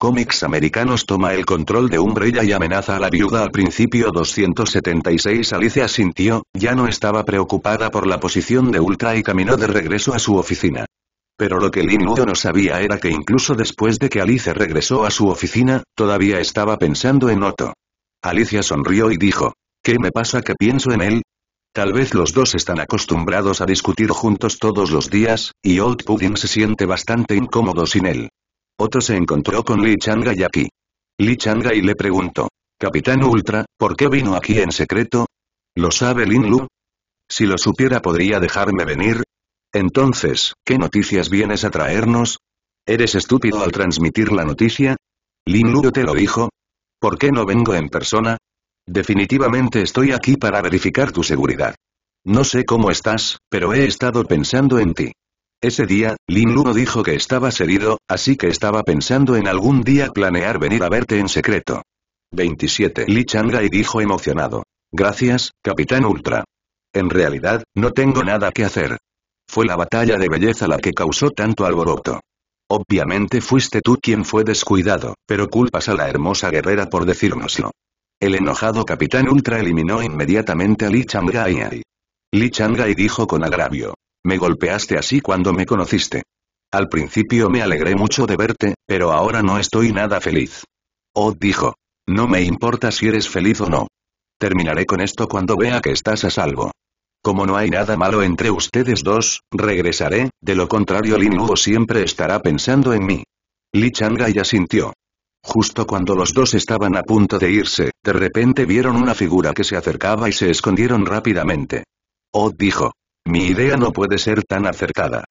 Comics Americanos toma el control de Umbrella y amenaza a la viuda al principio 276 Alicia sintió, ya no estaba preocupada por la posición de Ultra y caminó de regreso a su oficina. Pero lo que Lin no sabía era que incluso después de que Alicia regresó a su oficina, todavía estaba pensando en Otto. Alicia sonrió y dijo, ¿qué me pasa que pienso en él? Tal vez los dos están acostumbrados a discutir juntos todos los días, y Old Pudding se siente bastante incómodo sin él. Otto se encontró con Li y aquí. Li y le preguntó. Capitán Ultra, ¿por qué vino aquí en secreto? ¿Lo sabe Lin Lu? Si lo supiera podría dejarme venir. Entonces, ¿qué noticias vienes a traernos? ¿Eres estúpido al transmitir la noticia? Lin Lu te lo dijo. ¿Por qué no vengo en persona? Definitivamente estoy aquí para verificar tu seguridad. No sé cómo estás, pero he estado pensando en ti. Ese día, Lin Luo dijo que estaba herido, así que estaba pensando en algún día planear venir a verte en secreto. 27. Li Changai dijo emocionado. Gracias, Capitán Ultra. En realidad, no tengo nada que hacer. Fue la batalla de belleza la que causó tanto alboroto. Obviamente fuiste tú quien fue descuidado, pero culpas a la hermosa guerrera por decírnoslo. El enojado Capitán Ultra eliminó inmediatamente a Li Changai. Li Changai dijo con agravio. Me golpeaste así cuando me conociste. Al principio me alegré mucho de verte, pero ahora no estoy nada feliz. Oh dijo. No me importa si eres feliz o no. Terminaré con esto cuando vea que estás a salvo. Como no hay nada malo entre ustedes dos, regresaré, de lo contrario Lin siempre estará pensando en mí. Li ya sintió. Justo cuando los dos estaban a punto de irse, de repente vieron una figura que se acercaba y se escondieron rápidamente. Oh dijo. Mi idea no puede ser tan acertada.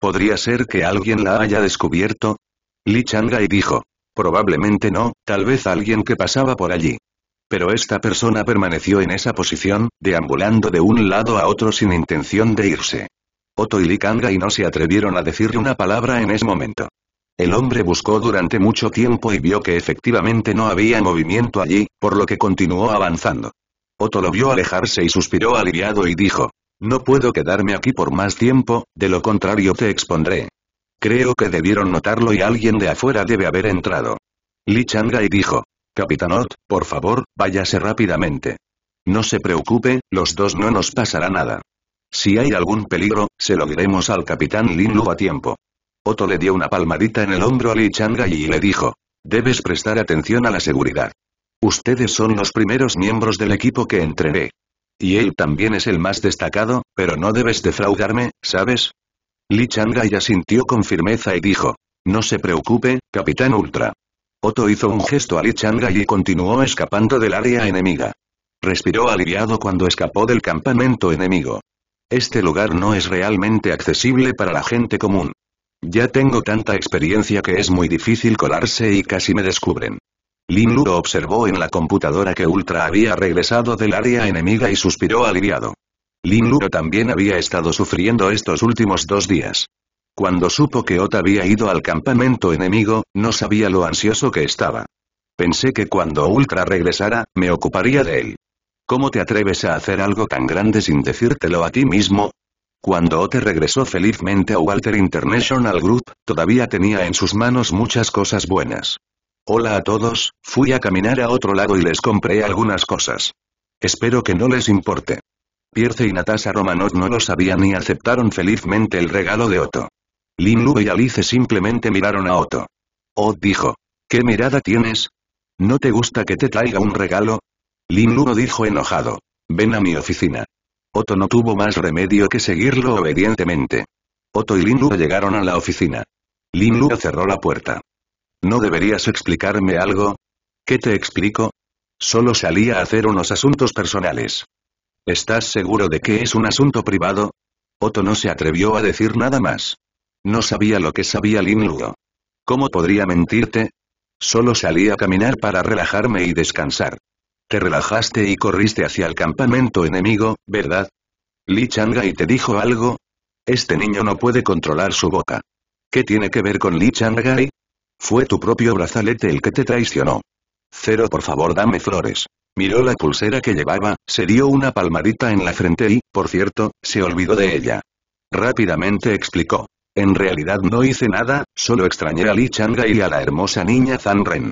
¿Podría ser que alguien la haya descubierto? Li Changai dijo. Probablemente no, tal vez alguien que pasaba por allí. Pero esta persona permaneció en esa posición, deambulando de un lado a otro sin intención de irse. Otto y Li Changai no se atrevieron a decirle una palabra en ese momento. El hombre buscó durante mucho tiempo y vio que efectivamente no había movimiento allí, por lo que continuó avanzando. Otto lo vio alejarse y suspiró aliviado y dijo, no puedo quedarme aquí por más tiempo, de lo contrario te expondré. Creo que debieron notarlo y alguien de afuera debe haber entrado. Li Changai dijo. Capitán Ot, por favor, váyase rápidamente. No se preocupe, los dos no nos pasará nada. Si hay algún peligro, se lo diremos al capitán Lin Lu a tiempo. Otto le dio una palmadita en el hombro a Li Changai y le dijo. Debes prestar atención a la seguridad. Ustedes son los primeros miembros del equipo que entrené. Y él también es el más destacado, pero no debes defraudarme, ¿sabes? Li ya sintió con firmeza y dijo. No se preocupe, Capitán Ultra. Otto hizo un gesto a Li Changa y continuó escapando del área enemiga. Respiró aliviado cuando escapó del campamento enemigo. Este lugar no es realmente accesible para la gente común. Ya tengo tanta experiencia que es muy difícil colarse y casi me descubren. Lin Lu observó en la computadora que Ultra había regresado del área enemiga y suspiró aliviado. Lin Luro también había estado sufriendo estos últimos dos días. Cuando supo que Ota había ido al campamento enemigo, no sabía lo ansioso que estaba. Pensé que cuando Ultra regresara, me ocuparía de él. ¿Cómo te atreves a hacer algo tan grande sin decírtelo a ti mismo? Cuando Ott regresó felizmente a Walter International Group, todavía tenía en sus manos muchas cosas buenas. Hola a todos, fui a caminar a otro lado y les compré algunas cosas. Espero que no les importe. Pierce y Natasha Romanov no lo sabían y aceptaron felizmente el regalo de Otto. Lin y Alice simplemente miraron a Otto. Otto dijo. ¿Qué mirada tienes? ¿No te gusta que te traiga un regalo? Lin dijo enojado. Ven a mi oficina. Otto no tuvo más remedio que seguirlo obedientemente. Otto y Lin llegaron a la oficina. Lin cerró la puerta. ¿No deberías explicarme algo? ¿Qué te explico? Solo salí a hacer unos asuntos personales. ¿Estás seguro de que es un asunto privado? Otto no se atrevió a decir nada más. No sabía lo que sabía Lin Ludo. ¿Cómo podría mentirte? Solo salí a caminar para relajarme y descansar. Te relajaste y corriste hacia el campamento enemigo, ¿verdad? Li Changai te dijo algo. Este niño no puede controlar su boca. ¿Qué tiene que ver con Li Changai? Fue tu propio brazalete el que te traicionó. Cero por favor dame flores. Miró la pulsera que llevaba, se dio una palmadita en la frente y, por cierto, se olvidó de ella. Rápidamente explicó. En realidad no hice nada, solo extrañé a Li Changa y a la hermosa niña Zan Ren.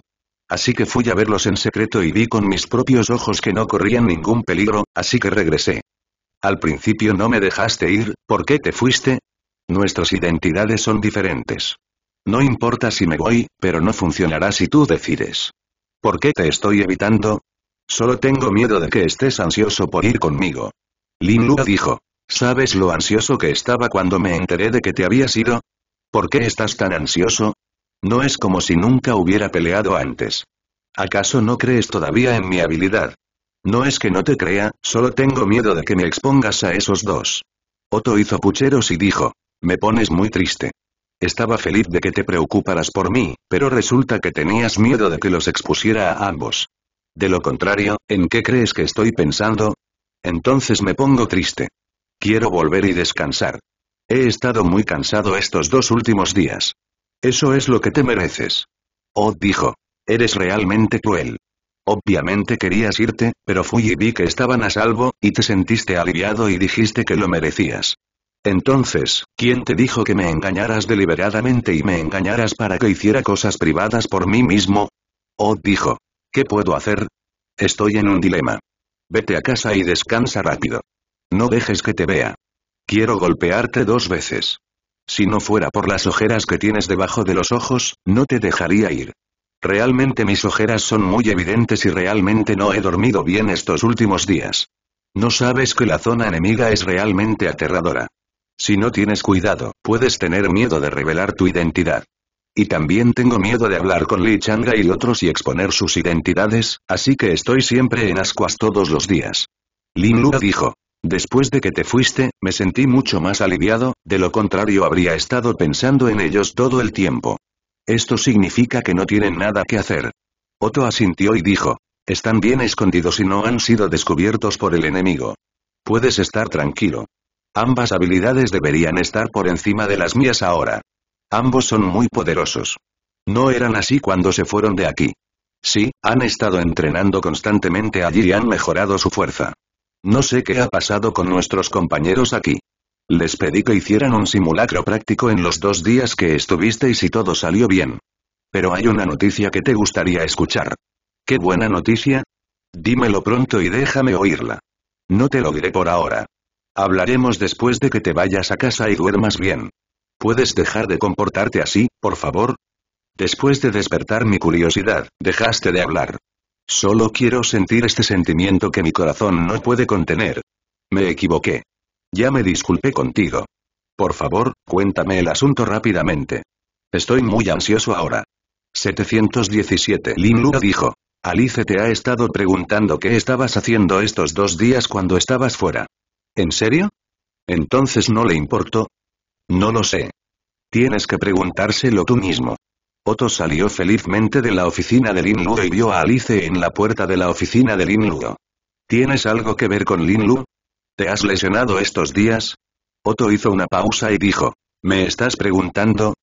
Así que fui a verlos en secreto y vi con mis propios ojos que no corrían ningún peligro, así que regresé. Al principio no me dejaste ir, ¿por qué te fuiste? Nuestras identidades son diferentes. No importa si me voy, pero no funcionará si tú decides. ¿Por qué te estoy evitando? Solo tengo miedo de que estés ansioso por ir conmigo. Lin Lu dijo. ¿Sabes lo ansioso que estaba cuando me enteré de que te había ido? ¿Por qué estás tan ansioso? No es como si nunca hubiera peleado antes. ¿Acaso no crees todavía en mi habilidad? No es que no te crea, solo tengo miedo de que me expongas a esos dos. Otto hizo pucheros y dijo. Me pones muy triste. Estaba feliz de que te preocuparas por mí, pero resulta que tenías miedo de que los expusiera a ambos. De lo contrario, ¿en qué crees que estoy pensando? Entonces me pongo triste. Quiero volver y descansar. He estado muy cansado estos dos últimos días. Eso es lo que te mereces. Oh, dijo. Eres realmente cruel. Obviamente querías irte, pero fui y vi que estaban a salvo, y te sentiste aliviado y dijiste que lo merecías. Entonces, ¿quién te dijo que me engañaras deliberadamente y me engañaras para que hiciera cosas privadas por mí mismo? Oh dijo. ¿Qué puedo hacer? Estoy en un dilema. Vete a casa y descansa rápido. No dejes que te vea. Quiero golpearte dos veces. Si no fuera por las ojeras que tienes debajo de los ojos, no te dejaría ir. Realmente mis ojeras son muy evidentes y realmente no he dormido bien estos últimos días. No sabes que la zona enemiga es realmente aterradora. Si no tienes cuidado, puedes tener miedo de revelar tu identidad. Y también tengo miedo de hablar con Li Changa y otros y exponer sus identidades, así que estoy siempre en ascuas todos los días. Lin Lu dijo. Después de que te fuiste, me sentí mucho más aliviado, de lo contrario habría estado pensando en ellos todo el tiempo. Esto significa que no tienen nada que hacer. Otto asintió y dijo. Están bien escondidos y no han sido descubiertos por el enemigo. Puedes estar tranquilo. Ambas habilidades deberían estar por encima de las mías ahora. Ambos son muy poderosos. No eran así cuando se fueron de aquí. Sí, han estado entrenando constantemente allí y han mejorado su fuerza. No sé qué ha pasado con nuestros compañeros aquí. Les pedí que hicieran un simulacro práctico en los dos días que estuvisteis y todo salió bien. Pero hay una noticia que te gustaría escuchar. ¿Qué buena noticia? Dímelo pronto y déjame oírla. No te lo diré por ahora. Hablaremos después de que te vayas a casa y duermas bien. ¿Puedes dejar de comportarte así, por favor? Después de despertar mi curiosidad, dejaste de hablar. Solo quiero sentir este sentimiento que mi corazón no puede contener. Me equivoqué. Ya me disculpé contigo. Por favor, cuéntame el asunto rápidamente. Estoy muy ansioso ahora. 717 Lin Lu dijo. Alice te ha estado preguntando qué estabas haciendo estos dos días cuando estabas fuera. ¿En serio? Entonces no le importó. No lo sé. Tienes que preguntárselo tú mismo. Otto salió felizmente de la oficina de Lin y vio a Alice en la puerta de la oficina de Lin ¿Tienes algo que ver con Linlu? ¿Te has lesionado estos días? Otto hizo una pausa y dijo, ¿me estás preguntando?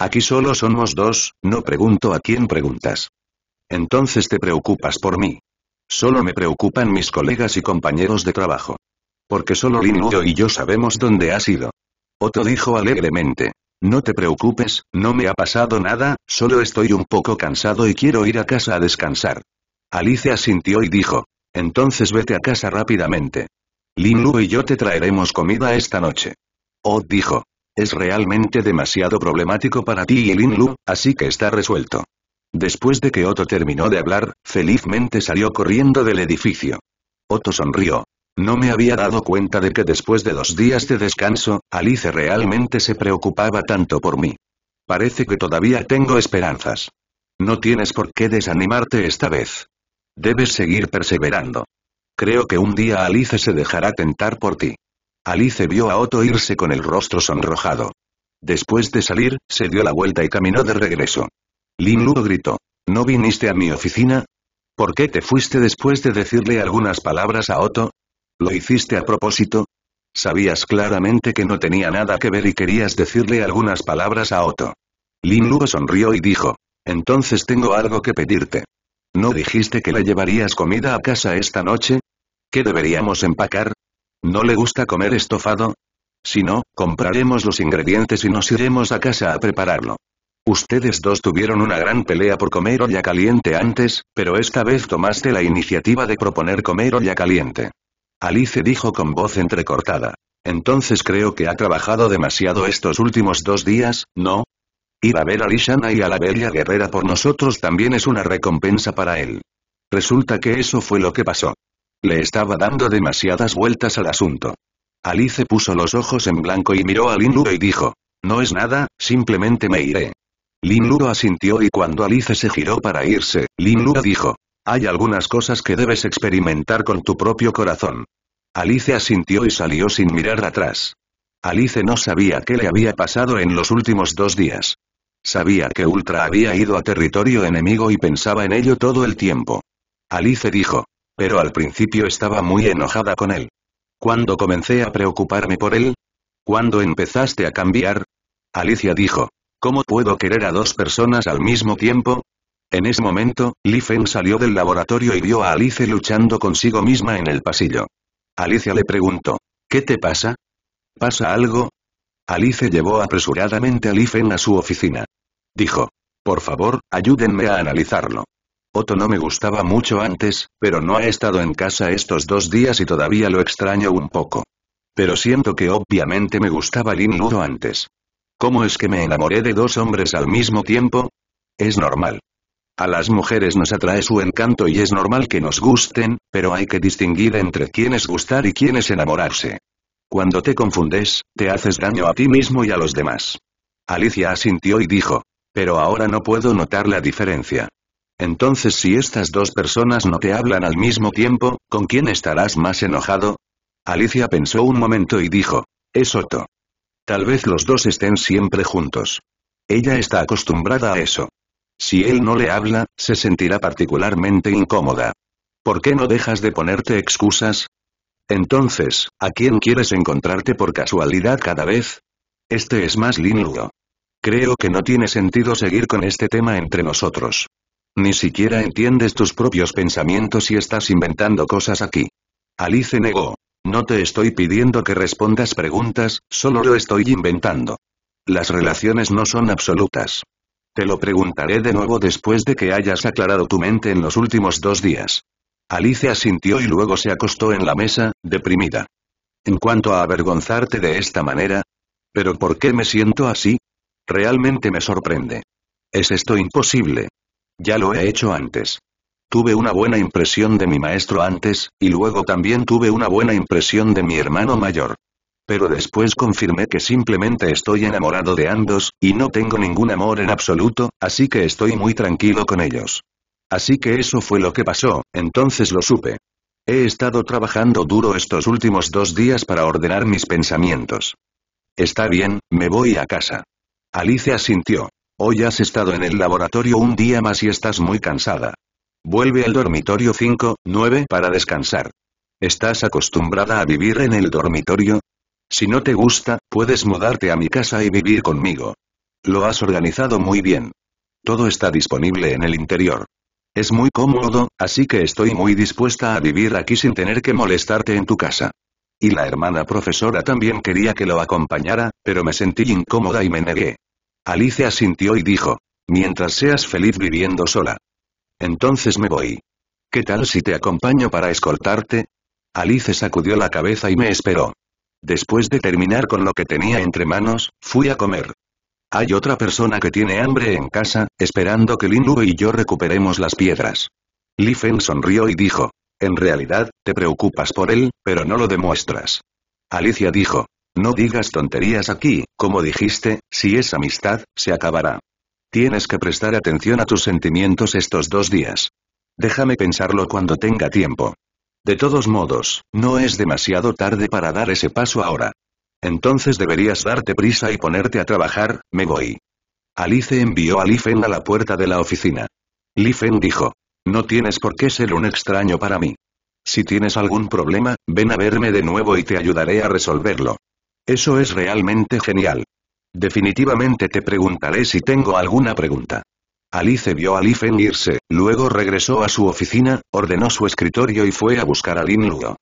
Aquí solo somos dos, no pregunto a quién preguntas. Entonces te preocupas por mí. Solo me preocupan mis colegas y compañeros de trabajo. Porque solo Lu y yo sabemos dónde ha sido. Otto dijo alegremente. No te preocupes, no me ha pasado nada, solo estoy un poco cansado y quiero ir a casa a descansar. Alicia asintió y dijo. Entonces vete a casa rápidamente. Lin Lu y yo te traeremos comida esta noche. Otto dijo. Es realmente demasiado problemático para ti y Lin Lu, así que está resuelto. Después de que Otto terminó de hablar, felizmente salió corriendo del edificio. Otto sonrió. No me había dado cuenta de que después de dos días de descanso, Alice realmente se preocupaba tanto por mí. Parece que todavía tengo esperanzas. No tienes por qué desanimarte esta vez. Debes seguir perseverando. Creo que un día Alice se dejará tentar por ti. Alice vio a Otto irse con el rostro sonrojado. Después de salir, se dio la vuelta y caminó de regreso. Lin Ludo gritó. ¿No viniste a mi oficina? ¿Por qué te fuiste después de decirle algunas palabras a Otto? ¿Lo hiciste a propósito? Sabías claramente que no tenía nada que ver y querías decirle algunas palabras a Otto. Lin Lugo sonrió y dijo. Entonces tengo algo que pedirte. ¿No dijiste que le llevarías comida a casa esta noche? ¿Qué deberíamos empacar? ¿No le gusta comer estofado? Si no, compraremos los ingredientes y nos iremos a casa a prepararlo. Ustedes dos tuvieron una gran pelea por comer olla caliente antes, pero esta vez tomaste la iniciativa de proponer comer olla caliente. Alice dijo con voz entrecortada. Entonces creo que ha trabajado demasiado estos últimos dos días, ¿no? Ir a ver a Lishana y a la bella guerrera por nosotros también es una recompensa para él. Resulta que eso fue lo que pasó. Le estaba dando demasiadas vueltas al asunto. Alice puso los ojos en blanco y miró a Lin y dijo, no es nada, simplemente me iré. Lin asintió y cuando Alice se giró para irse, Lin dijo, hay algunas cosas que debes experimentar con tu propio corazón. Alicia asintió y salió sin mirar atrás. Alice no sabía qué le había pasado en los últimos dos días. Sabía que Ultra había ido a territorio enemigo y pensaba en ello todo el tiempo. Alice dijo. Pero al principio estaba muy enojada con él. ¿Cuándo comencé a preocuparme por él? ¿Cuándo empezaste a cambiar? Alicia dijo. ¿Cómo puedo querer a dos personas al mismo tiempo? En ese momento, Li salió del laboratorio y vio a Alice luchando consigo misma en el pasillo. Alicia le preguntó, ¿qué te pasa? ¿Pasa algo? Alice llevó apresuradamente a Li a su oficina. Dijo, por favor, ayúdenme a analizarlo. Otto no me gustaba mucho antes, pero no ha estado en casa estos dos días y todavía lo extraño un poco. Pero siento que obviamente me gustaba Lin Ludo antes. ¿Cómo es que me enamoré de dos hombres al mismo tiempo? Es normal. A las mujeres nos atrae su encanto y es normal que nos gusten, pero hay que distinguir entre quién es gustar y quién es enamorarse. Cuando te confundes, te haces daño a ti mismo y a los demás. Alicia asintió y dijo. Pero ahora no puedo notar la diferencia. Entonces si estas dos personas no te hablan al mismo tiempo, ¿con quién estarás más enojado? Alicia pensó un momento y dijo. Es Otto. Tal vez los dos estén siempre juntos. Ella está acostumbrada a eso. Si él no le habla, se sentirá particularmente incómoda. ¿Por qué no dejas de ponerte excusas? Entonces, ¿a quién quieres encontrarte por casualidad cada vez? Este es más lindo. Creo que no tiene sentido seguir con este tema entre nosotros. Ni siquiera entiendes tus propios pensamientos y estás inventando cosas aquí. Alice negó. No te estoy pidiendo que respondas preguntas, solo lo estoy inventando. Las relaciones no son absolutas. Te lo preguntaré de nuevo después de que hayas aclarado tu mente en los últimos dos días. Alicia sintió y luego se acostó en la mesa, deprimida. En cuanto a avergonzarte de esta manera, ¿pero por qué me siento así? Realmente me sorprende. ¿Es esto imposible? Ya lo he hecho antes. Tuve una buena impresión de mi maestro antes, y luego también tuve una buena impresión de mi hermano mayor pero después confirmé que simplemente estoy enamorado de ambos, y no tengo ningún amor en absoluto, así que estoy muy tranquilo con ellos. Así que eso fue lo que pasó, entonces lo supe. He estado trabajando duro estos últimos dos días para ordenar mis pensamientos. Está bien, me voy a casa. Alicia asintió. Hoy has estado en el laboratorio un día más y estás muy cansada. Vuelve al dormitorio 5, 9 para descansar. ¿Estás acostumbrada a vivir en el dormitorio? Si no te gusta, puedes mudarte a mi casa y vivir conmigo. Lo has organizado muy bien. Todo está disponible en el interior. Es muy cómodo, así que estoy muy dispuesta a vivir aquí sin tener que molestarte en tu casa. Y la hermana profesora también quería que lo acompañara, pero me sentí incómoda y me negué. Alice asintió y dijo, mientras seas feliz viviendo sola. Entonces me voy. ¿Qué tal si te acompaño para escoltarte? Alice sacudió la cabeza y me esperó. Después de terminar con lo que tenía entre manos, fui a comer. Hay otra persona que tiene hambre en casa, esperando que Lin y yo recuperemos las piedras. Li sonrió y dijo, en realidad, te preocupas por él, pero no lo demuestras. Alicia dijo, no digas tonterías aquí, como dijiste, si es amistad, se acabará. Tienes que prestar atención a tus sentimientos estos dos días. Déjame pensarlo cuando tenga tiempo. De todos modos, no es demasiado tarde para dar ese paso ahora. Entonces deberías darte prisa y ponerte a trabajar, me voy. Alice envió a Li a la puerta de la oficina. Li dijo. No tienes por qué ser un extraño para mí. Si tienes algún problema, ven a verme de nuevo y te ayudaré a resolverlo. Eso es realmente genial. Definitivamente te preguntaré si tengo alguna pregunta. Alice vio a Lifen irse, luego regresó a su oficina, ordenó su escritorio y fue a buscar a Lin Luo.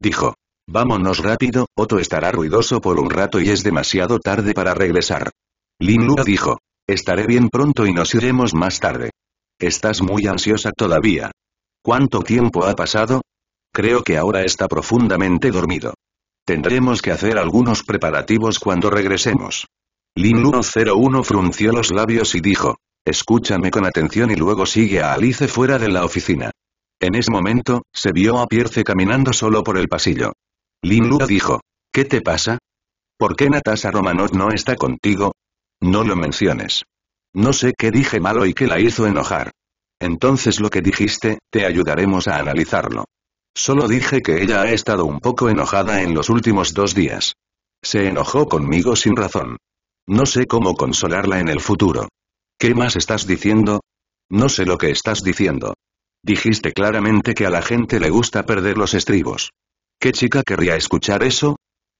Dijo. Vámonos rápido, Otto estará ruidoso por un rato y es demasiado tarde para regresar. Lin Luo dijo. Estaré bien pronto y nos iremos más tarde. Estás muy ansiosa todavía. ¿Cuánto tiempo ha pasado? Creo que ahora está profundamente dormido. Tendremos que hacer algunos preparativos cuando regresemos. Lin 01 frunció los labios y dijo, Escúchame con atención y luego sigue a Alice fuera de la oficina. En ese momento, se vio a Pierce caminando solo por el pasillo. Lin Lua dijo. ¿Qué te pasa? ¿Por qué Natasha Romanov no está contigo? No lo menciones. No sé qué dije malo y qué la hizo enojar. Entonces lo que dijiste, te ayudaremos a analizarlo. Solo dije que ella ha estado un poco enojada en los últimos dos días. Se enojó conmigo sin razón. No sé cómo consolarla en el futuro. ¿Qué más estás diciendo? No sé lo que estás diciendo. Dijiste claramente que a la gente le gusta perder los estribos. ¿Qué chica querría escuchar eso?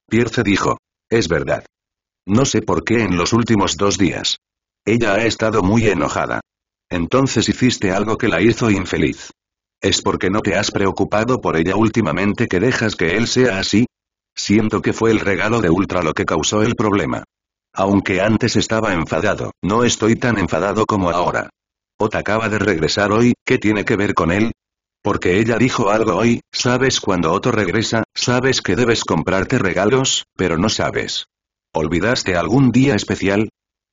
Pierce dijo. Es verdad. No sé por qué en los últimos dos días. Ella ha estado muy enojada. Entonces hiciste algo que la hizo infeliz. ¿Es porque no te has preocupado por ella últimamente que dejas que él sea así? Siento que fue el regalo de Ultra lo que causó el problema. Aunque antes estaba enfadado, no estoy tan enfadado como ahora. Ot acaba de regresar hoy, ¿qué tiene que ver con él? Porque ella dijo algo hoy, sabes cuando Otto regresa, sabes que debes comprarte regalos, pero no sabes. ¿Olvidaste algún día especial?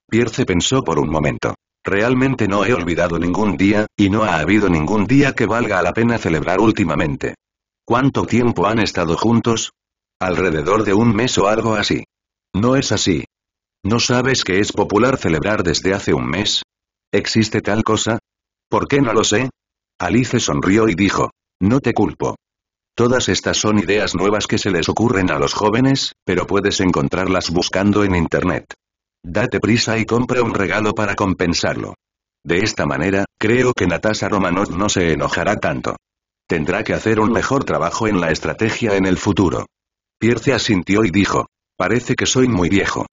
Pierce pensó por un momento. Realmente no he olvidado ningún día, y no ha habido ningún día que valga la pena celebrar últimamente. ¿Cuánto tiempo han estado juntos? Alrededor de un mes o algo así. No es así, ¿No sabes que es popular celebrar desde hace un mes? ¿Existe tal cosa? ¿Por qué no lo sé? Alice sonrió y dijo, no te culpo. Todas estas son ideas nuevas que se les ocurren a los jóvenes, pero puedes encontrarlas buscando en Internet. Date prisa y compra un regalo para compensarlo. De esta manera, creo que Natasha Romanov no se enojará tanto. Tendrá que hacer un mejor trabajo en la estrategia en el futuro. Pierce asintió y dijo, parece que soy muy viejo.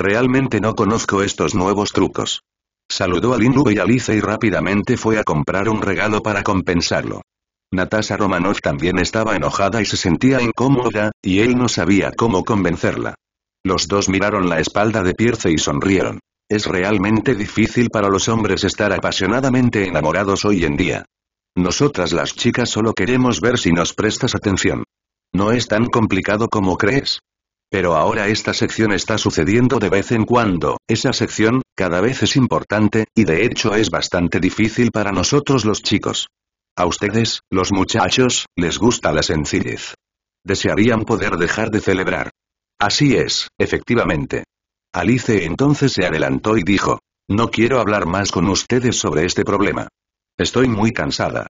Realmente no conozco estos nuevos trucos. Saludó a Lindube y a y rápidamente fue a comprar un regalo para compensarlo. Natasha Romanov también estaba enojada y se sentía incómoda, y él no sabía cómo convencerla. Los dos miraron la espalda de Pierce y sonrieron. Es realmente difícil para los hombres estar apasionadamente enamorados hoy en día. Nosotras las chicas solo queremos ver si nos prestas atención. No es tan complicado como crees. Pero ahora esta sección está sucediendo de vez en cuando, esa sección, cada vez es importante, y de hecho es bastante difícil para nosotros los chicos. A ustedes, los muchachos, les gusta la sencillez. Desearían poder dejar de celebrar. Así es, efectivamente. Alice entonces se adelantó y dijo, no quiero hablar más con ustedes sobre este problema. Estoy muy cansada.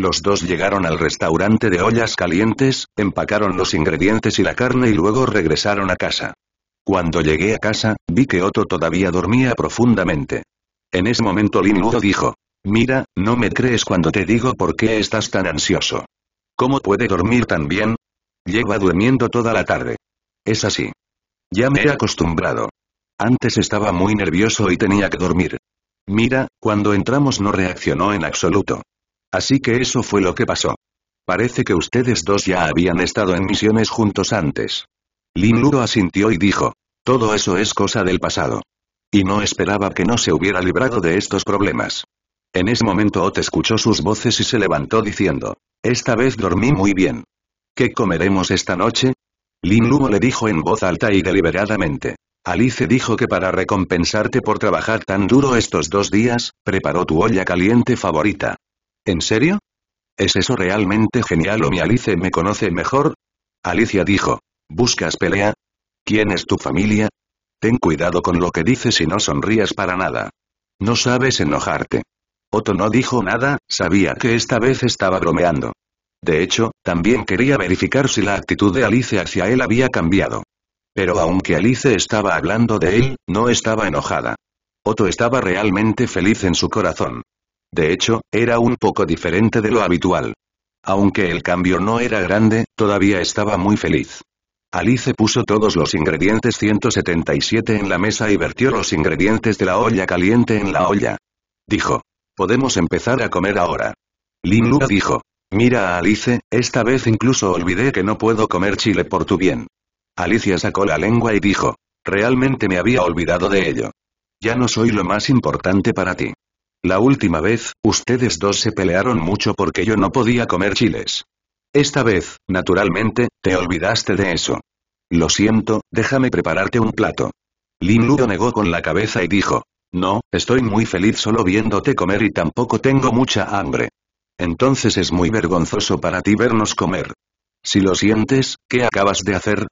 Los dos llegaron al restaurante de ollas calientes, empacaron los ingredientes y la carne y luego regresaron a casa. Cuando llegué a casa, vi que Otto todavía dormía profundamente. En ese momento Lin dijo, mira, no me crees cuando te digo por qué estás tan ansioso. ¿Cómo puede dormir tan bien? Lleva durmiendo toda la tarde. Es así. Ya me he acostumbrado. Antes estaba muy nervioso y tenía que dormir. Mira, cuando entramos no reaccionó en absoluto. Así que eso fue lo que pasó. Parece que ustedes dos ya habían estado en misiones juntos antes. Lin Luo asintió y dijo, todo eso es cosa del pasado. Y no esperaba que no se hubiera librado de estos problemas. En ese momento Ot escuchó sus voces y se levantó diciendo, esta vez dormí muy bien. ¿Qué comeremos esta noche? Lin Luo le dijo en voz alta y deliberadamente. Alice dijo que para recompensarte por trabajar tan duro estos dos días, preparó tu olla caliente favorita. ¿En serio? ¿Es eso realmente genial o mi Alice me conoce mejor? Alicia dijo. ¿Buscas pelea? ¿Quién es tu familia? Ten cuidado con lo que dices y no sonrías para nada. No sabes enojarte. Otto no dijo nada, sabía que esta vez estaba bromeando. De hecho, también quería verificar si la actitud de Alice hacia él había cambiado. Pero aunque Alice estaba hablando de él, no estaba enojada. Otto estaba realmente feliz en su corazón. De hecho, era un poco diferente de lo habitual. Aunque el cambio no era grande, todavía estaba muy feliz. Alice puso todos los ingredientes 177 en la mesa y vertió los ingredientes de la olla caliente en la olla. Dijo. Podemos empezar a comer ahora. Lin Lua dijo. Mira a Alice, esta vez incluso olvidé que no puedo comer chile por tu bien. Alicia sacó la lengua y dijo. Realmente me había olvidado de ello. Ya no soy lo más importante para ti. La última vez, ustedes dos se pelearon mucho porque yo no podía comer chiles. Esta vez, naturalmente, te olvidaste de eso. Lo siento, déjame prepararte un plato. Lin Luo negó con la cabeza y dijo, no, estoy muy feliz solo viéndote comer y tampoco tengo mucha hambre. Entonces es muy vergonzoso para ti vernos comer. Si lo sientes, ¿qué acabas de hacer?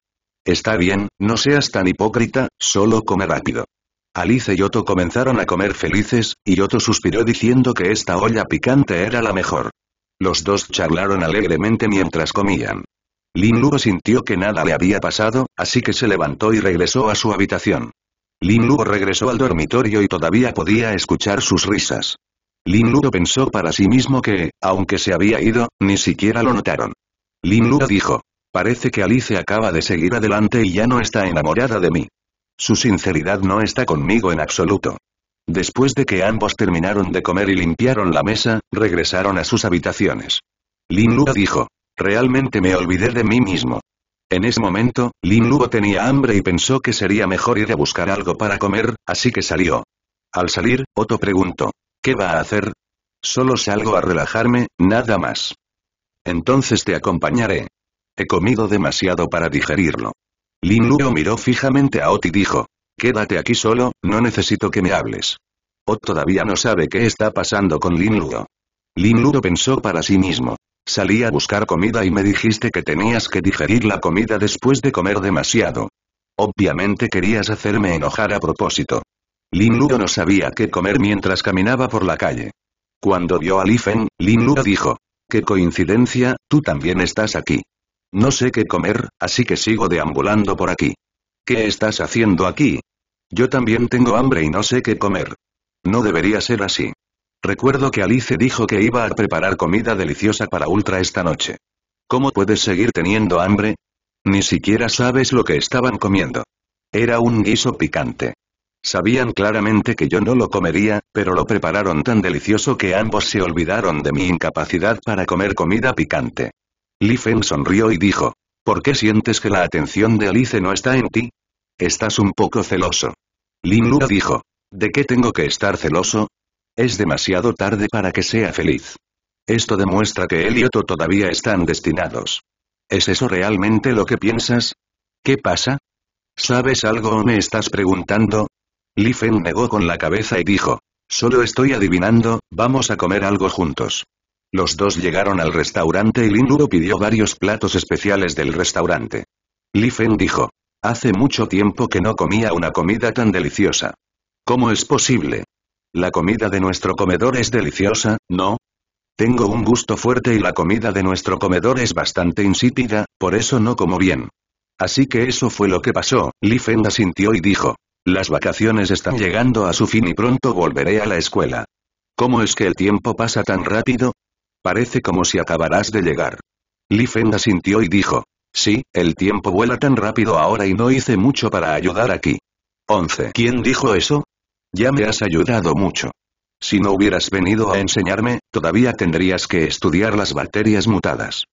Está bien, no seas tan hipócrita, solo come rápido. Alice y Otto comenzaron a comer felices, y Otto suspiró diciendo que esta olla picante era la mejor. Los dos charlaron alegremente mientras comían. Lin Luo sintió que nada le había pasado, así que se levantó y regresó a su habitación. Lin Luo regresó al dormitorio y todavía podía escuchar sus risas. Lin Luo pensó para sí mismo que, aunque se había ido, ni siquiera lo notaron. Lin Luo dijo, parece que Alice acaba de seguir adelante y ya no está enamorada de mí. Su sinceridad no está conmigo en absoluto. Después de que ambos terminaron de comer y limpiaron la mesa, regresaron a sus habitaciones. Lin Luo dijo. Realmente me olvidé de mí mismo. En ese momento, Lin Luo tenía hambre y pensó que sería mejor ir a buscar algo para comer, así que salió. Al salir, Otto preguntó. ¿Qué va a hacer? Solo salgo a relajarme, nada más. Entonces te acompañaré. He comido demasiado para digerirlo. Lin Luo miró fijamente a Ot y dijo. Quédate aquí solo, no necesito que me hables. Ot todavía no sabe qué está pasando con Lin Luo. Lin Luo pensó para sí mismo. Salí a buscar comida y me dijiste que tenías que digerir la comida después de comer demasiado. Obviamente querías hacerme enojar a propósito. Lin Luo no sabía qué comer mientras caminaba por la calle. Cuando vio a Lifen, Lin Luo dijo. Qué coincidencia, tú también estás aquí. No sé qué comer, así que sigo deambulando por aquí. ¿Qué estás haciendo aquí? Yo también tengo hambre y no sé qué comer. No debería ser así. Recuerdo que Alice dijo que iba a preparar comida deliciosa para Ultra esta noche. ¿Cómo puedes seguir teniendo hambre? Ni siquiera sabes lo que estaban comiendo. Era un guiso picante. Sabían claramente que yo no lo comería, pero lo prepararon tan delicioso que ambos se olvidaron de mi incapacidad para comer comida picante. Li sonrió y dijo. ¿Por qué sientes que la atención de Alice no está en ti? Estás un poco celoso. Lin Lu dijo. ¿De qué tengo que estar celoso? Es demasiado tarde para que sea feliz. Esto demuestra que él y todavía están destinados. ¿Es eso realmente lo que piensas? ¿Qué pasa? ¿Sabes algo o me estás preguntando? Li Feng negó con la cabeza y dijo. Solo estoy adivinando, vamos a comer algo juntos. Los dos llegaron al restaurante y Lin pidió varios platos especiales del restaurante. Li dijo. Hace mucho tiempo que no comía una comida tan deliciosa. ¿Cómo es posible? La comida de nuestro comedor es deliciosa, ¿no? Tengo un gusto fuerte y la comida de nuestro comedor es bastante insípida, por eso no como bien. Así que eso fue lo que pasó, Li asintió y dijo. Las vacaciones están llegando a su fin y pronto volveré a la escuela. ¿Cómo es que el tiempo pasa tan rápido? Parece como si acabarás de llegar. Li Feng asintió y dijo. Sí, el tiempo vuela tan rápido ahora y no hice mucho para ayudar aquí. 11. ¿Quién dijo eso? Ya me has ayudado mucho. Si no hubieras venido a enseñarme, todavía tendrías que estudiar las bacterias mutadas.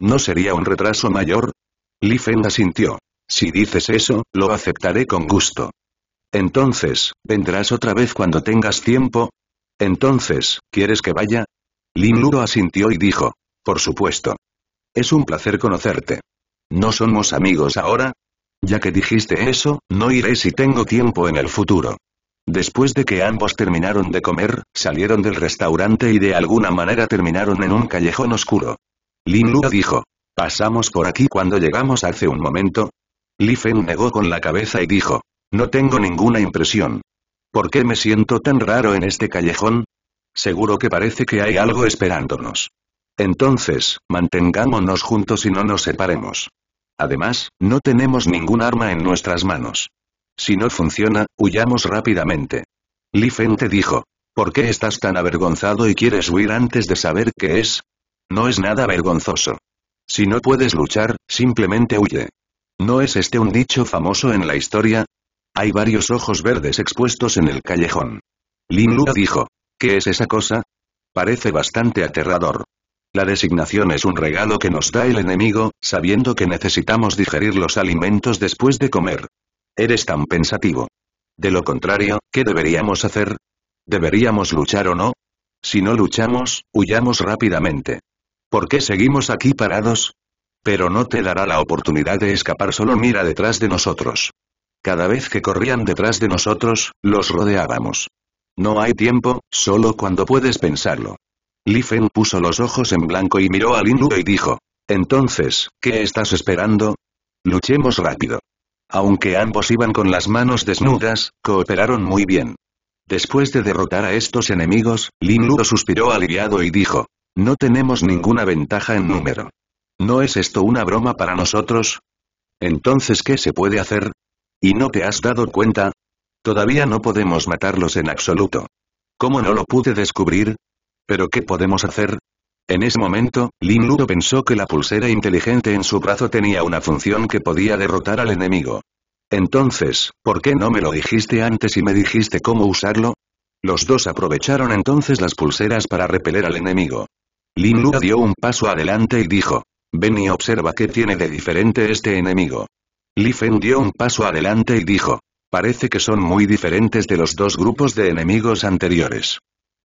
¿No sería un retraso mayor? Li sintió. asintió. Si dices eso, lo aceptaré con gusto. Entonces, ¿vendrás otra vez cuando tengas tiempo? Entonces, ¿quieres que vaya? Lin Luo asintió y dijo. Por supuesto. Es un placer conocerte. ¿No somos amigos ahora? Ya que dijiste eso, no iré si tengo tiempo en el futuro. Después de que ambos terminaron de comer, salieron del restaurante y de alguna manera terminaron en un callejón oscuro. Lin Luo dijo. ¿Pasamos por aquí cuando llegamos hace un momento? Li Fen negó con la cabeza y dijo. No tengo ninguna impresión. ¿Por qué me siento tan raro en este callejón? Seguro que parece que hay algo esperándonos. Entonces, mantengámonos juntos y no nos separemos. Además, no tenemos ningún arma en nuestras manos. Si no funciona, huyamos rápidamente. Li te dijo. ¿Por qué estás tan avergonzado y quieres huir antes de saber qué es? No es nada vergonzoso. Si no puedes luchar, simplemente huye. ¿No es este un dicho famoso en la historia? Hay varios ojos verdes expuestos en el callejón. Lin Lu dijo. ¿Qué es esa cosa? Parece bastante aterrador. La designación es un regalo que nos da el enemigo, sabiendo que necesitamos digerir los alimentos después de comer. Eres tan pensativo. De lo contrario, ¿qué deberíamos hacer? ¿Deberíamos luchar o no? Si no luchamos, huyamos rápidamente. ¿Por qué seguimos aquí parados? Pero no te dará la oportunidad de escapar, solo mira detrás de nosotros. Cada vez que corrían detrás de nosotros, los rodeábamos. No hay tiempo, solo cuando puedes pensarlo. Li puso los ojos en blanco y miró a Lin Lu y dijo. Entonces, ¿qué estás esperando? Luchemos rápido. Aunque ambos iban con las manos desnudas, cooperaron muy bien. Después de derrotar a estos enemigos, Lin Lu suspiró aliviado y dijo. No tenemos ninguna ventaja en número. ¿No es esto una broma para nosotros? Entonces ¿qué se puede hacer? ¿Y no te has dado cuenta? Todavía no podemos matarlos en absoluto. ¿Cómo no lo pude descubrir? ¿Pero qué podemos hacer? En ese momento, Lin Ludo pensó que la pulsera inteligente en su brazo tenía una función que podía derrotar al enemigo. Entonces, ¿por qué no me lo dijiste antes y me dijiste cómo usarlo? Los dos aprovecharon entonces las pulseras para repeler al enemigo. Lin Ludo dio un paso adelante y dijo, ven y observa qué tiene de diferente este enemigo. Li Feng dio un paso adelante y dijo, Parece que son muy diferentes de los dos grupos de enemigos anteriores.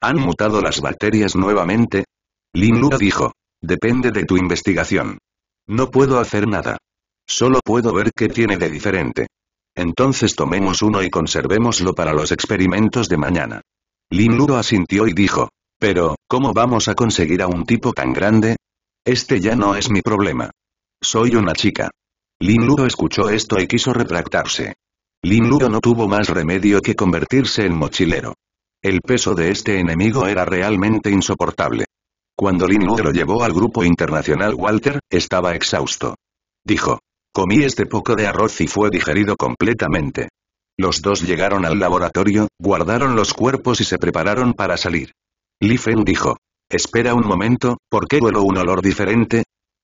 ¿Han mutado las bacterias nuevamente? Lin Lu dijo. Depende de tu investigación. No puedo hacer nada. Solo puedo ver qué tiene de diferente. Entonces tomemos uno y conservémoslo para los experimentos de mañana. Lin Lu asintió y dijo. Pero, ¿cómo vamos a conseguir a un tipo tan grande? Este ya no es mi problema. Soy una chica. Lin Lu escuchó esto y quiso retractarse. Lin Luo no tuvo más remedio que convertirse en mochilero. El peso de este enemigo era realmente insoportable. Cuando Lin Luo lo llevó al grupo internacional Walter, estaba exhausto. Dijo. Comí este poco de arroz y fue digerido completamente. Los dos llegaron al laboratorio, guardaron los cuerpos y se prepararon para salir. Li Feng dijo. Espera un momento, ¿por qué huelo un olor diferente?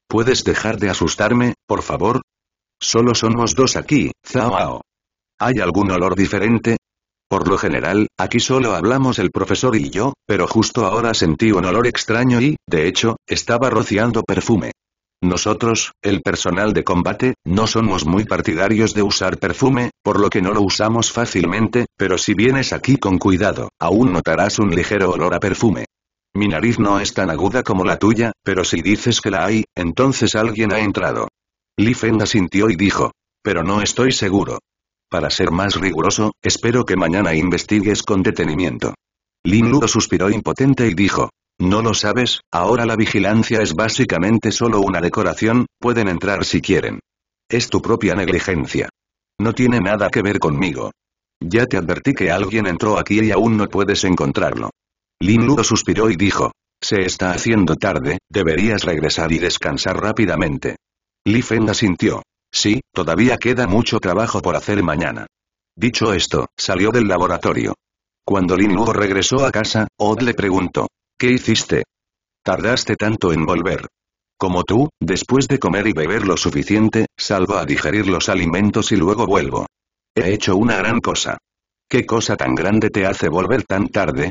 ¿Puedes dejar de asustarme, por favor? Solo somos dos aquí, Zhao. ¿Hay algún olor diferente? Por lo general, aquí solo hablamos el profesor y yo, pero justo ahora sentí un olor extraño y, de hecho, estaba rociando perfume. Nosotros, el personal de combate, no somos muy partidarios de usar perfume, por lo que no lo usamos fácilmente, pero si vienes aquí con cuidado, aún notarás un ligero olor a perfume. Mi nariz no es tan aguda como la tuya, pero si dices que la hay, entonces alguien ha entrado. Li Feng asintió y dijo. Pero no estoy seguro. Para ser más riguroso, espero que mañana investigues con detenimiento. Lin Ludo suspiró impotente y dijo. No lo sabes, ahora la vigilancia es básicamente solo una decoración, pueden entrar si quieren. Es tu propia negligencia. No tiene nada que ver conmigo. Ya te advertí que alguien entró aquí y aún no puedes encontrarlo. Lin Ludo suspiró y dijo. Se está haciendo tarde, deberías regresar y descansar rápidamente. Li Feng asintió. Sí, todavía queda mucho trabajo por hacer mañana. Dicho esto, salió del laboratorio. Cuando Lin Luo regresó a casa, Od le preguntó. ¿Qué hiciste? Tardaste tanto en volver. Como tú, después de comer y beber lo suficiente, salgo a digerir los alimentos y luego vuelvo. He hecho una gran cosa. ¿Qué cosa tan grande te hace volver tan tarde?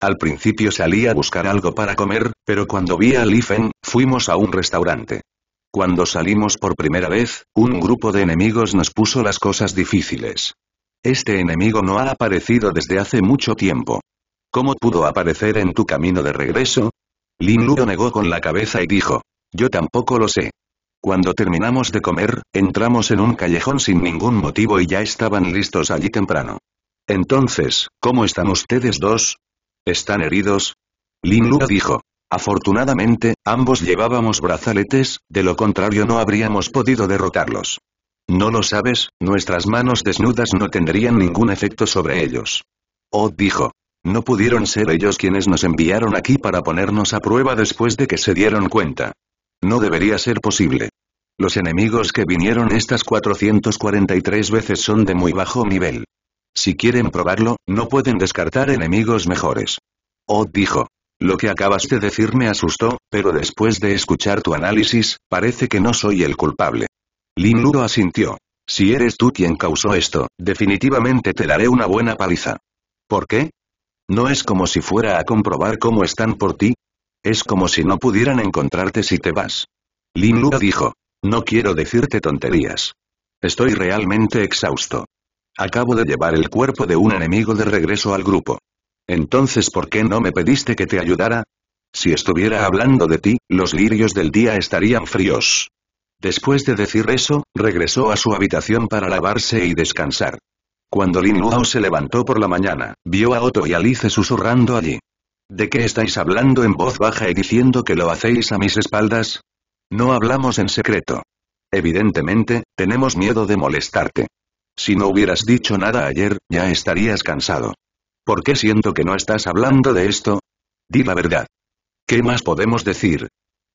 Al principio salí a buscar algo para comer, pero cuando vi a Lifen, fuimos a un restaurante. Cuando salimos por primera vez, un grupo de enemigos nos puso las cosas difíciles. Este enemigo no ha aparecido desde hace mucho tiempo. ¿Cómo pudo aparecer en tu camino de regreso? Lin Lu negó con la cabeza y dijo. Yo tampoco lo sé. Cuando terminamos de comer, entramos en un callejón sin ningún motivo y ya estaban listos allí temprano. Entonces, ¿cómo están ustedes dos? ¿Están heridos? Lin Lu dijo. Afortunadamente, ambos llevábamos brazaletes, de lo contrario no habríamos podido derrotarlos. No lo sabes, nuestras manos desnudas no tendrían ningún efecto sobre ellos. Odd oh, dijo. No pudieron ser ellos quienes nos enviaron aquí para ponernos a prueba después de que se dieron cuenta. No debería ser posible. Los enemigos que vinieron estas 443 veces son de muy bajo nivel. Si quieren probarlo, no pueden descartar enemigos mejores. Odd oh, dijo. Lo que acabas de decir me asustó, pero después de escuchar tu análisis, parece que no soy el culpable. Lin Ludo asintió. Si eres tú quien causó esto, definitivamente te daré una buena paliza. ¿Por qué? ¿No es como si fuera a comprobar cómo están por ti? Es como si no pudieran encontrarte si te vas. Lin Ludo dijo. No quiero decirte tonterías. Estoy realmente exhausto. Acabo de llevar el cuerpo de un enemigo de regreso al grupo. Entonces ¿por qué no me pediste que te ayudara? Si estuviera hablando de ti, los lirios del día estarían fríos. Después de decir eso, regresó a su habitación para lavarse y descansar. Cuando Lin se levantó por la mañana, vio a Otto y Alice susurrando allí. ¿De qué estáis hablando en voz baja y diciendo que lo hacéis a mis espaldas? No hablamos en secreto. Evidentemente, tenemos miedo de molestarte. Si no hubieras dicho nada ayer, ya estarías cansado. ¿Por qué siento que no estás hablando de esto? Di la verdad. ¿Qué más podemos decir?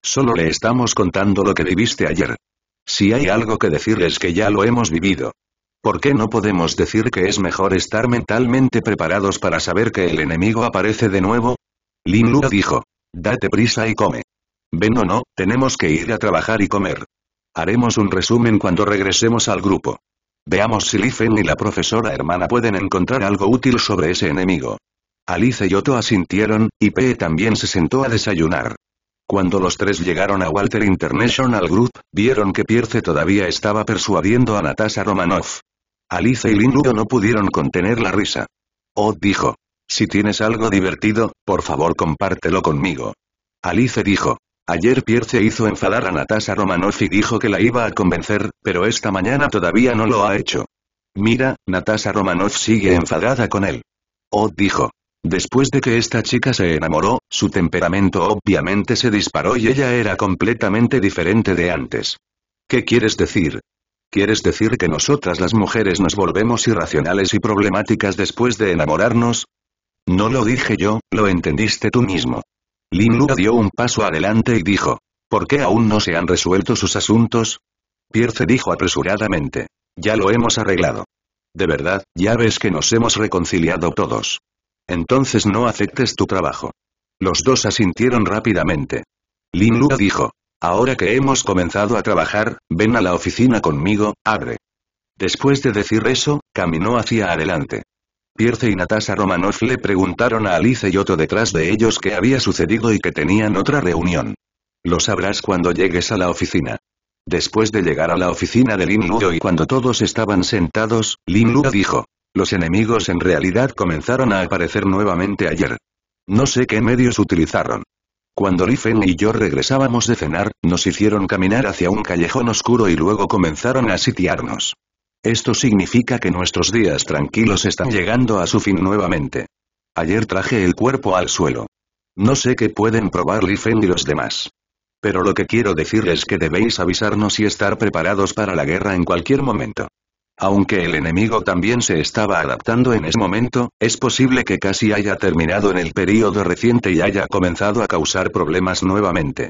Solo le estamos contando lo que viviste ayer. Si hay algo que decir es que ya lo hemos vivido. ¿Por qué no podemos decir que es mejor estar mentalmente preparados para saber que el enemigo aparece de nuevo? Lin Lu dijo. Date prisa y come. Ven o no, tenemos que ir a trabajar y comer. Haremos un resumen cuando regresemos al grupo. Veamos si Lifen y la profesora hermana pueden encontrar algo útil sobre ese enemigo. Alice y Otto asintieron, y P.E. también se sentó a desayunar. Cuando los tres llegaron a Walter International Group, vieron que Pierce todavía estaba persuadiendo a Natasha Romanoff. Alice y Lindudo no pudieron contener la risa. O oh, dijo. Si tienes algo divertido, por favor compártelo conmigo. Alice dijo. Ayer Pierce hizo enfadar a Natasha Romanoff y dijo que la iba a convencer, pero esta mañana todavía no lo ha hecho. Mira, Natasha Romanoff sigue enfadada con él. Oh dijo. Después de que esta chica se enamoró, su temperamento obviamente se disparó y ella era completamente diferente de antes. ¿Qué quieres decir? ¿Quieres decir que nosotras las mujeres nos volvemos irracionales y problemáticas después de enamorarnos? No lo dije yo, lo entendiste tú mismo. Lin Lua dio un paso adelante y dijo. ¿Por qué aún no se han resuelto sus asuntos? Pierce dijo apresuradamente. Ya lo hemos arreglado. De verdad, ya ves que nos hemos reconciliado todos. Entonces no aceptes tu trabajo. Los dos asintieron rápidamente. Lin Lua dijo. Ahora que hemos comenzado a trabajar, ven a la oficina conmigo, abre. Después de decir eso, caminó hacia adelante. Pierce y Natasha Romanoff le preguntaron a Alice y Otto detrás de ellos qué había sucedido y que tenían otra reunión. Lo sabrás cuando llegues a la oficina. Después de llegar a la oficina de Lin Luo y cuando todos estaban sentados, Lin Luo dijo. Los enemigos en realidad comenzaron a aparecer nuevamente ayer. No sé qué medios utilizaron. Cuando Li y yo regresábamos de cenar, nos hicieron caminar hacia un callejón oscuro y luego comenzaron a sitiarnos. Esto significa que nuestros días tranquilos están llegando a su fin nuevamente. Ayer traje el cuerpo al suelo. No sé qué pueden probar Li y los demás. Pero lo que quiero decir es que debéis avisarnos y estar preparados para la guerra en cualquier momento. Aunque el enemigo también se estaba adaptando en ese momento, es posible que casi haya terminado en el período reciente y haya comenzado a causar problemas nuevamente.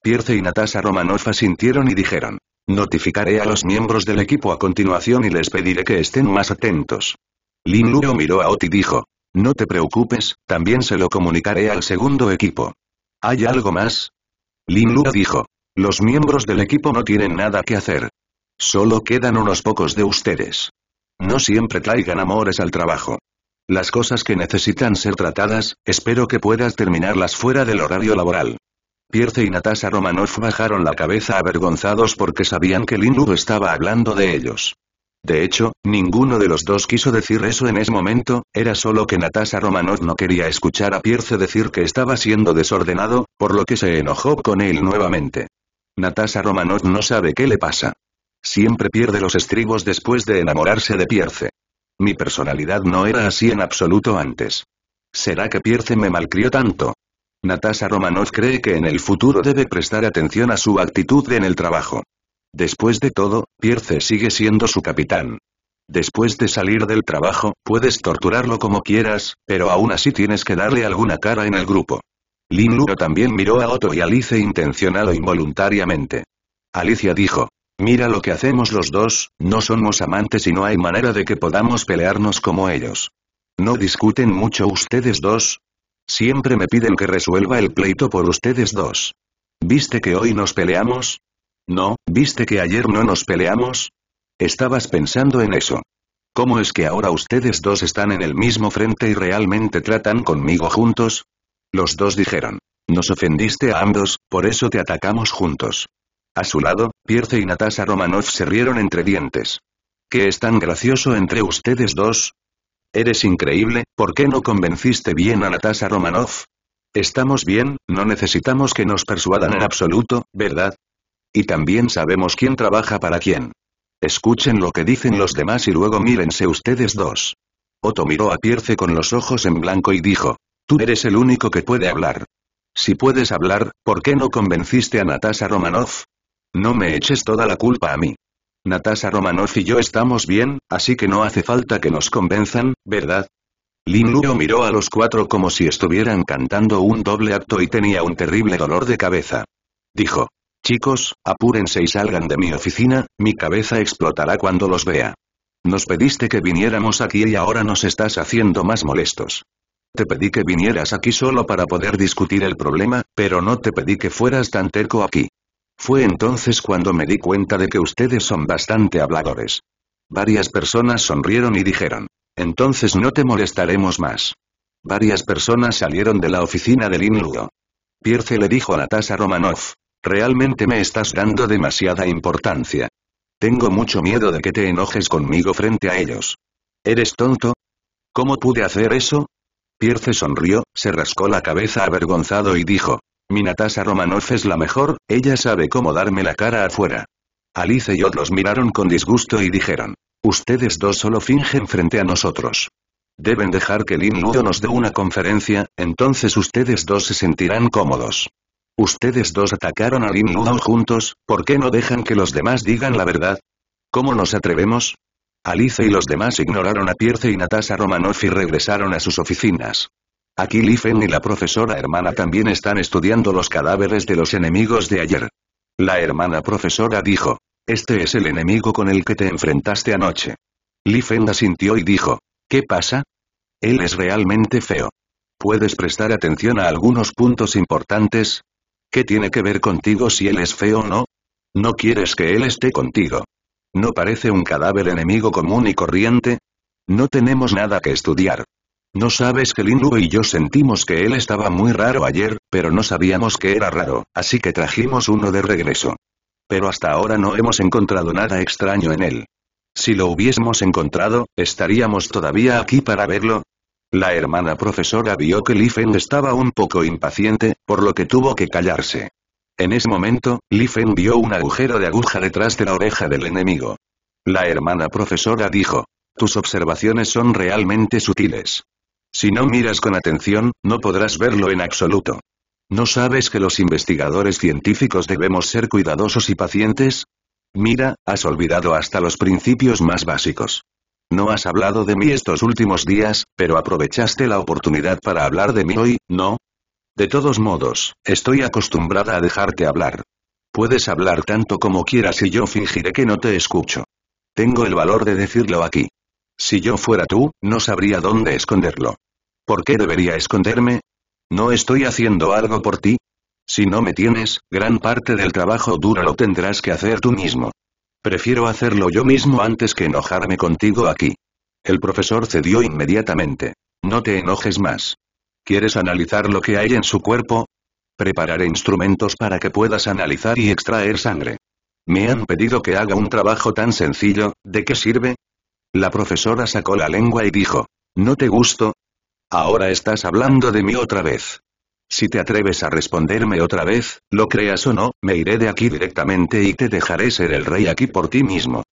Pierce y Natasha Romanova sintieron y dijeron. Notificaré a los miembros del equipo a continuación y les pediré que estén más atentos. Lin Luo miró a Oti y dijo. No te preocupes, también se lo comunicaré al segundo equipo. ¿Hay algo más? Lin Luo dijo. Los miembros del equipo no tienen nada que hacer. Solo quedan unos pocos de ustedes. No siempre traigan amores al trabajo. Las cosas que necesitan ser tratadas, espero que puedas terminarlas fuera del horario laboral. Pierce y Natasha Romanov bajaron la cabeza avergonzados porque sabían que Linu estaba hablando de ellos. De hecho, ninguno de los dos quiso decir eso en ese momento, era solo que Natasha Romanov no quería escuchar a Pierce decir que estaba siendo desordenado, por lo que se enojó con él nuevamente. Natasha Romanoff no sabe qué le pasa. Siempre pierde los estribos después de enamorarse de Pierce. Mi personalidad no era así en absoluto antes. ¿Será que Pierce me malcrió tanto? Natasha Romanov cree que en el futuro debe prestar atención a su actitud en el trabajo. Después de todo, Pierce sigue siendo su capitán. Después de salir del trabajo, puedes torturarlo como quieras, pero aún así tienes que darle alguna cara en el grupo. Lin Luo también miró a Otto y Alice intencional involuntariamente. Alicia dijo, mira lo que hacemos los dos, no somos amantes y no hay manera de que podamos pelearnos como ellos. No discuten mucho ustedes dos, Siempre me piden que resuelva el pleito por ustedes dos. ¿Viste que hoy nos peleamos? No, ¿viste que ayer no nos peleamos? Estabas pensando en eso. ¿Cómo es que ahora ustedes dos están en el mismo frente y realmente tratan conmigo juntos? Los dos dijeron. Nos ofendiste a ambos, por eso te atacamos juntos. A su lado, Pierce y Natasha Romanov se rieron entre dientes. ¿Qué es tan gracioso entre ustedes dos? Eres increíble, ¿por qué no convenciste bien a Natasha Romanoff? Estamos bien, no necesitamos que nos persuadan en absoluto, ¿verdad? Y también sabemos quién trabaja para quién. Escuchen lo que dicen los demás y luego mírense ustedes dos. Otto miró a Pierce con los ojos en blanco y dijo, tú eres el único que puede hablar. Si puedes hablar, ¿por qué no convenciste a Natasha Romanov? No me eches toda la culpa a mí. Natasha Romanoff y yo estamos bien, así que no hace falta que nos convenzan, ¿verdad? Lin Luo miró a los cuatro como si estuvieran cantando un doble acto y tenía un terrible dolor de cabeza. Dijo. Chicos, apúrense y salgan de mi oficina, mi cabeza explotará cuando los vea. Nos pediste que viniéramos aquí y ahora nos estás haciendo más molestos. Te pedí que vinieras aquí solo para poder discutir el problema, pero no te pedí que fueras tan terco aquí. Fue entonces cuando me di cuenta de que ustedes son bastante habladores. Varias personas sonrieron y dijeron, entonces no te molestaremos más. Varias personas salieron de la oficina del inludo. Pierce le dijo a Natasha Romanov: realmente me estás dando demasiada importancia. Tengo mucho miedo de que te enojes conmigo frente a ellos. ¿Eres tonto? ¿Cómo pude hacer eso? Pierce sonrió, se rascó la cabeza avergonzado y dijo, mi Natasha Romanoff es la mejor, ella sabe cómo darme la cara afuera. Alice y otros los miraron con disgusto y dijeron. Ustedes dos solo fingen frente a nosotros. Deben dejar que Lin Ludo nos dé una conferencia, entonces ustedes dos se sentirán cómodos. Ustedes dos atacaron a Lin Ludo juntos, ¿por qué no dejan que los demás digan la verdad? ¿Cómo nos atrevemos? Alice y los demás ignoraron a Pierce y Natasha Romanoff y regresaron a sus oficinas. Aquí Li y la profesora hermana también están estudiando los cadáveres de los enemigos de ayer. La hermana profesora dijo. Este es el enemigo con el que te enfrentaste anoche. Li asintió y dijo. ¿Qué pasa? Él es realmente feo. ¿Puedes prestar atención a algunos puntos importantes? ¿Qué tiene que ver contigo si él es feo o no? No quieres que él esté contigo. ¿No parece un cadáver enemigo común y corriente? No tenemos nada que estudiar. No sabes que Lin y yo sentimos que él estaba muy raro ayer, pero no sabíamos que era raro, así que trajimos uno de regreso. Pero hasta ahora no hemos encontrado nada extraño en él. Si lo hubiésemos encontrado, ¿estaríamos todavía aquí para verlo? La hermana profesora vio que Li estaba un poco impaciente, por lo que tuvo que callarse. En ese momento, Li vio un agujero de aguja detrás de la oreja del enemigo. La hermana profesora dijo, tus observaciones son realmente sutiles. Si no miras con atención, no podrás verlo en absoluto. ¿No sabes que los investigadores científicos debemos ser cuidadosos y pacientes? Mira, has olvidado hasta los principios más básicos. No has hablado de mí estos últimos días, pero aprovechaste la oportunidad para hablar de mí hoy, ¿no? De todos modos, estoy acostumbrada a dejarte hablar. Puedes hablar tanto como quieras y yo fingiré que no te escucho. Tengo el valor de decirlo aquí. Si yo fuera tú, no sabría dónde esconderlo. ¿Por qué debería esconderme? ¿No estoy haciendo algo por ti? Si no me tienes, gran parte del trabajo duro lo tendrás que hacer tú mismo. Prefiero hacerlo yo mismo antes que enojarme contigo aquí. El profesor cedió inmediatamente. No te enojes más. ¿Quieres analizar lo que hay en su cuerpo? Prepararé instrumentos para que puedas analizar y extraer sangre. Me han pedido que haga un trabajo tan sencillo, ¿de qué sirve? La profesora sacó la lengua y dijo. ¿No te gusto? Ahora estás hablando de mí otra vez. Si te atreves a responderme otra vez, lo creas o no, me iré de aquí directamente y te dejaré ser el rey aquí por ti mismo.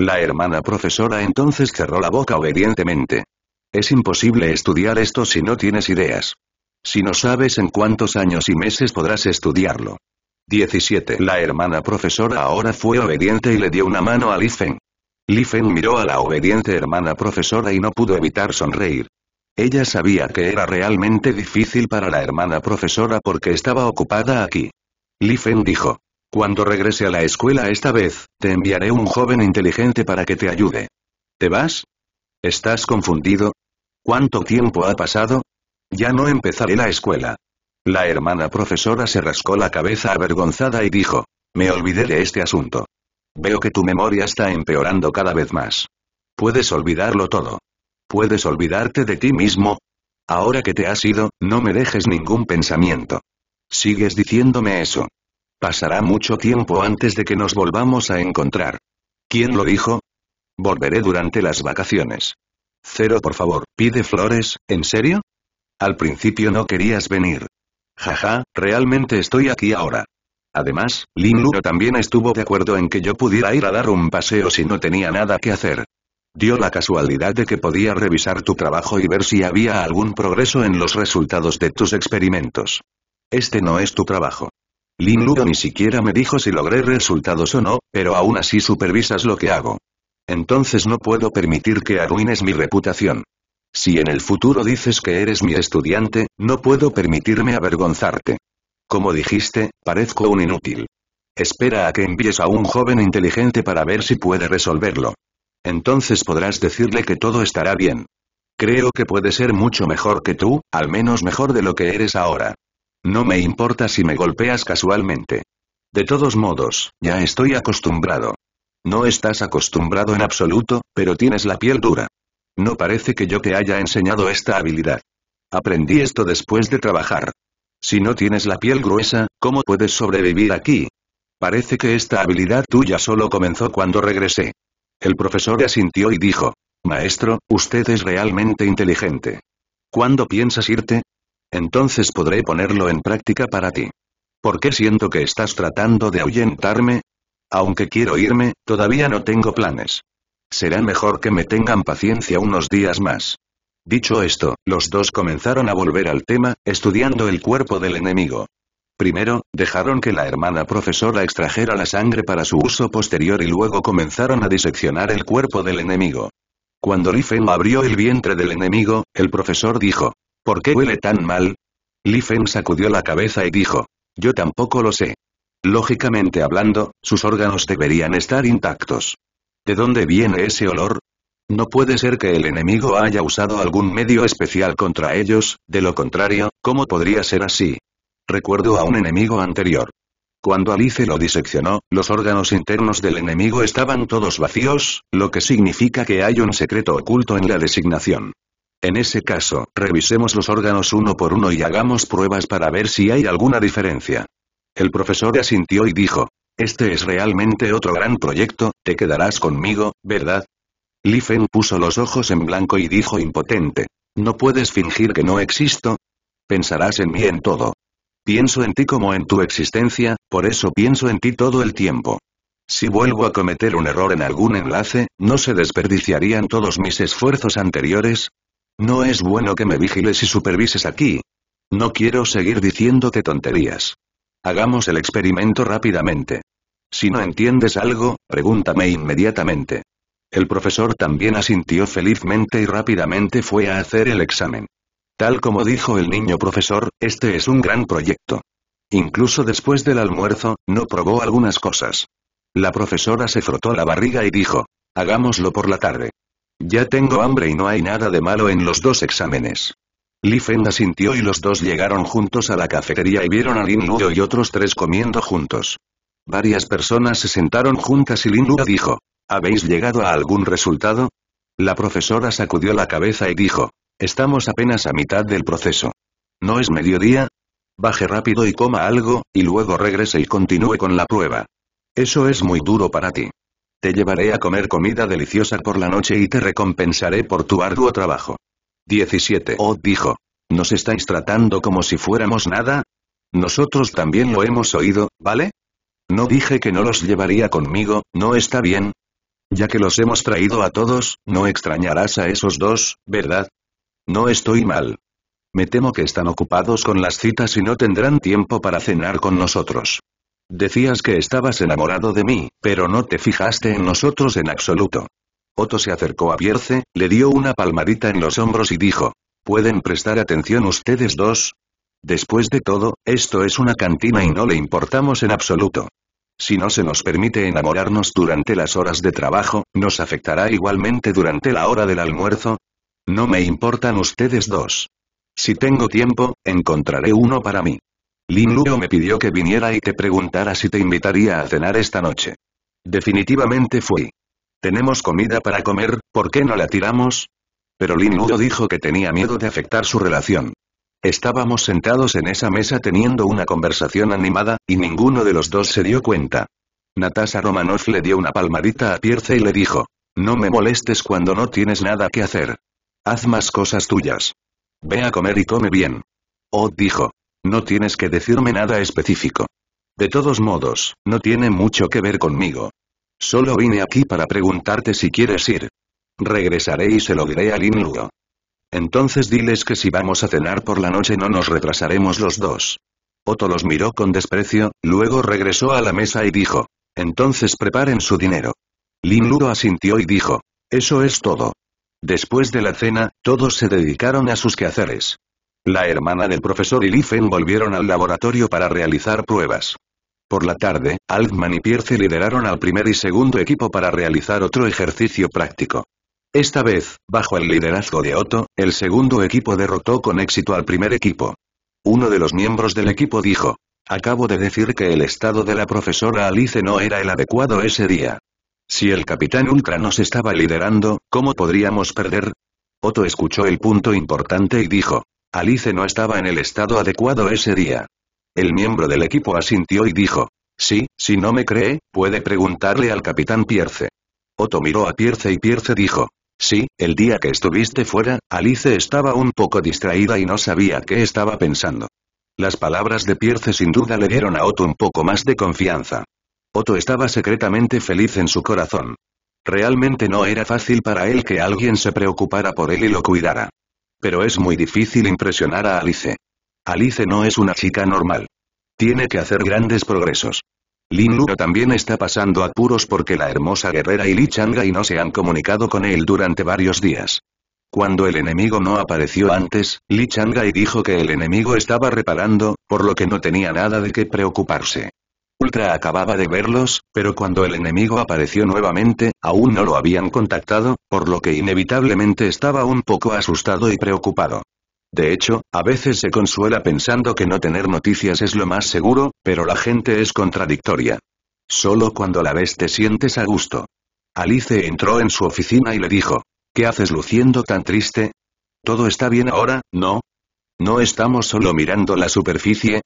La hermana profesora entonces cerró la boca obedientemente. Es imposible estudiar esto si no tienes ideas. Si no sabes en cuántos años y meses podrás estudiarlo. 17. La hermana profesora ahora fue obediente y le dio una mano a Li Li miró a la obediente hermana profesora y no pudo evitar sonreír. Ella sabía que era realmente difícil para la hermana profesora porque estaba ocupada aquí. Li Feng dijo. Cuando regrese a la escuela esta vez, te enviaré un joven inteligente para que te ayude. ¿Te vas? ¿Estás confundido? ¿Cuánto tiempo ha pasado? Ya no empezaré la escuela. La hermana profesora se rascó la cabeza avergonzada y dijo. Me olvidé de este asunto. Veo que tu memoria está empeorando cada vez más. Puedes olvidarlo todo. Puedes olvidarte de ti mismo. Ahora que te has ido, no me dejes ningún pensamiento. Sigues diciéndome eso. Pasará mucho tiempo antes de que nos volvamos a encontrar. ¿Quién lo dijo? Volveré durante las vacaciones. Cero por favor, pide flores, ¿en serio? Al principio no querías venir. Jaja, realmente estoy aquí ahora. Además, Lin Luo también estuvo de acuerdo en que yo pudiera ir a dar un paseo si no tenía nada que hacer. Dio la casualidad de que podía revisar tu trabajo y ver si había algún progreso en los resultados de tus experimentos. Este no es tu trabajo. Lin Luo ni siquiera me dijo si logré resultados o no, pero aún así supervisas lo que hago. Entonces no puedo permitir que arruines mi reputación. Si en el futuro dices que eres mi estudiante, no puedo permitirme avergonzarte. Como dijiste, parezco un inútil. Espera a que envíes a un joven inteligente para ver si puede resolverlo. Entonces podrás decirle que todo estará bien. Creo que puede ser mucho mejor que tú, al menos mejor de lo que eres ahora. No me importa si me golpeas casualmente. De todos modos, ya estoy acostumbrado. No estás acostumbrado en absoluto, pero tienes la piel dura. No parece que yo te haya enseñado esta habilidad. Aprendí esto después de trabajar, si no tienes la piel gruesa, ¿cómo puedes sobrevivir aquí? Parece que esta habilidad tuya solo comenzó cuando regresé. El profesor asintió y dijo, Maestro, usted es realmente inteligente. ¿Cuándo piensas irte? Entonces podré ponerlo en práctica para ti. ¿Por qué siento que estás tratando de ahuyentarme? Aunque quiero irme, todavía no tengo planes. Será mejor que me tengan paciencia unos días más. Dicho esto, los dos comenzaron a volver al tema, estudiando el cuerpo del enemigo. Primero, dejaron que la hermana profesora extrajera la sangre para su uso posterior y luego comenzaron a diseccionar el cuerpo del enemigo. Cuando Li abrió el vientre del enemigo, el profesor dijo, ¿Por qué huele tan mal? Li sacudió la cabeza y dijo, yo tampoco lo sé. Lógicamente hablando, sus órganos deberían estar intactos. ¿De dónde viene ese olor? No puede ser que el enemigo haya usado algún medio especial contra ellos, de lo contrario, ¿cómo podría ser así? Recuerdo a un enemigo anterior. Cuando Alice lo diseccionó, los órganos internos del enemigo estaban todos vacíos, lo que significa que hay un secreto oculto en la designación. En ese caso, revisemos los órganos uno por uno y hagamos pruebas para ver si hay alguna diferencia. El profesor asintió y dijo, este es realmente otro gran proyecto, te quedarás conmigo, ¿verdad? Li puso los ojos en blanco y dijo impotente. No puedes fingir que no existo. Pensarás en mí en todo. Pienso en ti como en tu existencia, por eso pienso en ti todo el tiempo. Si vuelvo a cometer un error en algún enlace, ¿no se desperdiciarían todos mis esfuerzos anteriores? No es bueno que me vigiles y supervises aquí. No quiero seguir diciéndote tonterías. Hagamos el experimento rápidamente. Si no entiendes algo, pregúntame inmediatamente. El profesor también asintió felizmente y rápidamente fue a hacer el examen. Tal como dijo el niño profesor, este es un gran proyecto. Incluso después del almuerzo, no probó algunas cosas. La profesora se frotó la barriga y dijo, hagámoslo por la tarde. Ya tengo hambre y no hay nada de malo en los dos exámenes. Li asintió y los dos llegaron juntos a la cafetería y vieron a Lin y otros tres comiendo juntos. Varias personas se sentaron juntas y Lin dijo, ¿Habéis llegado a algún resultado? La profesora sacudió la cabeza y dijo, estamos apenas a mitad del proceso. ¿No es mediodía? Baje rápido y coma algo, y luego regrese y continúe con la prueba. Eso es muy duro para ti. Te llevaré a comer comida deliciosa por la noche y te recompensaré por tu arduo trabajo. 17. Oh, dijo. ¿Nos estáis tratando como si fuéramos nada? Nosotros también lo hemos oído, ¿vale? No dije que no los llevaría conmigo, ¿no está bien? Ya que los hemos traído a todos, no extrañarás a esos dos, ¿verdad? No estoy mal. Me temo que están ocupados con las citas y no tendrán tiempo para cenar con nosotros. Decías que estabas enamorado de mí, pero no te fijaste en nosotros en absoluto. Otto se acercó a Bierce, le dio una palmadita en los hombros y dijo, ¿pueden prestar atención ustedes dos? Después de todo, esto es una cantina y no le importamos en absoluto. Si no se nos permite enamorarnos durante las horas de trabajo, ¿nos afectará igualmente durante la hora del almuerzo? No me importan ustedes dos. Si tengo tiempo, encontraré uno para mí. Lin Luo me pidió que viniera y te preguntara si te invitaría a cenar esta noche. Definitivamente fui. Tenemos comida para comer, ¿por qué no la tiramos? Pero Lin Luo dijo que tenía miedo de afectar su relación. Estábamos sentados en esa mesa teniendo una conversación animada, y ninguno de los dos se dio cuenta. Natasha Romanoff le dio una palmadita a Pierce y le dijo, no me molestes cuando no tienes nada que hacer. Haz más cosas tuyas. Ve a comer y come bien. Odd dijo, no tienes que decirme nada específico. De todos modos, no tiene mucho que ver conmigo. Solo vine aquí para preguntarte si quieres ir. Regresaré y se lo diré al Lin entonces diles que si vamos a cenar por la noche no nos retrasaremos los dos. Otto los miró con desprecio, luego regresó a la mesa y dijo. Entonces preparen su dinero. Lin Luro asintió y dijo. Eso es todo. Después de la cena, todos se dedicaron a sus quehaceres. La hermana del profesor y volvieron al laboratorio para realizar pruebas. Por la tarde, Altman y Pierce lideraron al primer y segundo equipo para realizar otro ejercicio práctico. Esta vez, bajo el liderazgo de Otto, el segundo equipo derrotó con éxito al primer equipo. Uno de los miembros del equipo dijo, acabo de decir que el estado de la profesora Alice no era el adecuado ese día. Si el capitán Ultra nos estaba liderando, ¿cómo podríamos perder? Otto escuchó el punto importante y dijo, Alice no estaba en el estado adecuado ese día. El miembro del equipo asintió y dijo, sí, si no me cree, puede preguntarle al capitán Pierce. Otto miró a Pierce y Pierce dijo, Sí, el día que estuviste fuera, Alice estaba un poco distraída y no sabía qué estaba pensando. Las palabras de Pierce sin duda le dieron a Otto un poco más de confianza. Otto estaba secretamente feliz en su corazón. Realmente no era fácil para él que alguien se preocupara por él y lo cuidara. Pero es muy difícil impresionar a Alice. Alice no es una chica normal. Tiene que hacer grandes progresos. Lin Luo también está pasando apuros porque la hermosa guerrera y Li Changai no se han comunicado con él durante varios días. Cuando el enemigo no apareció antes, Li Changai dijo que el enemigo estaba reparando, por lo que no tenía nada de qué preocuparse. Ultra acababa de verlos, pero cuando el enemigo apareció nuevamente, aún no lo habían contactado, por lo que inevitablemente estaba un poco asustado y preocupado. De hecho, a veces se consuela pensando que no tener noticias es lo más seguro, pero la gente es contradictoria. Solo cuando la ves te sientes a gusto. Alice entró en su oficina y le dijo, ¿qué haces luciendo tan triste? Todo está bien ahora, ¿no? ¿No estamos solo mirando la superficie?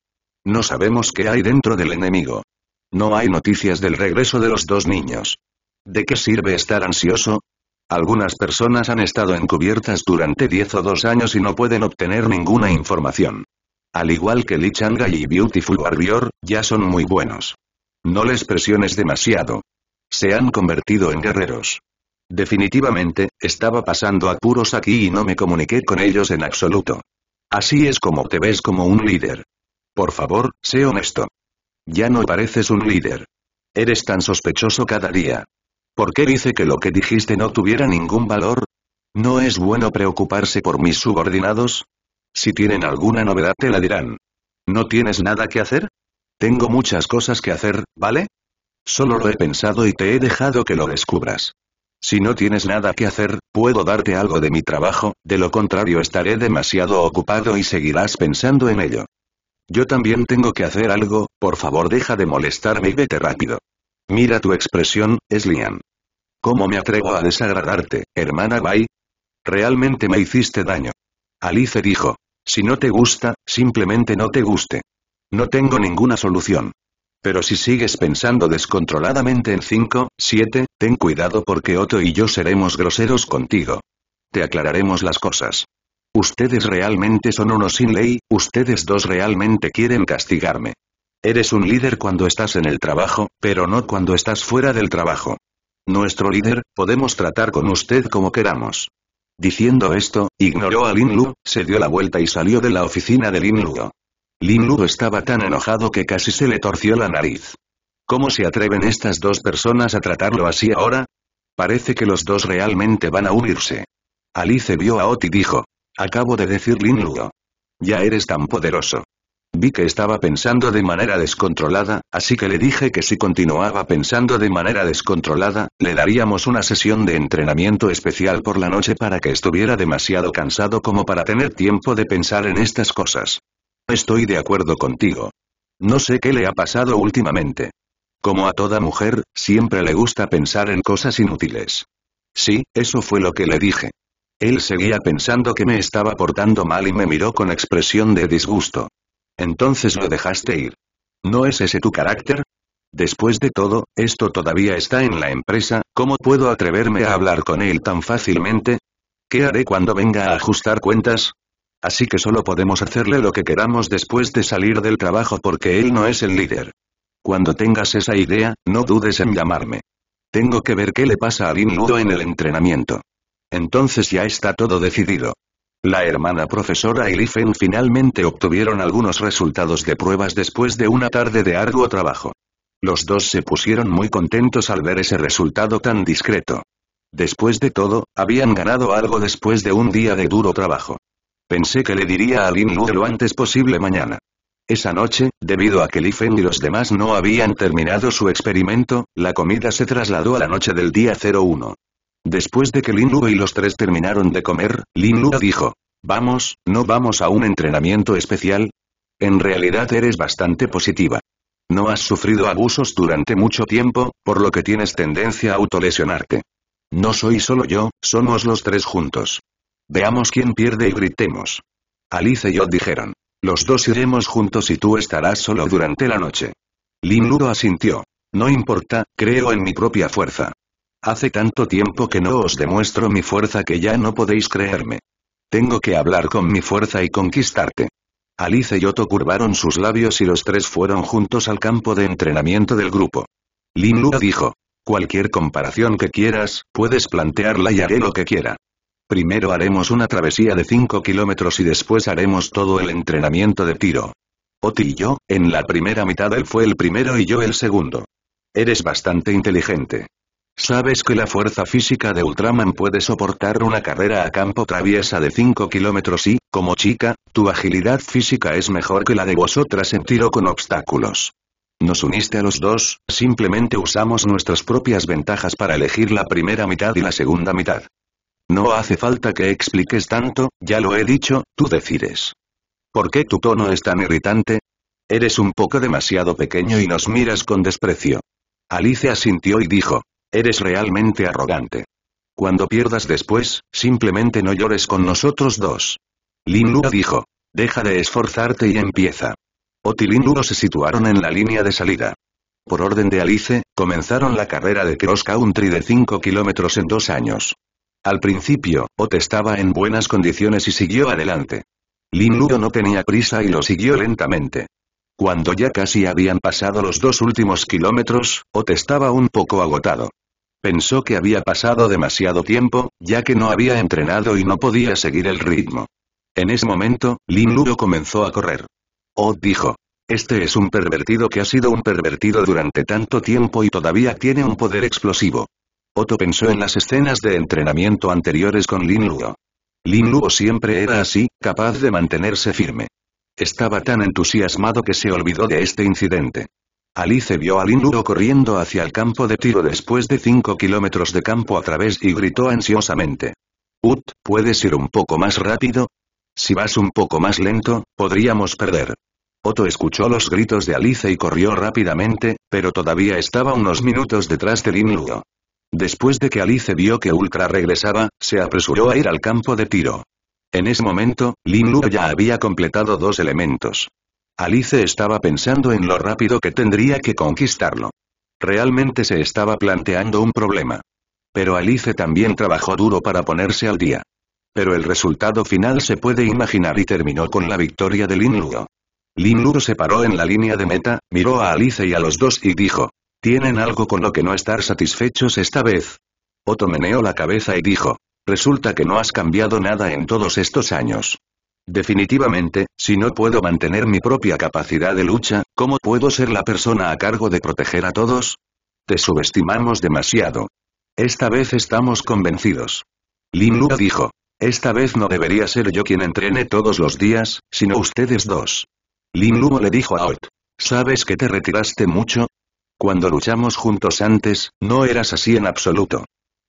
No sabemos qué hay dentro del enemigo. No hay noticias del regreso de los dos niños. ¿De qué sirve estar ansioso? Algunas personas han estado encubiertas durante 10 o 2 años y no pueden obtener ninguna información. Al igual que Lee Changa y Beautiful Warrior, ya son muy buenos. No les presiones demasiado. Se han convertido en guerreros. Definitivamente, estaba pasando apuros aquí y no me comuniqué con ellos en absoluto. Así es como te ves como un líder. Por favor, sé honesto. Ya no pareces un líder. Eres tan sospechoso cada día. ¿Por qué dice que lo que dijiste no tuviera ningún valor? ¿No es bueno preocuparse por mis subordinados? Si tienen alguna novedad te la dirán. ¿No tienes nada que hacer? Tengo muchas cosas que hacer, ¿vale? Solo lo he pensado y te he dejado que lo descubras. Si no tienes nada que hacer, puedo darte algo de mi trabajo, de lo contrario estaré demasiado ocupado y seguirás pensando en ello. Yo también tengo que hacer algo, por favor deja de molestarme y vete rápido. Mira tu expresión, es ¿Cómo me atrevo a desagradarte, hermana Bai? Realmente me hiciste daño. Alice dijo. Si no te gusta, simplemente no te guste. No tengo ninguna solución. Pero si sigues pensando descontroladamente en 5, 7, ten cuidado porque Otto y yo seremos groseros contigo. Te aclararemos las cosas. Ustedes realmente son unos sin ley, ustedes dos realmente quieren castigarme. Eres un líder cuando estás en el trabajo, pero no cuando estás fuera del trabajo. Nuestro líder, podemos tratar con usted como queramos. Diciendo esto, ignoró a Lin Lu, se dio la vuelta y salió de la oficina de Lin Lu. Lin Lu estaba tan enojado que casi se le torció la nariz. ¿Cómo se atreven estas dos personas a tratarlo así ahora? Parece que los dos realmente van a unirse. Alice vio a Oti y dijo. Acabo de decir Lin Lu. Ya eres tan poderoso. Vi que estaba pensando de manera descontrolada, así que le dije que si continuaba pensando de manera descontrolada, le daríamos una sesión de entrenamiento especial por la noche para que estuviera demasiado cansado como para tener tiempo de pensar en estas cosas. Estoy de acuerdo contigo. No sé qué le ha pasado últimamente. Como a toda mujer, siempre le gusta pensar en cosas inútiles. Sí, eso fue lo que le dije. Él seguía pensando que me estaba portando mal y me miró con expresión de disgusto. Entonces lo dejaste ir. ¿No es ese tu carácter? Después de todo, esto todavía está en la empresa, ¿cómo puedo atreverme a hablar con él tan fácilmente? ¿Qué haré cuando venga a ajustar cuentas? Así que solo podemos hacerle lo que queramos después de salir del trabajo porque él no es el líder. Cuando tengas esa idea, no dudes en llamarme. Tengo que ver qué le pasa a Lin Ludo en el entrenamiento. Entonces ya está todo decidido. La hermana profesora y finalmente obtuvieron algunos resultados de pruebas después de una tarde de arduo trabajo. Los dos se pusieron muy contentos al ver ese resultado tan discreto. Después de todo, habían ganado algo después de un día de duro trabajo. Pensé que le diría a Lin Lu lo antes posible mañana. Esa noche, debido a que Lifen y los demás no habían terminado su experimento, la comida se trasladó a la noche del día 01. Después de que Lin Luo y los tres terminaron de comer, Lin Luo dijo. Vamos, ¿no vamos a un entrenamiento especial? En realidad eres bastante positiva. No has sufrido abusos durante mucho tiempo, por lo que tienes tendencia a autolesionarte. No soy solo yo, somos los tres juntos. Veamos quién pierde y gritemos. Alice y yo dijeron. Los dos iremos juntos y tú estarás solo durante la noche. Lin Ludo asintió. No importa, creo en mi propia fuerza. Hace tanto tiempo que no os demuestro mi fuerza que ya no podéis creerme. Tengo que hablar con mi fuerza y conquistarte. Alice y Otto curvaron sus labios y los tres fueron juntos al campo de entrenamiento del grupo. Lin Lu dijo. Cualquier comparación que quieras, puedes plantearla y haré lo que quiera. Primero haremos una travesía de 5 kilómetros y después haremos todo el entrenamiento de tiro. Oti y yo, en la primera mitad él fue el primero y yo el segundo. Eres bastante inteligente. Sabes que la fuerza física de Ultraman puede soportar una carrera a campo traviesa de 5 kilómetros y, como chica, tu agilidad física es mejor que la de vosotras en tiro con obstáculos. Nos uniste a los dos, simplemente usamos nuestras propias ventajas para elegir la primera mitad y la segunda mitad. No hace falta que expliques tanto, ya lo he dicho, tú decides. ¿Por qué tu tono es tan irritante? Eres un poco demasiado pequeño y nos miras con desprecio. Alicia sintió y dijo, Eres realmente arrogante. Cuando pierdas después, simplemente no llores con nosotros dos. Lin Luo dijo. Deja de esforzarte y empieza. y Lin Luo se situaron en la línea de salida. Por orden de Alice, comenzaron la carrera de cross country de 5 kilómetros en dos años. Al principio, Ot estaba en buenas condiciones y siguió adelante. Lin Luo no tenía prisa y lo siguió lentamente. Cuando ya casi habían pasado los dos últimos kilómetros, Ot estaba un poco agotado. Pensó que había pasado demasiado tiempo, ya que no había entrenado y no podía seguir el ritmo. En ese momento, Lin Luo comenzó a correr. Ot oh, dijo. Este es un pervertido que ha sido un pervertido durante tanto tiempo y todavía tiene un poder explosivo. Otto pensó en las escenas de entrenamiento anteriores con Lin Luo. Lin Luo siempre era así, capaz de mantenerse firme. Estaba tan entusiasmado que se olvidó de este incidente. Alice vio al inuro corriendo hacia el campo de tiro después de 5 kilómetros de campo a través y gritó ansiosamente. Ut, ¿puedes ir un poco más rápido? Si vas un poco más lento, podríamos perder. Otto escuchó los gritos de Alice y corrió rápidamente, pero todavía estaba unos minutos detrás del Ludo. Después de que Alice vio que Ultra regresaba, se apresuró a ir al campo de tiro. En ese momento, Lin Luo ya había completado dos elementos. Alice estaba pensando en lo rápido que tendría que conquistarlo. Realmente se estaba planteando un problema. Pero Alice también trabajó duro para ponerse al día. Pero el resultado final se puede imaginar y terminó con la victoria de Lin Luo. Lin Luo se paró en la línea de meta, miró a Alice y a los dos y dijo, ¿tienen algo con lo que no estar satisfechos esta vez? Otto la cabeza y dijo, Resulta que no has cambiado nada en todos estos años. Definitivamente, si no puedo mantener mi propia capacidad de lucha, ¿cómo puedo ser la persona a cargo de proteger a todos? Te subestimamos demasiado. Esta vez estamos convencidos. Lin Lu dijo. Esta vez no debería ser yo quien entrene todos los días, sino ustedes dos. Lin Lu le dijo a Ott. ¿Sabes que te retiraste mucho? Cuando luchamos juntos antes, no eras así en absoluto.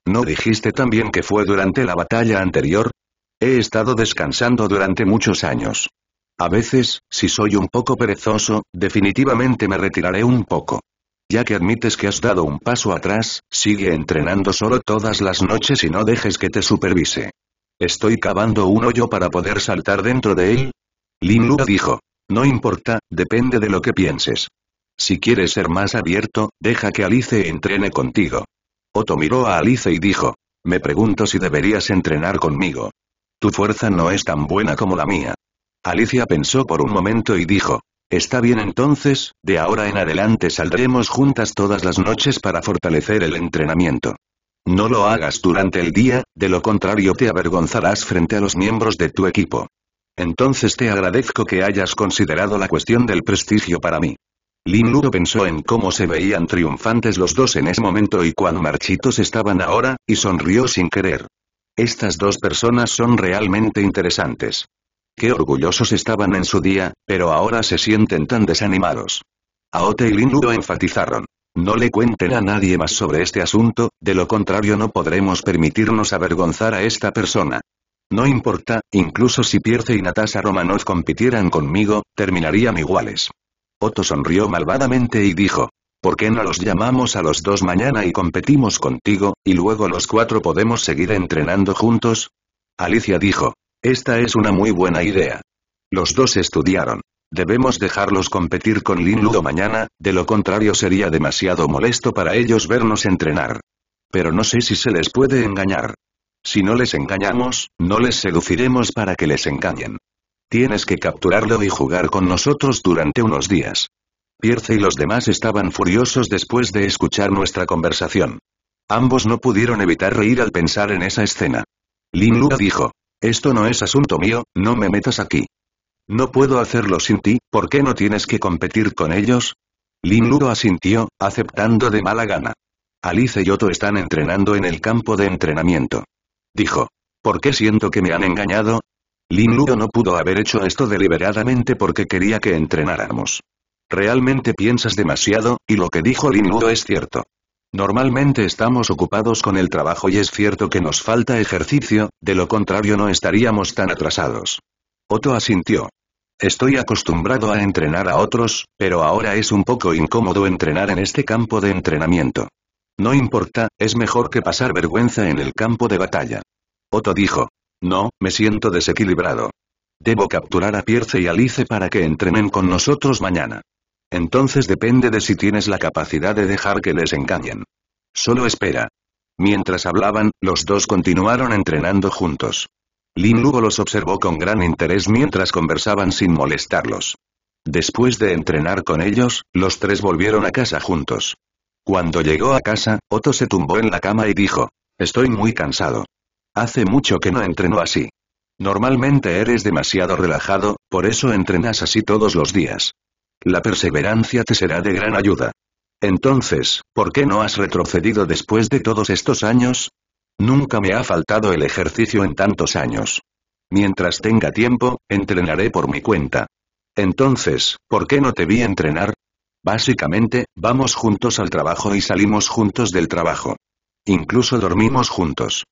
¿No dijiste también que fue durante la batalla anterior? He estado descansando durante muchos años. A veces, si soy un poco perezoso, definitivamente me retiraré un poco. Ya que admites que has dado un paso atrás, sigue entrenando solo todas las noches y no dejes que te supervise. Estoy cavando un hoyo para poder saltar dentro de él. Lin Lu dijo. No importa, depende de lo que pienses. Si quieres ser más abierto, deja que Alice entrene contigo. Otto miró a Alice y dijo. Me pregunto si deberías entrenar conmigo. Tu fuerza no es tan buena como la mía. Alicia pensó por un momento y dijo. Está bien entonces, de ahora en adelante saldremos juntas todas las noches para fortalecer el entrenamiento. No lo hagas durante el día, de lo contrario te avergonzarás frente a los miembros de tu equipo. Entonces te agradezco que hayas considerado la cuestión del prestigio para mí. Lin Ludo pensó en cómo se veían triunfantes los dos en ese momento y cuán marchitos estaban ahora, y sonrió sin querer. Estas dos personas son realmente interesantes. Qué orgullosos estaban en su día, pero ahora se sienten tan desanimados. Aote y Lin Ludo enfatizaron. No le cuenten a nadie más sobre este asunto, de lo contrario no podremos permitirnos avergonzar a esta persona. No importa, incluso si Pierce y Natasha Romanov compitieran conmigo, terminarían iguales. Otto sonrió malvadamente y dijo. ¿Por qué no los llamamos a los dos mañana y competimos contigo, y luego los cuatro podemos seguir entrenando juntos? Alicia dijo. Esta es una muy buena idea. Los dos estudiaron. Debemos dejarlos competir con Lin Ludo mañana, de lo contrario sería demasiado molesto para ellos vernos entrenar. Pero no sé si se les puede engañar. Si no les engañamos, no les seduciremos para que les engañen. Tienes que capturarlo y jugar con nosotros durante unos días. Pierce y los demás estaban furiosos después de escuchar nuestra conversación. Ambos no pudieron evitar reír al pensar en esa escena. Lin Lu dijo, esto no es asunto mío, no me metas aquí. No puedo hacerlo sin ti, ¿por qué no tienes que competir con ellos? Lin Lu asintió, aceptando de mala gana. Alice y Otto están entrenando en el campo de entrenamiento. Dijo, ¿por qué siento que me han engañado? Lin no pudo haber hecho esto deliberadamente porque quería que entrenáramos. Realmente piensas demasiado, y lo que dijo Lin es cierto. Normalmente estamos ocupados con el trabajo y es cierto que nos falta ejercicio, de lo contrario no estaríamos tan atrasados. Otto asintió. Estoy acostumbrado a entrenar a otros, pero ahora es un poco incómodo entrenar en este campo de entrenamiento. No importa, es mejor que pasar vergüenza en el campo de batalla. Otto dijo. No, me siento desequilibrado. Debo capturar a Pierce y a para que entrenen con nosotros mañana. Entonces depende de si tienes la capacidad de dejar que les engañen. Solo espera. Mientras hablaban, los dos continuaron entrenando juntos. Lin Lugo los observó con gran interés mientras conversaban sin molestarlos. Después de entrenar con ellos, los tres volvieron a casa juntos. Cuando llegó a casa, Otto se tumbó en la cama y dijo, Estoy muy cansado. Hace mucho que no entreno así. Normalmente eres demasiado relajado, por eso entrenas así todos los días. La perseverancia te será de gran ayuda. Entonces, ¿por qué no has retrocedido después de todos estos años? Nunca me ha faltado el ejercicio en tantos años. Mientras tenga tiempo, entrenaré por mi cuenta. Entonces, ¿por qué no te vi entrenar? Básicamente, vamos juntos al trabajo y salimos juntos del trabajo. Incluso dormimos juntos.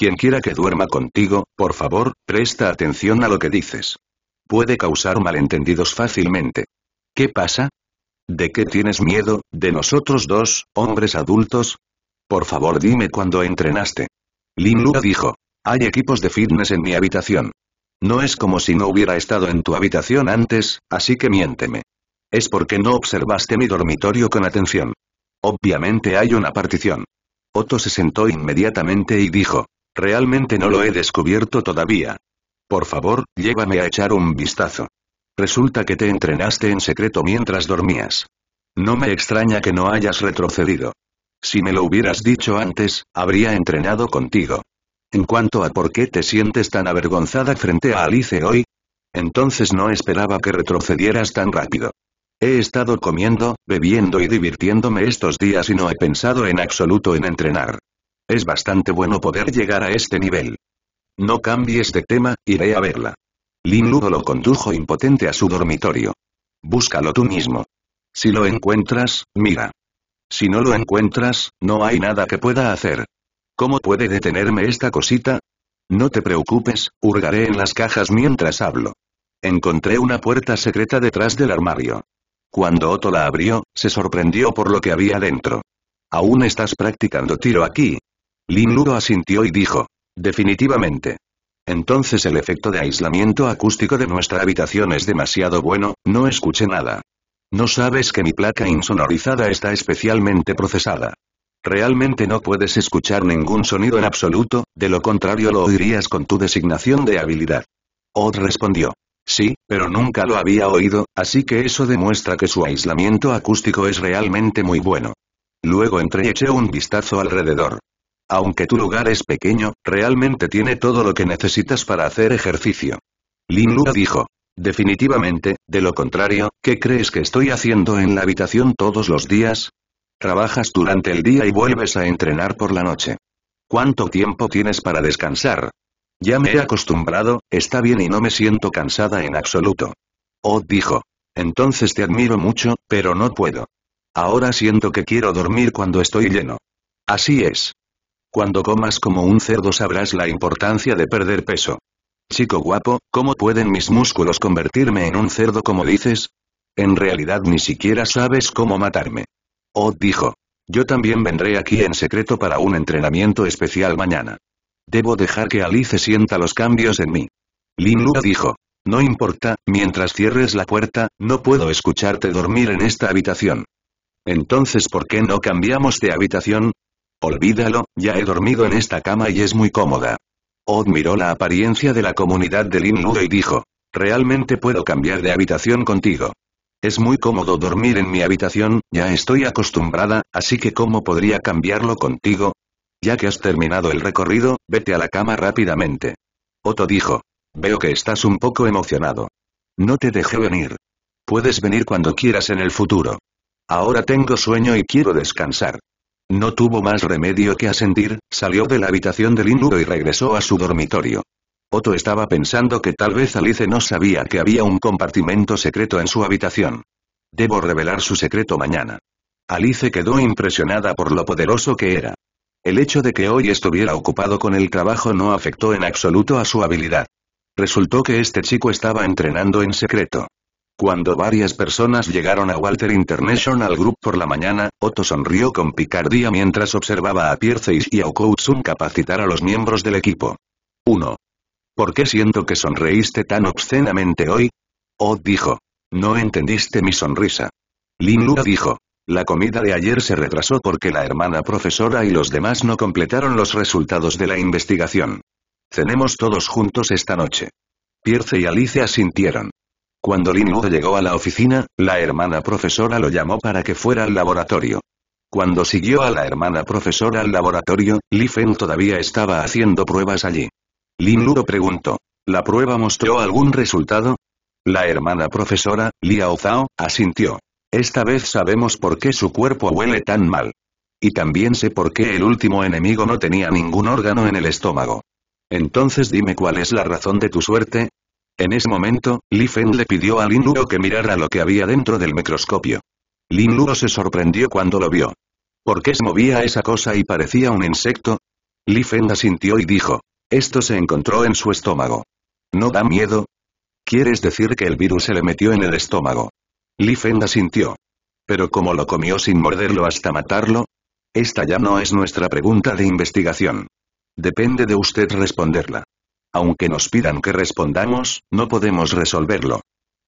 Quien quiera que duerma contigo, por favor, presta atención a lo que dices. Puede causar malentendidos fácilmente. ¿Qué pasa? ¿De qué tienes miedo, de nosotros dos, hombres adultos? Por favor dime cuándo entrenaste. Lin Lu dijo. Hay equipos de fitness en mi habitación. No es como si no hubiera estado en tu habitación antes, así que miénteme. Es porque no observaste mi dormitorio con atención. Obviamente hay una partición. Otto se sentó inmediatamente y dijo, Realmente no lo he descubierto todavía. Por favor, llévame a echar un vistazo. Resulta que te entrenaste en secreto mientras dormías. No me extraña que no hayas retrocedido. Si me lo hubieras dicho antes, habría entrenado contigo. En cuanto a por qué te sientes tan avergonzada frente a Alice hoy, entonces no esperaba que retrocedieras tan rápido. He estado comiendo, bebiendo y divirtiéndome estos días y no he pensado en absoluto en entrenar. Es bastante bueno poder llegar a este nivel. No cambies de tema, iré a verla. Lin Ludo lo condujo impotente a su dormitorio. Búscalo tú mismo. Si lo encuentras, mira. Si no lo encuentras, no hay nada que pueda hacer. ¿Cómo puede detenerme esta cosita? No te preocupes, hurgaré en las cajas mientras hablo. Encontré una puerta secreta detrás del armario. Cuando Otto la abrió, se sorprendió por lo que había dentro. Aún estás practicando tiro aquí, Lin Ludo asintió y dijo. Definitivamente. Entonces el efecto de aislamiento acústico de nuestra habitación es demasiado bueno, no escuché nada. No sabes que mi placa insonorizada está especialmente procesada. Realmente no puedes escuchar ningún sonido en absoluto, de lo contrario lo oirías con tu designación de habilidad. Odd respondió. Sí, pero nunca lo había oído, así que eso demuestra que su aislamiento acústico es realmente muy bueno. Luego entré y eché un vistazo alrededor. Aunque tu lugar es pequeño, realmente tiene todo lo que necesitas para hacer ejercicio. Lin Lua dijo. Definitivamente, de lo contrario, ¿qué crees que estoy haciendo en la habitación todos los días? Trabajas durante el día y vuelves a entrenar por la noche. ¿Cuánto tiempo tienes para descansar? Ya me he acostumbrado, está bien y no me siento cansada en absoluto. Oh dijo. Entonces te admiro mucho, pero no puedo. Ahora siento que quiero dormir cuando estoy lleno. Así es. Cuando comas como un cerdo sabrás la importancia de perder peso. Chico guapo, ¿cómo pueden mis músculos convertirme en un cerdo como dices? En realidad ni siquiera sabes cómo matarme. Oh, dijo. Yo también vendré aquí en secreto para un entrenamiento especial mañana. Debo dejar que Alice sienta los cambios en mí. Lin dijo. No importa, mientras cierres la puerta, no puedo escucharte dormir en esta habitación. Entonces, ¿por qué no cambiamos de habitación? Olvídalo, ya he dormido en esta cama y es muy cómoda. Odd miró la apariencia de la comunidad de Lin Ludo y dijo. Realmente puedo cambiar de habitación contigo. Es muy cómodo dormir en mi habitación, ya estoy acostumbrada, así que ¿cómo podría cambiarlo contigo? Ya que has terminado el recorrido, vete a la cama rápidamente. Otto dijo. Veo que estás un poco emocionado. No te dejé venir. Puedes venir cuando quieras en el futuro. Ahora tengo sueño y quiero descansar. No tuvo más remedio que asentir, salió de la habitación del induro y regresó a su dormitorio. Otto estaba pensando que tal vez Alice no sabía que había un compartimento secreto en su habitación. Debo revelar su secreto mañana. Alice quedó impresionada por lo poderoso que era. El hecho de que hoy estuviera ocupado con el trabajo no afectó en absoluto a su habilidad. Resultó que este chico estaba entrenando en secreto. Cuando varias personas llegaron a Walter International Group por la mañana, Otto sonrió con picardía mientras observaba a Pierce y a Okoutsun capacitar a los miembros del equipo. 1. ¿Por qué siento que sonreíste tan obscenamente hoy? Oh dijo. No entendiste mi sonrisa. Lin Lua dijo. La comida de ayer se retrasó porque la hermana profesora y los demás no completaron los resultados de la investigación. Cenemos todos juntos esta noche. Pierce y Alicia sintieron. Cuando Lin Luo llegó a la oficina, la hermana profesora lo llamó para que fuera al laboratorio. Cuando siguió a la hermana profesora al laboratorio, Li Feng todavía estaba haciendo pruebas allí. Lin Luo preguntó. ¿La prueba mostró algún resultado? La hermana profesora, Liao Zhao, asintió. Esta vez sabemos por qué su cuerpo huele tan mal. Y también sé por qué el último enemigo no tenía ningún órgano en el estómago. Entonces dime cuál es la razón de tu suerte, en ese momento, Li le pidió a Lin Luo que mirara lo que había dentro del microscopio. Lin Luo se sorprendió cuando lo vio. ¿Por qué se movía esa cosa y parecía un insecto? Li Fen asintió y dijo. Esto se encontró en su estómago. ¿No da miedo? ¿Quieres decir que el virus se le metió en el estómago? Li Fen asintió. ¿Pero cómo lo comió sin morderlo hasta matarlo? Esta ya no es nuestra pregunta de investigación. Depende de usted responderla. Aunque nos pidan que respondamos, no podemos resolverlo.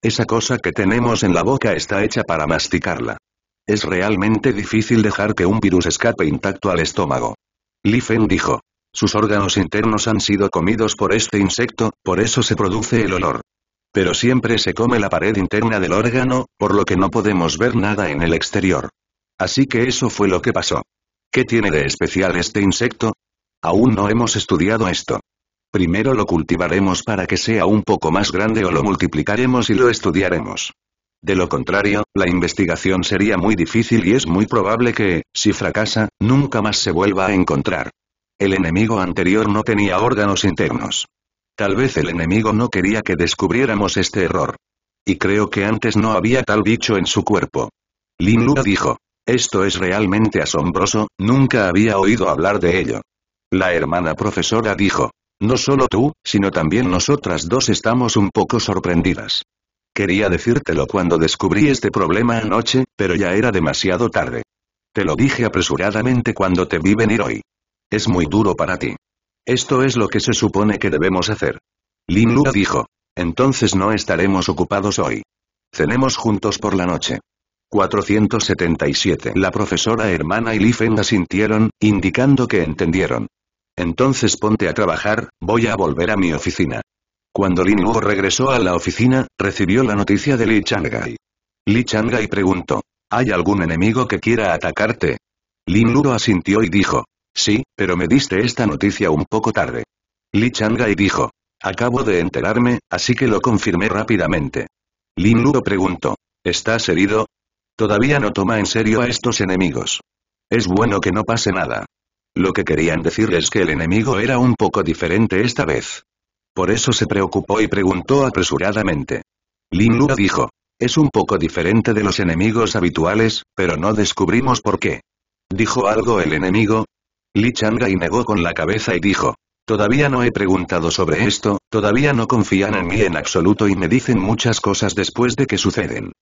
Esa cosa que tenemos en la boca está hecha para masticarla. Es realmente difícil dejar que un virus escape intacto al estómago. Li dijo. Sus órganos internos han sido comidos por este insecto, por eso se produce el olor. Pero siempre se come la pared interna del órgano, por lo que no podemos ver nada en el exterior. Así que eso fue lo que pasó. ¿Qué tiene de especial este insecto? Aún no hemos estudiado esto. Primero lo cultivaremos para que sea un poco más grande o lo multiplicaremos y lo estudiaremos. De lo contrario, la investigación sería muy difícil y es muy probable que, si fracasa, nunca más se vuelva a encontrar. El enemigo anterior no tenía órganos internos. Tal vez el enemigo no quería que descubriéramos este error. Y creo que antes no había tal bicho en su cuerpo. Lin Lu dijo. Esto es realmente asombroso, nunca había oído hablar de ello. La hermana profesora dijo. No solo tú, sino también nosotras dos estamos un poco sorprendidas. Quería decírtelo cuando descubrí este problema anoche, pero ya era demasiado tarde. Te lo dije apresuradamente cuando te vi venir hoy. Es muy duro para ti. Esto es lo que se supone que debemos hacer. Lin Lu dijo. Entonces no estaremos ocupados hoy. Cenemos juntos por la noche. 477. La profesora hermana y Li Feng asintieron, indicando que entendieron. Entonces ponte a trabajar, voy a volver a mi oficina. Cuando Lin Luo regresó a la oficina, recibió la noticia de Li Chang'ai. Li Chang'ai preguntó, ¿hay algún enemigo que quiera atacarte? Lin Luo asintió y dijo, sí, pero me diste esta noticia un poco tarde. Li Chang'ai dijo, acabo de enterarme, así que lo confirmé rápidamente. Lin Luo preguntó, ¿estás herido? Todavía no toma en serio a estos enemigos. Es bueno que no pase nada. Lo que querían decir es que el enemigo era un poco diferente esta vez. Por eso se preocupó y preguntó apresuradamente. Lin Lua dijo. Es un poco diferente de los enemigos habituales, pero no descubrimos por qué. ¿Dijo algo el enemigo? Li Changai negó con la cabeza y dijo. Todavía no he preguntado sobre esto, todavía no confían en mí en absoluto y me dicen muchas cosas después de que suceden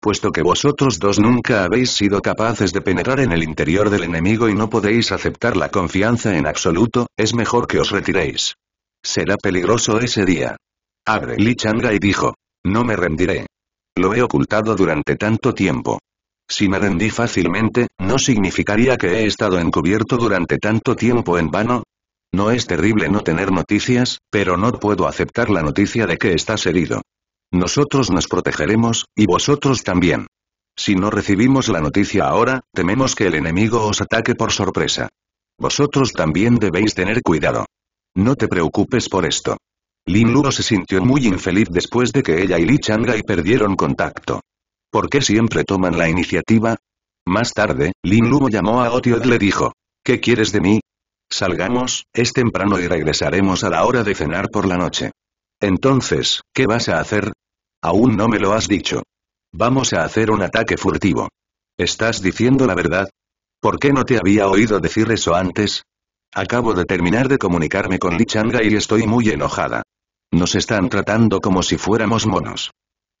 puesto que vosotros dos nunca habéis sido capaces de penetrar en el interior del enemigo y no podéis aceptar la confianza en absoluto, es mejor que os retiréis. Será peligroso ese día. Abre Li Changa y dijo. No me rendiré. Lo he ocultado durante tanto tiempo. Si me rendí fácilmente, ¿no significaría que he estado encubierto durante tanto tiempo en vano? No es terrible no tener noticias, pero no puedo aceptar la noticia de que estás herido. Nosotros nos protegeremos, y vosotros también. Si no recibimos la noticia ahora, tememos que el enemigo os ataque por sorpresa. Vosotros también debéis tener cuidado. No te preocupes por esto. Lin Luo se sintió muy infeliz después de que ella y Li Changai perdieron contacto. ¿Por qué siempre toman la iniciativa? Más tarde, Lin Luo llamó a Otiot y le dijo, ¿qué quieres de mí? Salgamos, es temprano y regresaremos a la hora de cenar por la noche. Entonces, ¿qué vas a hacer? Aún no me lo has dicho. Vamos a hacer un ataque furtivo. ¿Estás diciendo la verdad? ¿Por qué no te había oído decir eso antes? Acabo de terminar de comunicarme con Lichanga y estoy muy enojada. Nos están tratando como si fuéramos monos.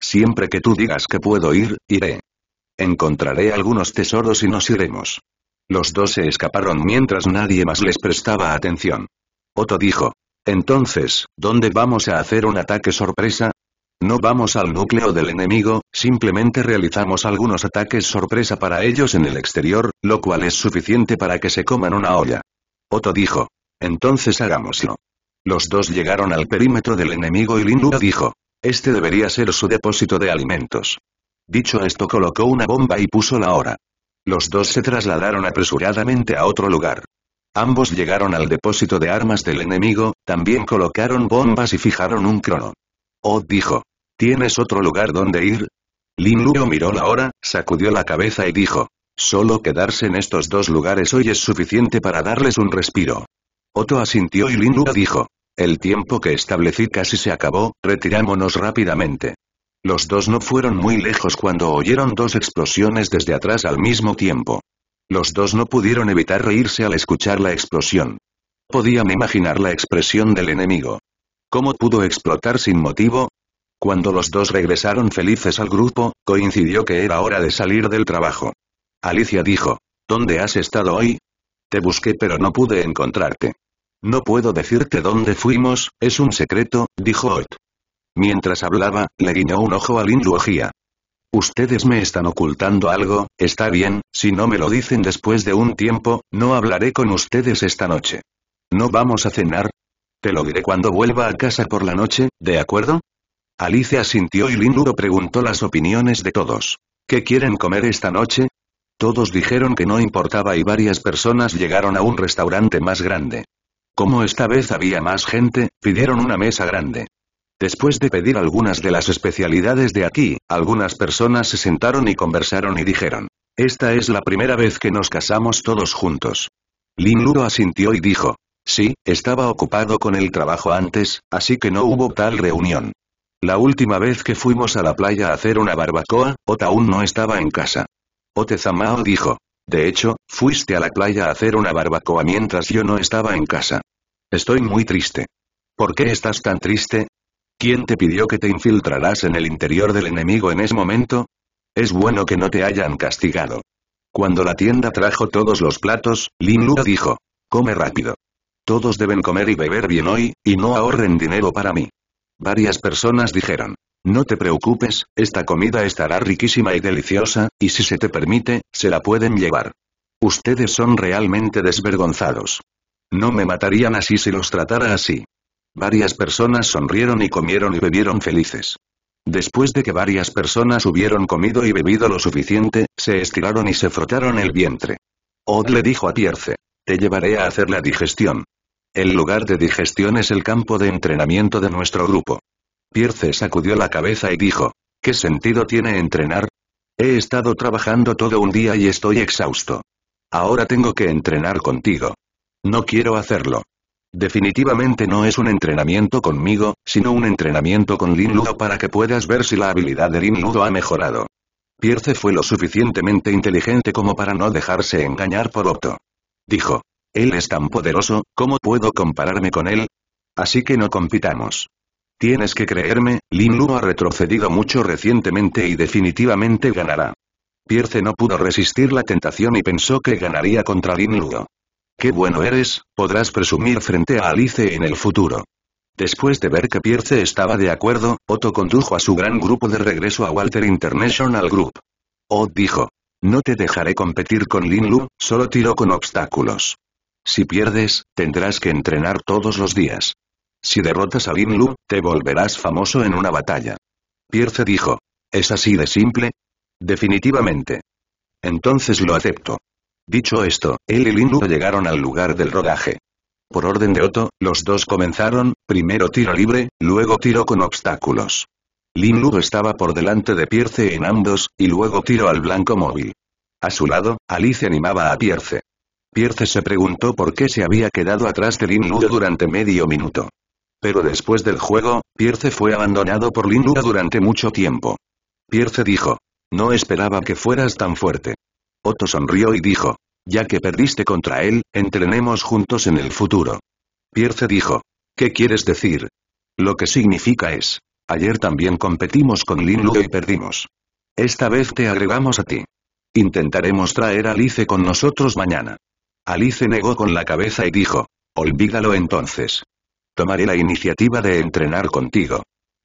Siempre que tú digas que puedo ir, iré. Encontraré algunos tesoros y nos iremos. Los dos se escaparon mientras nadie más les prestaba atención. Otto dijo, entonces, ¿dónde vamos a hacer un ataque sorpresa? No vamos al núcleo del enemigo, simplemente realizamos algunos ataques sorpresa para ellos en el exterior, lo cual es suficiente para que se coman una olla. Otto dijo. Entonces hagámoslo. Los dos llegaron al perímetro del enemigo y Lin dijo. Este debería ser su depósito de alimentos. Dicho esto colocó una bomba y puso la hora. Los dos se trasladaron apresuradamente a otro lugar. Ambos llegaron al depósito de armas del enemigo, también colocaron bombas y fijaron un crono. Otto oh, dijo. ¿Tienes otro lugar donde ir? Lin Luo miró la hora, sacudió la cabeza y dijo. Solo quedarse en estos dos lugares hoy es suficiente para darles un respiro. Otto asintió y Lin Luo dijo. El tiempo que establecí casi se acabó, retirámonos rápidamente. Los dos no fueron muy lejos cuando oyeron dos explosiones desde atrás al mismo tiempo. Los dos no pudieron evitar reírse al escuchar la explosión. Podían imaginar la expresión del enemigo. ¿Cómo pudo explotar sin motivo? Cuando los dos regresaron felices al grupo, coincidió que era hora de salir del trabajo. Alicia dijo, ¿Dónde has estado hoy? Te busqué pero no pude encontrarte. No puedo decirte dónde fuimos, es un secreto, dijo Ott. Mientras hablaba, le guiñó un ojo a Linduogía. Ustedes me están ocultando algo, está bien, si no me lo dicen después de un tiempo, no hablaré con ustedes esta noche. ¿No vamos a cenar? Te lo diré cuando vuelva a casa por la noche, ¿de acuerdo? Alicia asintió y Linduro preguntó las opiniones de todos. ¿Qué quieren comer esta noche? Todos dijeron que no importaba y varias personas llegaron a un restaurante más grande. Como esta vez había más gente, pidieron una mesa grande. Después de pedir algunas de las especialidades de aquí, algunas personas se sentaron y conversaron y dijeron, esta es la primera vez que nos casamos todos juntos. Lin Luro asintió y dijo, sí, estaba ocupado con el trabajo antes, así que no hubo tal reunión. La última vez que fuimos a la playa a hacer una barbacoa, otaún aún no estaba en casa. Otezamao dijo, de hecho, fuiste a la playa a hacer una barbacoa mientras yo no estaba en casa. Estoy muy triste. ¿Por qué estás tan triste? ¿Quién te pidió que te infiltrarás en el interior del enemigo en ese momento? Es bueno que no te hayan castigado. Cuando la tienda trajo todos los platos, Lin Lu dijo. Come rápido. Todos deben comer y beber bien hoy, y no ahorren dinero para mí. Varias personas dijeron. No te preocupes, esta comida estará riquísima y deliciosa, y si se te permite, se la pueden llevar. Ustedes son realmente desvergonzados. No me matarían así si los tratara así. Varias personas sonrieron y comieron y bebieron felices. Después de que varias personas hubieron comido y bebido lo suficiente, se estiraron y se frotaron el vientre. Od le dijo a Pierce. Te llevaré a hacer la digestión. El lugar de digestión es el campo de entrenamiento de nuestro grupo. Pierce sacudió la cabeza y dijo, ¿qué sentido tiene entrenar? He estado trabajando todo un día y estoy exhausto. Ahora tengo que entrenar contigo. No quiero hacerlo. Definitivamente no es un entrenamiento conmigo, sino un entrenamiento con Lin Ludo para que puedas ver si la habilidad de Lin Ludo ha mejorado. Pierce fue lo suficientemente inteligente como para no dejarse engañar por Opto. Dijo. Él es tan poderoso, ¿cómo puedo compararme con él? Así que no compitamos. Tienes que creerme, Lin Ludo ha retrocedido mucho recientemente y definitivamente ganará. Pierce no pudo resistir la tentación y pensó que ganaría contra Lin Ludo. Qué bueno eres, podrás presumir frente a Alice en el futuro. Después de ver que Pierce estaba de acuerdo, Otto condujo a su gran grupo de regreso a Walter International Group. Otto dijo. No te dejaré competir con Lin Lu, solo tiro con obstáculos. Si pierdes, tendrás que entrenar todos los días. Si derrotas a Lin Lu, te volverás famoso en una batalla. Pierce dijo. ¿Es así de simple? Definitivamente. Entonces lo acepto. Dicho esto, él y Linlu llegaron al lugar del rodaje. Por orden de Otto, los dos comenzaron, primero tiro libre, luego tiro con obstáculos. Lin estaba por delante de Pierce en ambos, y luego tiro al blanco móvil. A su lado, Alice animaba a Pierce. Pierce se preguntó por qué se había quedado atrás de Lin durante medio minuto. Pero después del juego, Pierce fue abandonado por Lin durante mucho tiempo. Pierce dijo. No esperaba que fueras tan fuerte. Otto sonrió y dijo. Ya que perdiste contra él, entrenemos juntos en el futuro. Pierce dijo. ¿Qué quieres decir? Lo que significa es. Ayer también competimos con Lin y perdimos. Esta vez te agregamos a ti. Intentaremos traer a Alice con nosotros mañana. Alice negó con la cabeza y dijo. Olvídalo entonces. Tomaré la iniciativa de entrenar contigo.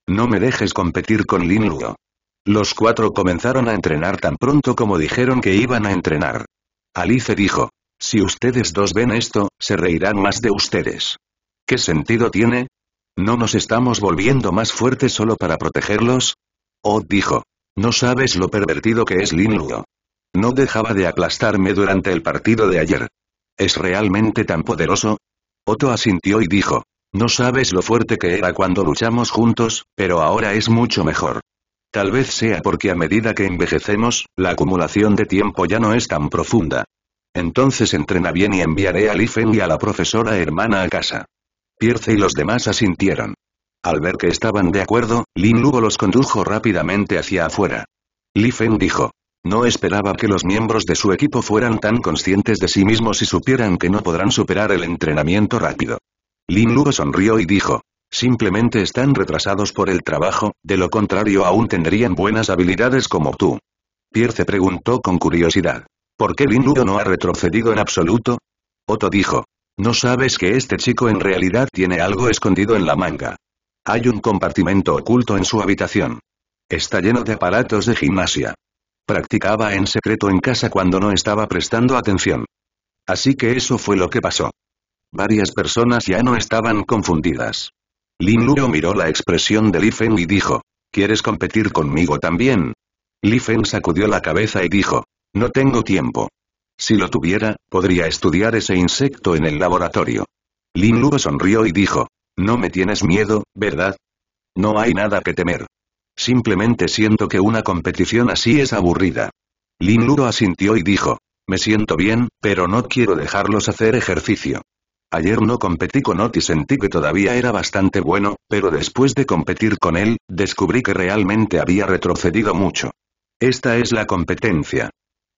No me dejes competir con Lin Luo. Los cuatro comenzaron a entrenar tan pronto como dijeron que iban a entrenar. Alice dijo. Si ustedes dos ven esto, se reirán más de ustedes. ¿Qué sentido tiene? ¿No nos estamos volviendo más fuertes solo para protegerlos? O dijo. No sabes lo pervertido que es Lin No dejaba de aplastarme durante el partido de ayer. ¿Es realmente tan poderoso? Otto asintió y dijo. No sabes lo fuerte que era cuando luchamos juntos, pero ahora es mucho mejor. Tal vez sea porque a medida que envejecemos, la acumulación de tiempo ya no es tan profunda. Entonces entrena bien y enviaré a Lifen y a la profesora hermana a casa. Pierce y los demás asintieron. Al ver que estaban de acuerdo, Lin Lugo los condujo rápidamente hacia afuera. Li dijo. No esperaba que los miembros de su equipo fueran tan conscientes de sí mismos y supieran que no podrán superar el entrenamiento rápido. Lin Lugo sonrió y dijo. Simplemente están retrasados por el trabajo, de lo contrario aún tendrían buenas habilidades como tú. Pierce preguntó con curiosidad. ¿Por qué Lin no ha retrocedido en absoluto? Otto dijo. No sabes que este chico en realidad tiene algo escondido en la manga. Hay un compartimento oculto en su habitación. Está lleno de aparatos de gimnasia. Practicaba en secreto en casa cuando no estaba prestando atención. Así que eso fue lo que pasó. Varias personas ya no estaban confundidas. Lin Luo miró la expresión de Li Fen y dijo, ¿quieres competir conmigo también? Li sacudió la cabeza y dijo, no tengo tiempo. Si lo tuviera, podría estudiar ese insecto en el laboratorio. Lin Luo sonrió y dijo, no me tienes miedo, ¿verdad? No hay nada que temer. Simplemente siento que una competición así es aburrida. Lin Luo asintió y dijo, me siento bien, pero no quiero dejarlos hacer ejercicio. Ayer no competí con Otis. y sentí que todavía era bastante bueno, pero después de competir con él, descubrí que realmente había retrocedido mucho. Esta es la competencia.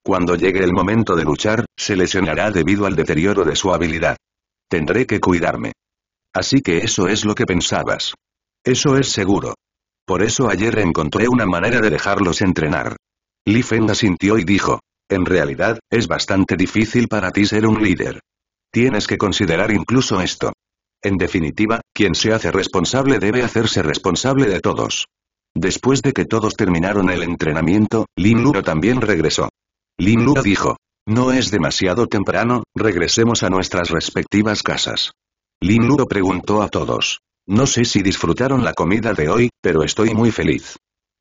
Cuando llegue el momento de luchar, se lesionará debido al deterioro de su habilidad. Tendré que cuidarme. Así que eso es lo que pensabas. Eso es seguro. Por eso ayer encontré una manera de dejarlos entrenar. Li Feng asintió y dijo, en realidad, es bastante difícil para ti ser un líder. Tienes que considerar incluso esto. En definitiva, quien se hace responsable debe hacerse responsable de todos. Después de que todos terminaron el entrenamiento, Lin Luro también regresó. Lin Luro dijo, no es demasiado temprano, regresemos a nuestras respectivas casas. Lin Luro preguntó a todos, no sé si disfrutaron la comida de hoy, pero estoy muy feliz.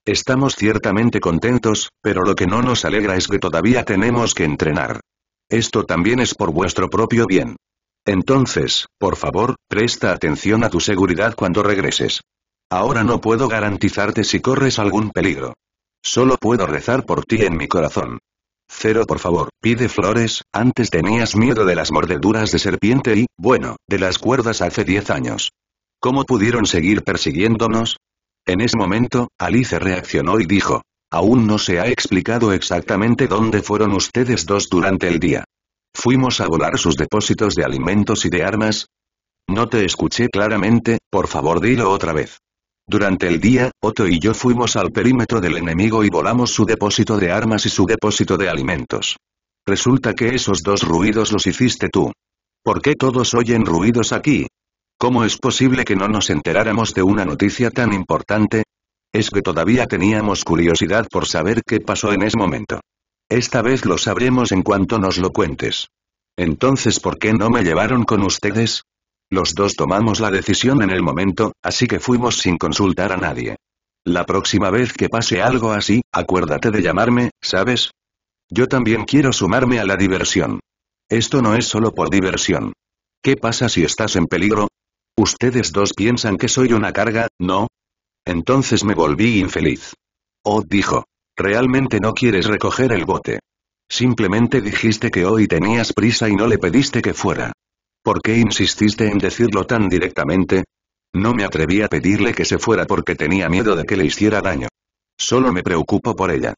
Estamos ciertamente contentos, pero lo que no nos alegra es que todavía tenemos que entrenar. Esto también es por vuestro propio bien. Entonces, por favor, presta atención a tu seguridad cuando regreses. Ahora no puedo garantizarte si corres algún peligro. Solo puedo rezar por ti en mi corazón. Cero por favor, pide flores, antes tenías miedo de las mordeduras de serpiente y, bueno, de las cuerdas hace diez años. ¿Cómo pudieron seguir persiguiéndonos? En ese momento, Alice reaccionó y dijo, Aún no se ha explicado exactamente dónde fueron ustedes dos durante el día. ¿Fuimos a volar sus depósitos de alimentos y de armas? No te escuché claramente, por favor dilo otra vez. Durante el día, Otto y yo fuimos al perímetro del enemigo y volamos su depósito de armas y su depósito de alimentos. Resulta que esos dos ruidos los hiciste tú. ¿Por qué todos oyen ruidos aquí? ¿Cómo es posible que no nos enteráramos de una noticia tan importante? Es que todavía teníamos curiosidad por saber qué pasó en ese momento. Esta vez lo sabremos en cuanto nos lo cuentes. Entonces, ¿por qué no me llevaron con ustedes? Los dos tomamos la decisión en el momento, así que fuimos sin consultar a nadie. La próxima vez que pase algo así, acuérdate de llamarme, ¿sabes? Yo también quiero sumarme a la diversión. Esto no es solo por diversión. ¿Qué pasa si estás en peligro? Ustedes dos piensan que soy una carga, ¿no? Entonces me volví infeliz. Oh dijo. Realmente no quieres recoger el bote. Simplemente dijiste que hoy tenías prisa y no le pediste que fuera. ¿Por qué insististe en decirlo tan directamente? No me atreví a pedirle que se fuera porque tenía miedo de que le hiciera daño. Solo me preocupo por ella.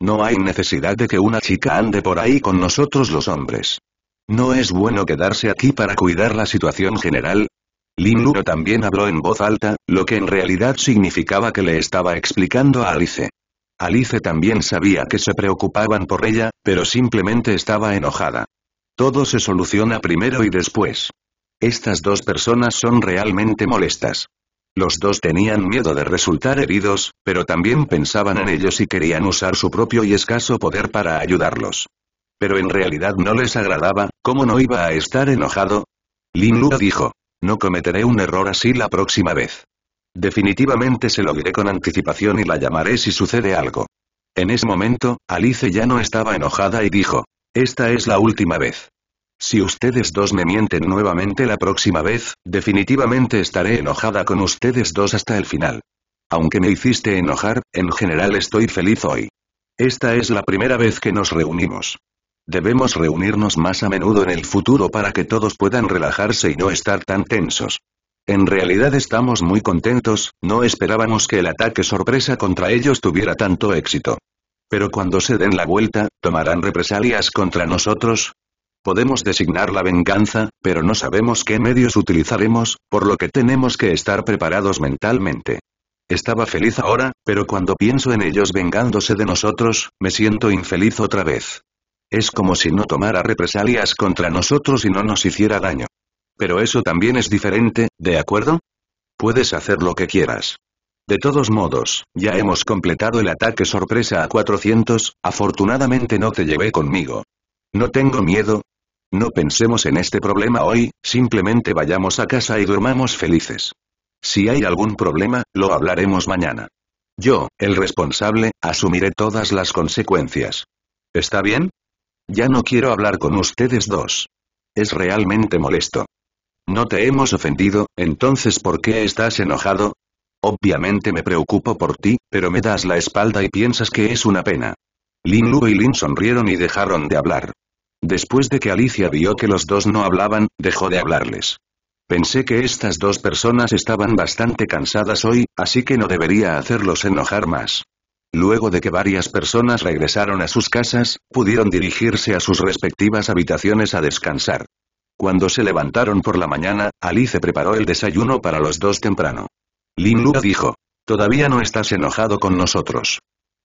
No hay necesidad de que una chica ande por ahí con nosotros los hombres. No es bueno quedarse aquí para cuidar la situación general, Lin Luo también habló en voz alta, lo que en realidad significaba que le estaba explicando a Alice. Alice también sabía que se preocupaban por ella, pero simplemente estaba enojada. Todo se soluciona primero y después. Estas dos personas son realmente molestas. Los dos tenían miedo de resultar heridos, pero también pensaban en ellos y querían usar su propio y escaso poder para ayudarlos. Pero en realidad no les agradaba, ¿cómo no iba a estar enojado? Lin Lu dijo. No cometeré un error así la próxima vez. Definitivamente se lo diré con anticipación y la llamaré si sucede algo. En ese momento, Alice ya no estaba enojada y dijo, esta es la última vez. Si ustedes dos me mienten nuevamente la próxima vez, definitivamente estaré enojada con ustedes dos hasta el final. Aunque me hiciste enojar, en general estoy feliz hoy. Esta es la primera vez que nos reunimos. Debemos reunirnos más a menudo en el futuro para que todos puedan relajarse y no estar tan tensos. En realidad estamos muy contentos, no esperábamos que el ataque sorpresa contra ellos tuviera tanto éxito. Pero cuando se den la vuelta, tomarán represalias contra nosotros. Podemos designar la venganza, pero no sabemos qué medios utilizaremos, por lo que tenemos que estar preparados mentalmente. Estaba feliz ahora, pero cuando pienso en ellos vengándose de nosotros, me siento infeliz otra vez. Es como si no tomara represalias contra nosotros y no nos hiciera daño. Pero eso también es diferente, ¿de acuerdo? Puedes hacer lo que quieras. De todos modos, ya hemos completado el ataque sorpresa a 400, afortunadamente no te llevé conmigo. No tengo miedo. No pensemos en este problema hoy, simplemente vayamos a casa y durmamos felices. Si hay algún problema, lo hablaremos mañana. Yo, el responsable, asumiré todas las consecuencias. ¿Está bien? Ya no quiero hablar con ustedes dos. Es realmente molesto. No te hemos ofendido, entonces ¿por qué estás enojado? Obviamente me preocupo por ti, pero me das la espalda y piensas que es una pena. Lin Lu y Lin sonrieron y dejaron de hablar. Después de que Alicia vio que los dos no hablaban, dejó de hablarles. Pensé que estas dos personas estaban bastante cansadas hoy, así que no debería hacerlos enojar más. Luego de que varias personas regresaron a sus casas, pudieron dirigirse a sus respectivas habitaciones a descansar. Cuando se levantaron por la mañana, Alice preparó el desayuno para los dos temprano. Lin Lu dijo, todavía no estás enojado con nosotros.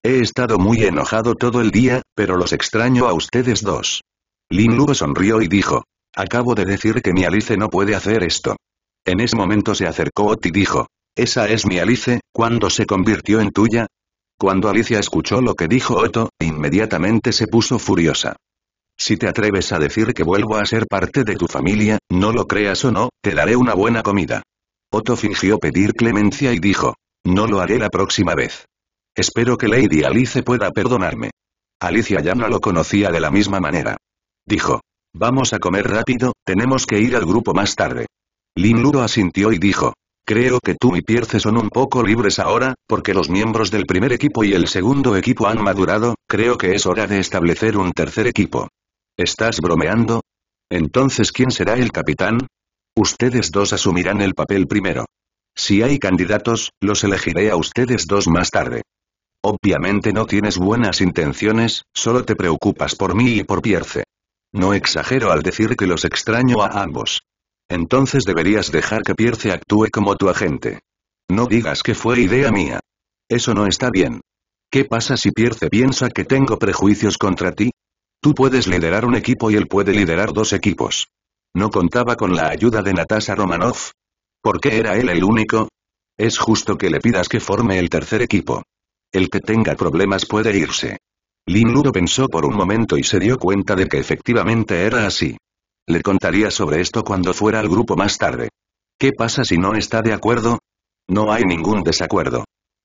He estado muy enojado todo el día, pero los extraño a ustedes dos. Lin Lu sonrió y dijo, acabo de decir que mi Alice no puede hacer esto. En ese momento se acercó Ot y dijo, esa es mi Alice, cuando se convirtió en tuya, cuando Alicia escuchó lo que dijo Otto, inmediatamente se puso furiosa. Si te atreves a decir que vuelvo a ser parte de tu familia, no lo creas o no, te daré una buena comida. Otto fingió pedir clemencia y dijo, no lo haré la próxima vez. Espero que Lady Alice pueda perdonarme. Alicia ya no lo conocía de la misma manera. Dijo, vamos a comer rápido, tenemos que ir al grupo más tarde. Lin Luro asintió y dijo, Creo que tú y Pierce son un poco libres ahora, porque los miembros del primer equipo y el segundo equipo han madurado, creo que es hora de establecer un tercer equipo. ¿Estás bromeando? Entonces ¿quién será el capitán? Ustedes dos asumirán el papel primero. Si hay candidatos, los elegiré a ustedes dos más tarde. Obviamente no tienes buenas intenciones, solo te preocupas por mí y por Pierce. No exagero al decir que los extraño a ambos. Entonces deberías dejar que Pierce actúe como tu agente. No digas que fue idea mía. Eso no está bien. ¿Qué pasa si Pierce piensa que tengo prejuicios contra ti? Tú puedes liderar un equipo y él puede liderar dos equipos. No contaba con la ayuda de Natasha Romanoff. ¿Por qué era él el único? Es justo que le pidas que forme el tercer equipo. El que tenga problemas puede irse. Lin Ludo pensó por un momento y se dio cuenta de que efectivamente era así. Le contaría sobre esto cuando fuera al grupo más tarde. ¿Qué pasa si no está de acuerdo? No hay ningún desacuerdo.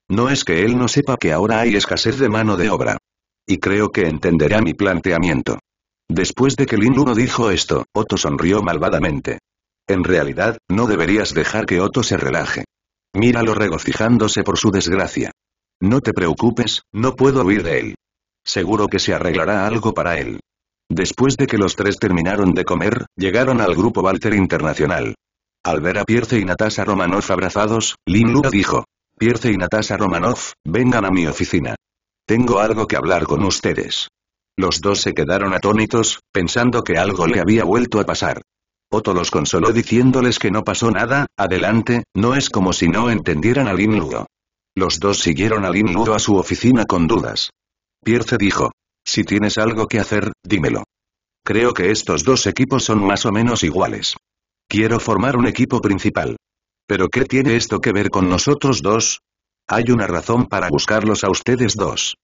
No es que él no sepa que ahora hay escasez de mano de obra. Y creo que entenderá mi planteamiento. Después de que Lin dijo esto, Otto sonrió malvadamente. En realidad, no deberías dejar que Otto se relaje. Míralo regocijándose por su desgracia. No te preocupes, no puedo huir de él. Seguro que se arreglará algo para él. Después de que los tres terminaron de comer, llegaron al grupo Walter Internacional. Al ver a Pierce y Natasha Romanoff abrazados, Lin dijo. Pierce y Natasha Romanoff, vengan a mi oficina. Tengo algo que hablar con ustedes. Los dos se quedaron atónitos, pensando que algo le había vuelto a pasar. Otto los consoló diciéndoles que no pasó nada, adelante, no es como si no entendieran a Lin Los dos siguieron a Lin a su oficina con dudas. Pierce dijo, si tienes algo que hacer, dímelo. Creo que estos dos equipos son más o menos iguales. Quiero formar un equipo principal. ¿Pero qué tiene esto que ver con nosotros dos? Hay una razón para buscarlos a ustedes dos.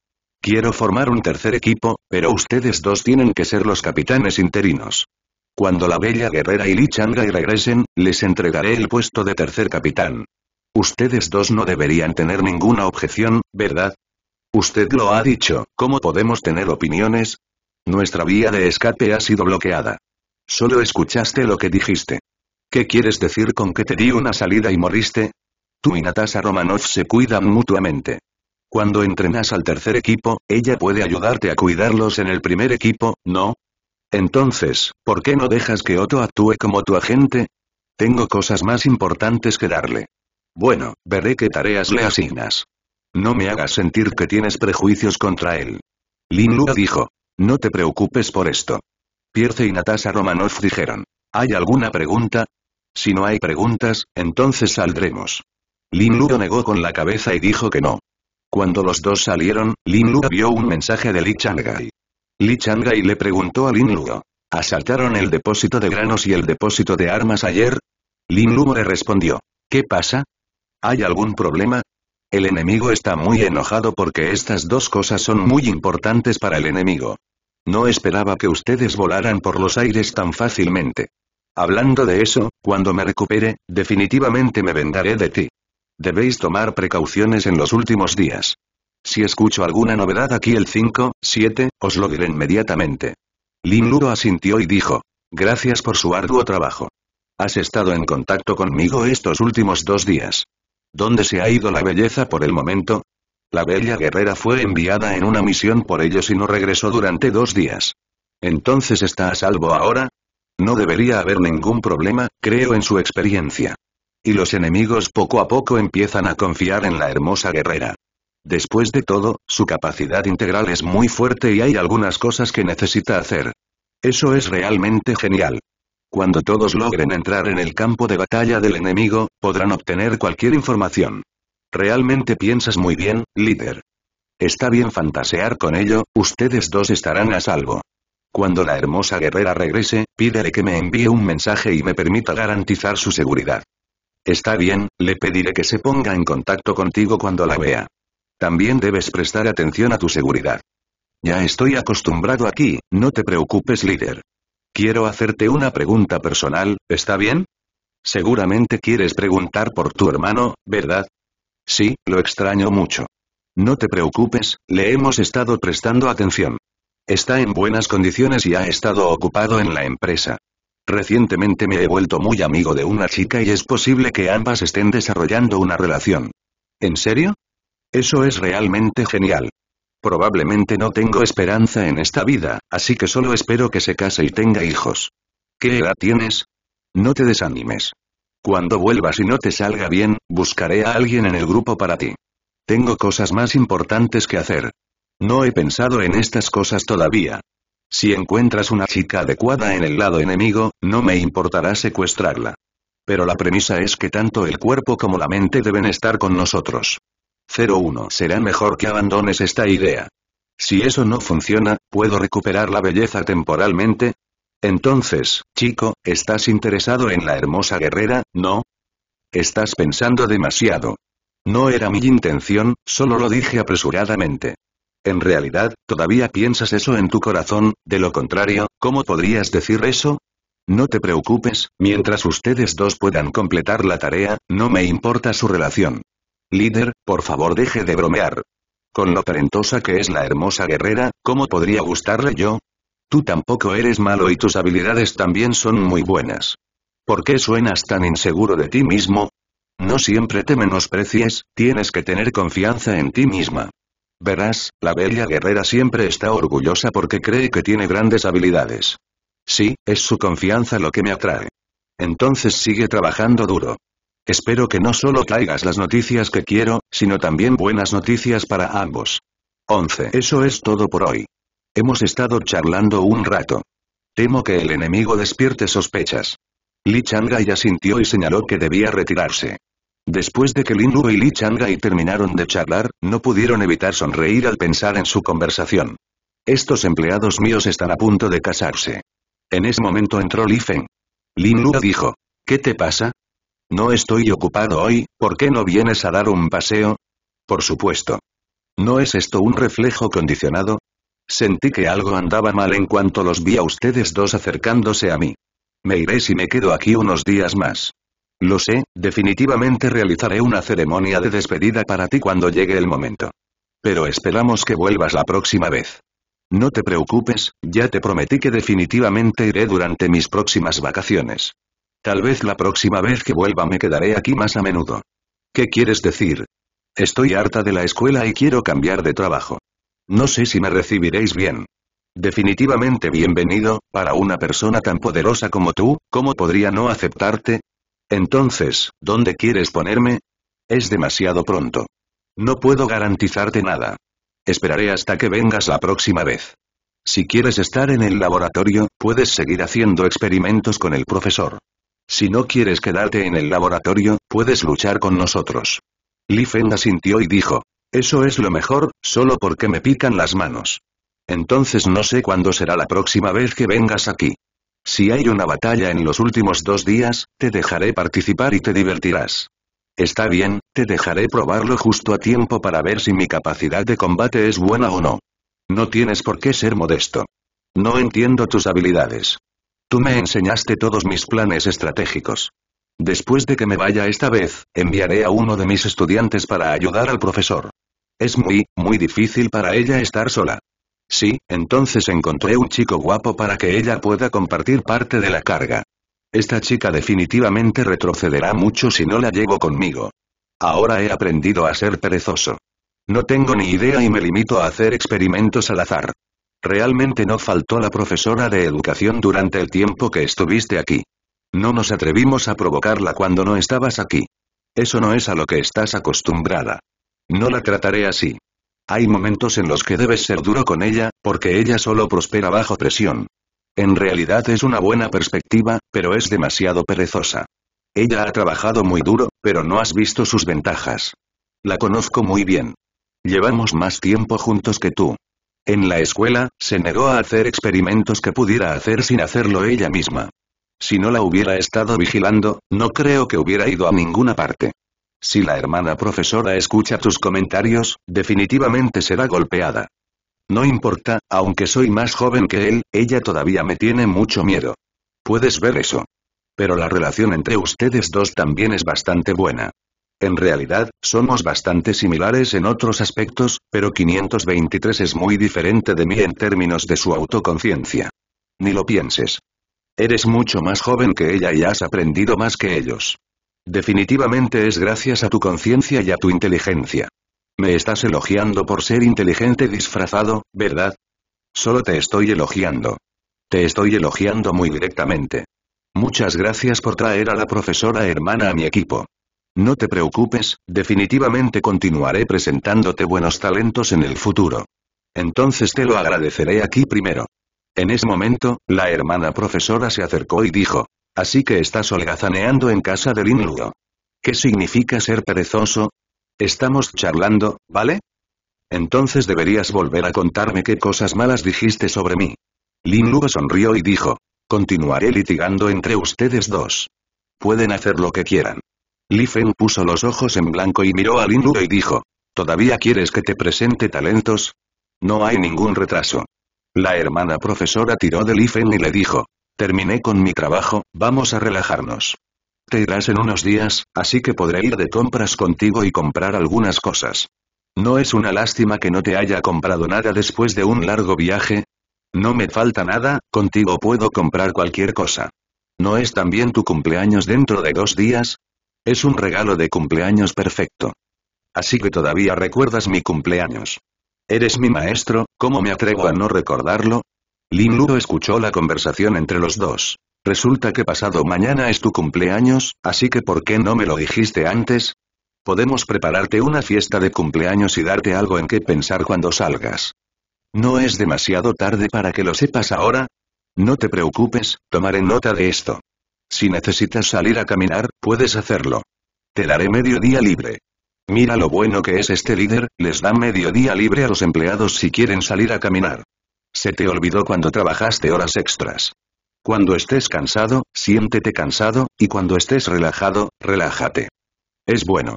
Quiero formar un tercer equipo, pero ustedes dos tienen que ser los capitanes interinos. Cuando la bella guerrera y Li regresen, les entregaré el puesto de tercer capitán. Ustedes dos no deberían tener ninguna objeción, ¿verdad? Usted lo ha dicho, ¿cómo podemos tener opiniones? Nuestra vía de escape ha sido bloqueada. Solo escuchaste lo que dijiste. ¿Qué quieres decir con que te di una salida y moriste? Tú y Natasha Romanov se cuidan mutuamente. Cuando entrenas al tercer equipo, ella puede ayudarte a cuidarlos en el primer equipo, ¿no? Entonces, ¿por qué no dejas que Otto actúe como tu agente? Tengo cosas más importantes que darle. Bueno, veré qué tareas le asignas. No me hagas sentir que tienes prejuicios contra él. Lin Luo dijo. No te preocupes por esto. Pierce y Natasha Romanov dijeron. ¿Hay alguna pregunta? Si no hay preguntas, entonces saldremos. Lin Luo negó con la cabeza y dijo que no. Cuando los dos salieron, Lin Luo vio un mensaje de Li Chang'ai. Li Chang'ai le preguntó a Lin Luo: ¿Asaltaron el depósito de granos y el depósito de armas ayer? Lin Luo le respondió. ¿Qué pasa? ¿Hay algún problema? El enemigo está muy enojado porque estas dos cosas son muy importantes para el enemigo. No esperaba que ustedes volaran por los aires tan fácilmente. Hablando de eso, cuando me recupere, definitivamente me vendaré de ti. Debéis tomar precauciones en los últimos días. Si escucho alguna novedad aquí el 5, 7, os lo diré inmediatamente. Lin Luro asintió y dijo. Gracias por su arduo trabajo. Has estado en contacto conmigo estos últimos dos días. ¿Dónde se ha ido la belleza por el momento? La bella guerrera fue enviada en una misión por ellos y no regresó durante dos días. ¿Entonces está a salvo ahora? No debería haber ningún problema, creo en su experiencia. Y los enemigos poco a poco empiezan a confiar en la hermosa guerrera. Después de todo, su capacidad integral es muy fuerte y hay algunas cosas que necesita hacer. Eso es realmente genial. Cuando todos logren entrar en el campo de batalla del enemigo, podrán obtener cualquier información. Realmente piensas muy bien, líder. Está bien fantasear con ello, ustedes dos estarán a salvo. Cuando la hermosa guerrera regrese, pídele que me envíe un mensaje y me permita garantizar su seguridad. Está bien, le pediré que se ponga en contacto contigo cuando la vea. También debes prestar atención a tu seguridad. Ya estoy acostumbrado aquí, no te preocupes líder. Quiero hacerte una pregunta personal, ¿está bien? Seguramente quieres preguntar por tu hermano, ¿verdad? Sí, lo extraño mucho. No te preocupes, le hemos estado prestando atención. Está en buenas condiciones y ha estado ocupado en la empresa. Recientemente me he vuelto muy amigo de una chica y es posible que ambas estén desarrollando una relación. ¿En serio? Eso es realmente genial. Probablemente no tengo esperanza en esta vida, así que solo espero que se case y tenga hijos. ¿Qué edad tienes? No te desanimes. Cuando vuelvas y no te salga bien, buscaré a alguien en el grupo para ti. Tengo cosas más importantes que hacer. No he pensado en estas cosas todavía. Si encuentras una chica adecuada en el lado enemigo, no me importará secuestrarla. Pero la premisa es que tanto el cuerpo como la mente deben estar con nosotros. 01 será mejor que abandones esta idea. Si eso no funciona, ¿puedo recuperar la belleza temporalmente? Entonces, chico, ¿estás interesado en la hermosa guerrera, no? Estás pensando demasiado. No era mi intención, solo lo dije apresuradamente. En realidad, todavía piensas eso en tu corazón, de lo contrario, ¿cómo podrías decir eso? No te preocupes, mientras ustedes dos puedan completar la tarea, no me importa su relación. Líder, por favor deje de bromear. Con lo talentosa que es la hermosa guerrera, ¿cómo podría gustarle yo? Tú tampoco eres malo y tus habilidades también son muy buenas. ¿Por qué suenas tan inseguro de ti mismo? No siempre te menosprecies, tienes que tener confianza en ti misma. Verás, la bella guerrera siempre está orgullosa porque cree que tiene grandes habilidades. Sí, es su confianza lo que me atrae. Entonces sigue trabajando duro. Espero que no solo traigas las noticias que quiero, sino también buenas noticias para ambos. 11. Eso es todo por hoy. Hemos estado charlando un rato. Temo que el enemigo despierte sospechas. Li Chang'ai asintió y señaló que debía retirarse. Después de que Lin Lu y Li Chang'ai terminaron de charlar, no pudieron evitar sonreír al pensar en su conversación. Estos empleados míos están a punto de casarse. En ese momento entró Li Feng. Lin Lu dijo. ¿Qué te pasa? No estoy ocupado hoy, ¿por qué no vienes a dar un paseo? Por supuesto. ¿No es esto un reflejo condicionado? Sentí que algo andaba mal en cuanto los vi a ustedes dos acercándose a mí. Me iré si me quedo aquí unos días más. Lo sé, definitivamente realizaré una ceremonia de despedida para ti cuando llegue el momento. Pero esperamos que vuelvas la próxima vez. No te preocupes, ya te prometí que definitivamente iré durante mis próximas vacaciones. Tal vez la próxima vez que vuelva me quedaré aquí más a menudo. ¿Qué quieres decir? Estoy harta de la escuela y quiero cambiar de trabajo. No sé si me recibiréis bien. Definitivamente bienvenido, para una persona tan poderosa como tú, ¿cómo podría no aceptarte? Entonces, ¿dónde quieres ponerme? Es demasiado pronto. No puedo garantizarte nada. Esperaré hasta que vengas la próxima vez. Si quieres estar en el laboratorio, puedes seguir haciendo experimentos con el profesor. Si no quieres quedarte en el laboratorio, puedes luchar con nosotros. Li Feng asintió y dijo. Eso es lo mejor, solo porque me pican las manos. Entonces no sé cuándo será la próxima vez que vengas aquí. Si hay una batalla en los últimos dos días, te dejaré participar y te divertirás. Está bien, te dejaré probarlo justo a tiempo para ver si mi capacidad de combate es buena o no. No tienes por qué ser modesto. No entiendo tus habilidades. Tú me enseñaste todos mis planes estratégicos. Después de que me vaya esta vez, enviaré a uno de mis estudiantes para ayudar al profesor. Es muy, muy difícil para ella estar sola. Sí, entonces encontré un chico guapo para que ella pueda compartir parte de la carga. Esta chica definitivamente retrocederá mucho si no la llevo conmigo. Ahora he aprendido a ser perezoso. No tengo ni idea y me limito a hacer experimentos al azar. Realmente no faltó la profesora de educación durante el tiempo que estuviste aquí. No nos atrevimos a provocarla cuando no estabas aquí. Eso no es a lo que estás acostumbrada. No la trataré así. Hay momentos en los que debes ser duro con ella, porque ella solo prospera bajo presión. En realidad es una buena perspectiva, pero es demasiado perezosa. Ella ha trabajado muy duro, pero no has visto sus ventajas. La conozco muy bien. Llevamos más tiempo juntos que tú. En la escuela, se negó a hacer experimentos que pudiera hacer sin hacerlo ella misma. Si no la hubiera estado vigilando, no creo que hubiera ido a ninguna parte. Si la hermana profesora escucha tus comentarios, definitivamente será golpeada. No importa, aunque soy más joven que él, ella todavía me tiene mucho miedo. Puedes ver eso. Pero la relación entre ustedes dos también es bastante buena. En realidad, somos bastante similares en otros aspectos, pero 523 es muy diferente de mí en términos de su autoconciencia. Ni lo pienses. Eres mucho más joven que ella y has aprendido más que ellos. Definitivamente es gracias a tu conciencia y a tu inteligencia. Me estás elogiando por ser inteligente disfrazado, ¿verdad? Solo te estoy elogiando. Te estoy elogiando muy directamente. Muchas gracias por traer a la profesora hermana a mi equipo. No te preocupes, definitivamente continuaré presentándote buenos talentos en el futuro. Entonces te lo agradeceré aquí primero. En ese momento, la hermana profesora se acercó y dijo, así que estás holgazaneando en casa de Lugo. ¿Qué significa ser perezoso? Estamos charlando, ¿vale? Entonces deberías volver a contarme qué cosas malas dijiste sobre mí. Lin Lugo sonrió y dijo, continuaré litigando entre ustedes dos. Pueden hacer lo que quieran. Li puso los ojos en blanco y miró al Lin y dijo. ¿Todavía quieres que te presente talentos? No hay ningún retraso. La hermana profesora tiró de Li y le dijo. Terminé con mi trabajo, vamos a relajarnos. Te irás en unos días, así que podré ir de compras contigo y comprar algunas cosas. ¿No es una lástima que no te haya comprado nada después de un largo viaje? No me falta nada, contigo puedo comprar cualquier cosa. ¿No es también tu cumpleaños dentro de dos días? Es un regalo de cumpleaños perfecto. Así que todavía recuerdas mi cumpleaños. Eres mi maestro, ¿cómo me atrevo a no recordarlo? Lin Luo escuchó la conversación entre los dos. Resulta que pasado mañana es tu cumpleaños, así que ¿por qué no me lo dijiste antes? Podemos prepararte una fiesta de cumpleaños y darte algo en qué pensar cuando salgas. ¿No es demasiado tarde para que lo sepas ahora? No te preocupes, tomaré nota de esto. Si necesitas salir a caminar, puedes hacerlo. Te daré medio día libre. Mira lo bueno que es este líder, les da medio día libre a los empleados si quieren salir a caminar. Se te olvidó cuando trabajaste horas extras. Cuando estés cansado, siéntete cansado, y cuando estés relajado, relájate. Es bueno.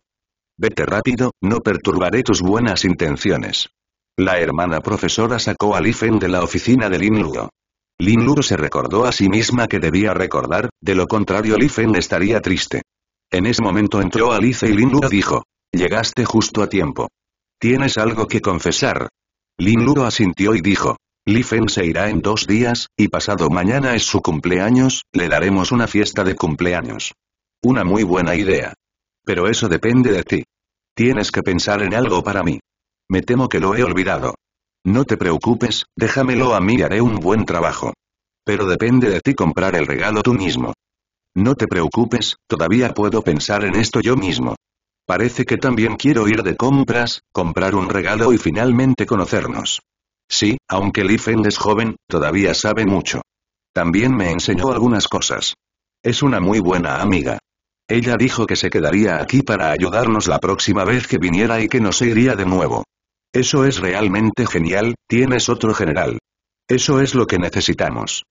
Vete rápido, no perturbaré tus buenas intenciones. La hermana profesora sacó a Lifen de la oficina del Inludo. Lin Luro se recordó a sí misma que debía recordar, de lo contrario Li Fen estaría triste. En ese momento entró Alice y Lin Luro dijo. Llegaste justo a tiempo. ¿Tienes algo que confesar? Lin Luro asintió y dijo. Li Fen se irá en dos días, y pasado mañana es su cumpleaños, le daremos una fiesta de cumpleaños. Una muy buena idea. Pero eso depende de ti. Tienes que pensar en algo para mí. Me temo que lo he olvidado. No te preocupes, déjamelo a mí y haré un buen trabajo. Pero depende de ti comprar el regalo tú mismo. No te preocupes, todavía puedo pensar en esto yo mismo. Parece que también quiero ir de compras, comprar un regalo y finalmente conocernos. Sí, aunque Lee es joven, todavía sabe mucho. También me enseñó algunas cosas. Es una muy buena amiga. Ella dijo que se quedaría aquí para ayudarnos la próxima vez que viniera y que no se iría de nuevo. Eso es realmente genial, tienes otro general. Eso es lo que necesitamos.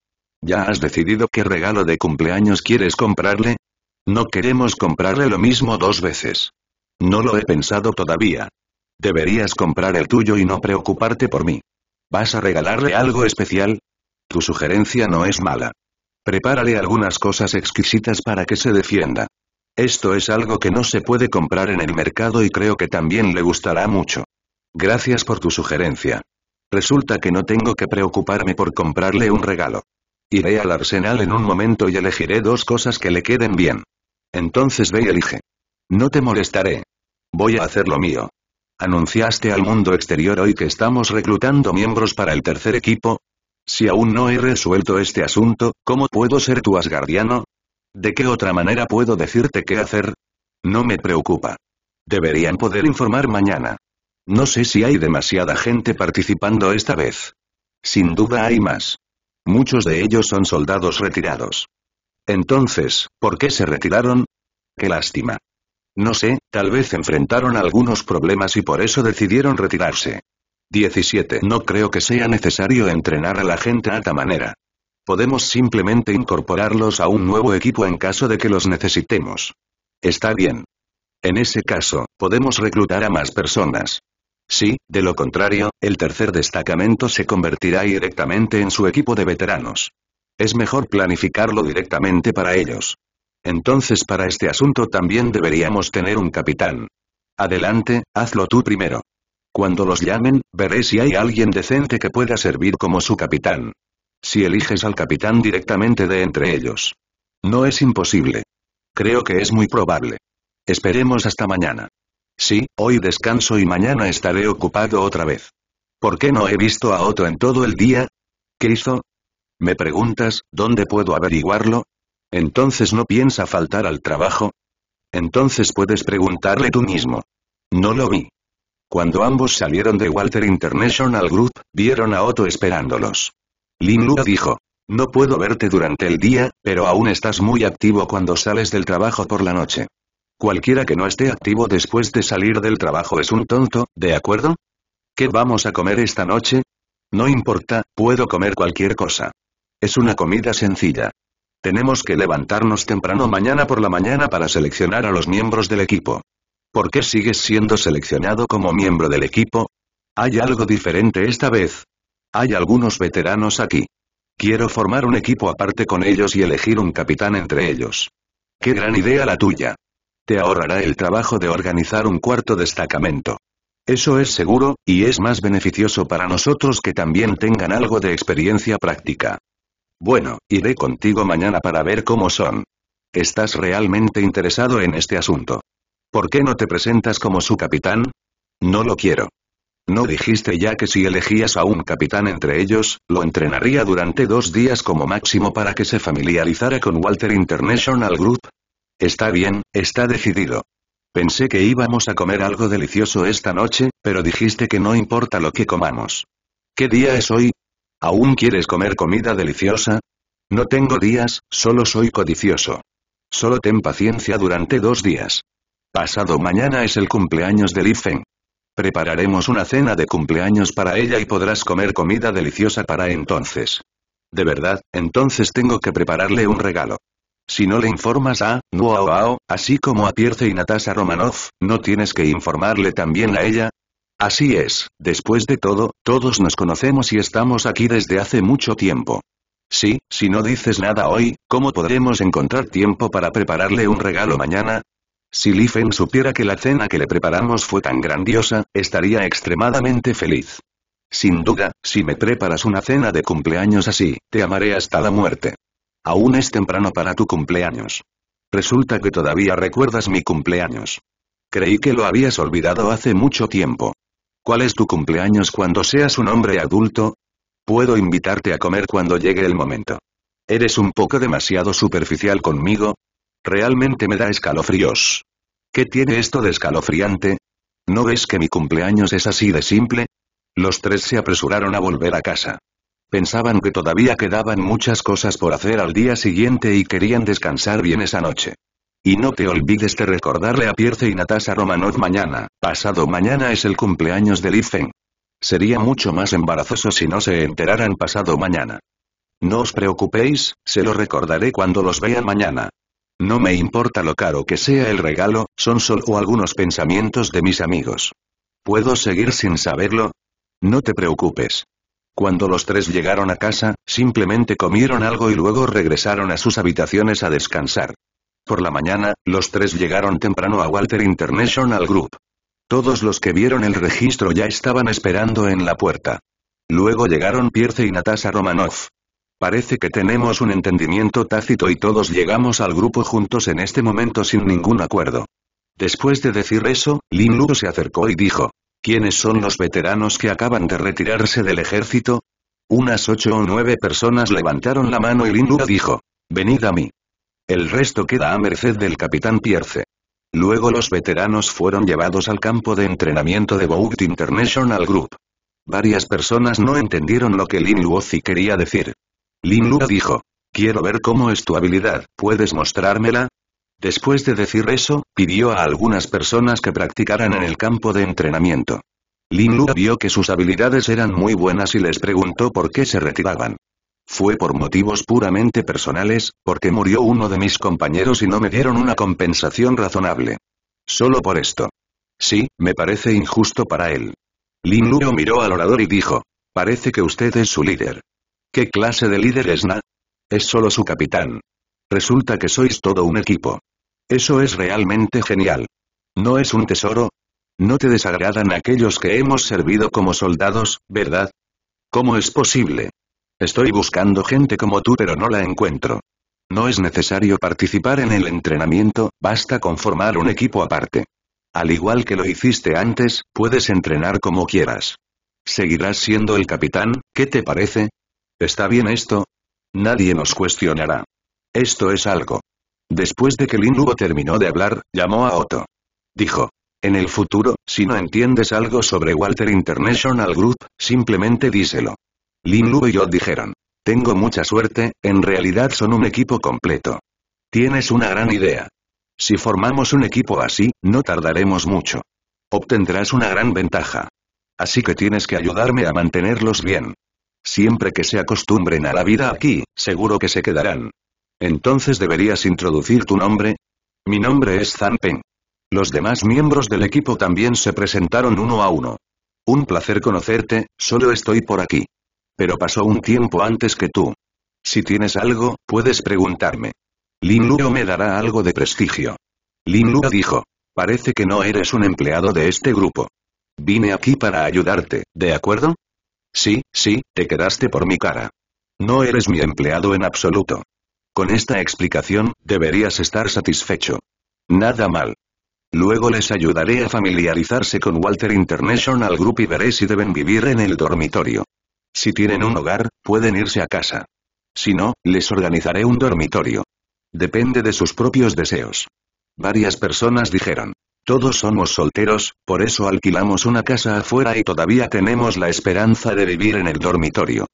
¿Ya has decidido qué regalo de cumpleaños quieres comprarle? No queremos comprarle lo mismo dos veces. No lo he pensado todavía. Deberías comprar el tuyo y no preocuparte por mí. ¿Vas a regalarle algo especial? Tu sugerencia no es mala. Prepárale algunas cosas exquisitas para que se defienda. Esto es algo que no se puede comprar en el mercado y creo que también le gustará mucho. Gracias por tu sugerencia. Resulta que no tengo que preocuparme por comprarle un regalo. Iré al arsenal en un momento y elegiré dos cosas que le queden bien. Entonces ve y elige. No te molestaré. Voy a hacer lo mío. ¿Anunciaste al mundo exterior hoy que estamos reclutando miembros para el tercer equipo? Si aún no he resuelto este asunto, ¿cómo puedo ser tu asgardiano? ¿De qué otra manera puedo decirte qué hacer? No me preocupa. Deberían poder informar mañana. No sé si hay demasiada gente participando esta vez. Sin duda hay más. Muchos de ellos son soldados retirados. Entonces, ¿por qué se retiraron? Qué lástima. No sé, tal vez enfrentaron algunos problemas y por eso decidieron retirarse. 17. No creo que sea necesario entrenar a la gente a tal manera. Podemos simplemente incorporarlos a un nuevo equipo en caso de que los necesitemos. Está bien. En ese caso, podemos reclutar a más personas. Sí, de lo contrario, el tercer destacamento se convertirá directamente en su equipo de veteranos. Es mejor planificarlo directamente para ellos. Entonces para este asunto también deberíamos tener un capitán. Adelante, hazlo tú primero. Cuando los llamen, veré si hay alguien decente que pueda servir como su capitán. Si eliges al capitán directamente de entre ellos. No es imposible. Creo que es muy probable. Esperemos hasta mañana. Sí, hoy descanso y mañana estaré ocupado otra vez. ¿Por qué no he visto a Otto en todo el día? ¿Qué hizo? Me preguntas, ¿dónde puedo averiguarlo? Entonces no piensa faltar al trabajo. Entonces puedes preguntarle tú mismo. No lo vi. Cuando ambos salieron de Walter International Group, vieron a Otto esperándolos. Lin Lu dijo. No puedo verte durante el día, pero aún estás muy activo cuando sales del trabajo por la noche. Cualquiera que no esté activo después de salir del trabajo es un tonto, ¿de acuerdo? ¿Qué vamos a comer esta noche? No importa, puedo comer cualquier cosa. Es una comida sencilla. Tenemos que levantarnos temprano mañana por la mañana para seleccionar a los miembros del equipo. ¿Por qué sigues siendo seleccionado como miembro del equipo? Hay algo diferente esta vez. Hay algunos veteranos aquí. Quiero formar un equipo aparte con ellos y elegir un capitán entre ellos. ¡Qué gran idea la tuya! te ahorrará el trabajo de organizar un cuarto destacamento. Eso es seguro, y es más beneficioso para nosotros que también tengan algo de experiencia práctica. Bueno, iré contigo mañana para ver cómo son. ¿Estás realmente interesado en este asunto? ¿Por qué no te presentas como su capitán? No lo quiero. ¿No dijiste ya que si elegías a un capitán entre ellos, lo entrenaría durante dos días como máximo para que se familiarizara con Walter International Group? Está bien, está decidido. Pensé que íbamos a comer algo delicioso esta noche, pero dijiste que no importa lo que comamos. ¿Qué día es hoy? ¿Aún quieres comer comida deliciosa? No tengo días, solo soy codicioso. Solo ten paciencia durante dos días. Pasado mañana es el cumpleaños de Li Prepararemos una cena de cumpleaños para ella y podrás comer comida deliciosa para entonces. De verdad, entonces tengo que prepararle un regalo. Si no le informas a Nuoao, así como a Pierce y Natasha Romanov, ¿no tienes que informarle también a ella? Así es, después de todo, todos nos conocemos y estamos aquí desde hace mucho tiempo. Sí, si no dices nada hoy, ¿cómo podremos encontrar tiempo para prepararle un regalo mañana? Si Lifen supiera que la cena que le preparamos fue tan grandiosa, estaría extremadamente feliz. Sin duda, si me preparas una cena de cumpleaños así, te amaré hasta la muerte. Aún es temprano para tu cumpleaños. Resulta que todavía recuerdas mi cumpleaños. Creí que lo habías olvidado hace mucho tiempo. ¿Cuál es tu cumpleaños cuando seas un hombre adulto? Puedo invitarte a comer cuando llegue el momento. ¿Eres un poco demasiado superficial conmigo? Realmente me da escalofríos. ¿Qué tiene esto de escalofriante? ¿No ves que mi cumpleaños es así de simple? Los tres se apresuraron a volver a casa. Pensaban que todavía quedaban muchas cosas por hacer al día siguiente y querían descansar bien esa noche. Y no te olvides de recordarle a Pierce y Natasha Romanov mañana, pasado mañana es el cumpleaños de Ifen. Sería mucho más embarazoso si no se enteraran pasado mañana. No os preocupéis, se lo recordaré cuando los vean mañana. No me importa lo caro que sea el regalo, son solo algunos pensamientos de mis amigos. ¿Puedo seguir sin saberlo? No te preocupes. Cuando los tres llegaron a casa, simplemente comieron algo y luego regresaron a sus habitaciones a descansar. Por la mañana, los tres llegaron temprano a Walter International Group. Todos los que vieron el registro ya estaban esperando en la puerta. Luego llegaron Pierce y Natasha Romanoff. Parece que tenemos un entendimiento tácito y todos llegamos al grupo juntos en este momento sin ningún acuerdo. Después de decir eso, Lin Lu se acercó y dijo. ¿Quiénes son los veteranos que acaban de retirarse del ejército? Unas ocho o nueve personas levantaron la mano y Lin Lua dijo. Venid a mí. El resto queda a merced del capitán Pierce. Luego los veteranos fueron llevados al campo de entrenamiento de Vought International Group. Varias personas no entendieron lo que Lin Luozi quería decir. Lin Luo dijo. Quiero ver cómo es tu habilidad, ¿puedes mostrármela? Después de decir eso, pidió a algunas personas que practicaran en el campo de entrenamiento. Lin Lu vio que sus habilidades eran muy buenas y les preguntó por qué se retiraban. Fue por motivos puramente personales, porque murió uno de mis compañeros y no me dieron una compensación razonable. Solo por esto. Sí, me parece injusto para él. Lin Luo miró al orador y dijo, parece que usted es su líder. ¿Qué clase de líder es Na? Es solo su capitán. Resulta que sois todo un equipo. Eso es realmente genial. ¿No es un tesoro? ¿No te desagradan aquellos que hemos servido como soldados, verdad? ¿Cómo es posible? Estoy buscando gente como tú pero no la encuentro. No es necesario participar en el entrenamiento, basta con formar un equipo aparte. Al igual que lo hiciste antes, puedes entrenar como quieras. Seguirás siendo el capitán, ¿qué te parece? ¿Está bien esto? Nadie nos cuestionará. Esto es algo Después de que Lin Luo terminó de hablar, llamó a Otto. Dijo. En el futuro, si no entiendes algo sobre Walter International Group, simplemente díselo. Lin Luo y yo dijeron. Tengo mucha suerte, en realidad son un equipo completo. Tienes una gran idea. Si formamos un equipo así, no tardaremos mucho. Obtendrás una gran ventaja. Así que tienes que ayudarme a mantenerlos bien. Siempre que se acostumbren a la vida aquí, seguro que se quedarán. Entonces deberías introducir tu nombre. Mi nombre es Peng. Los demás miembros del equipo también se presentaron uno a uno. Un placer conocerte, solo estoy por aquí. Pero pasó un tiempo antes que tú. Si tienes algo, puedes preguntarme. Lin Luo me dará algo de prestigio. Lin Luo dijo. Parece que no eres un empleado de este grupo. Vine aquí para ayudarte, ¿de acuerdo? Sí, sí, te quedaste por mi cara. No eres mi empleado en absoluto. Con esta explicación, deberías estar satisfecho. Nada mal. Luego les ayudaré a familiarizarse con Walter International Group y veré si deben vivir en el dormitorio. Si tienen un hogar, pueden irse a casa. Si no, les organizaré un dormitorio. Depende de sus propios deseos. Varias personas dijeron. Todos somos solteros, por eso alquilamos una casa afuera y todavía tenemos la esperanza de vivir en el dormitorio.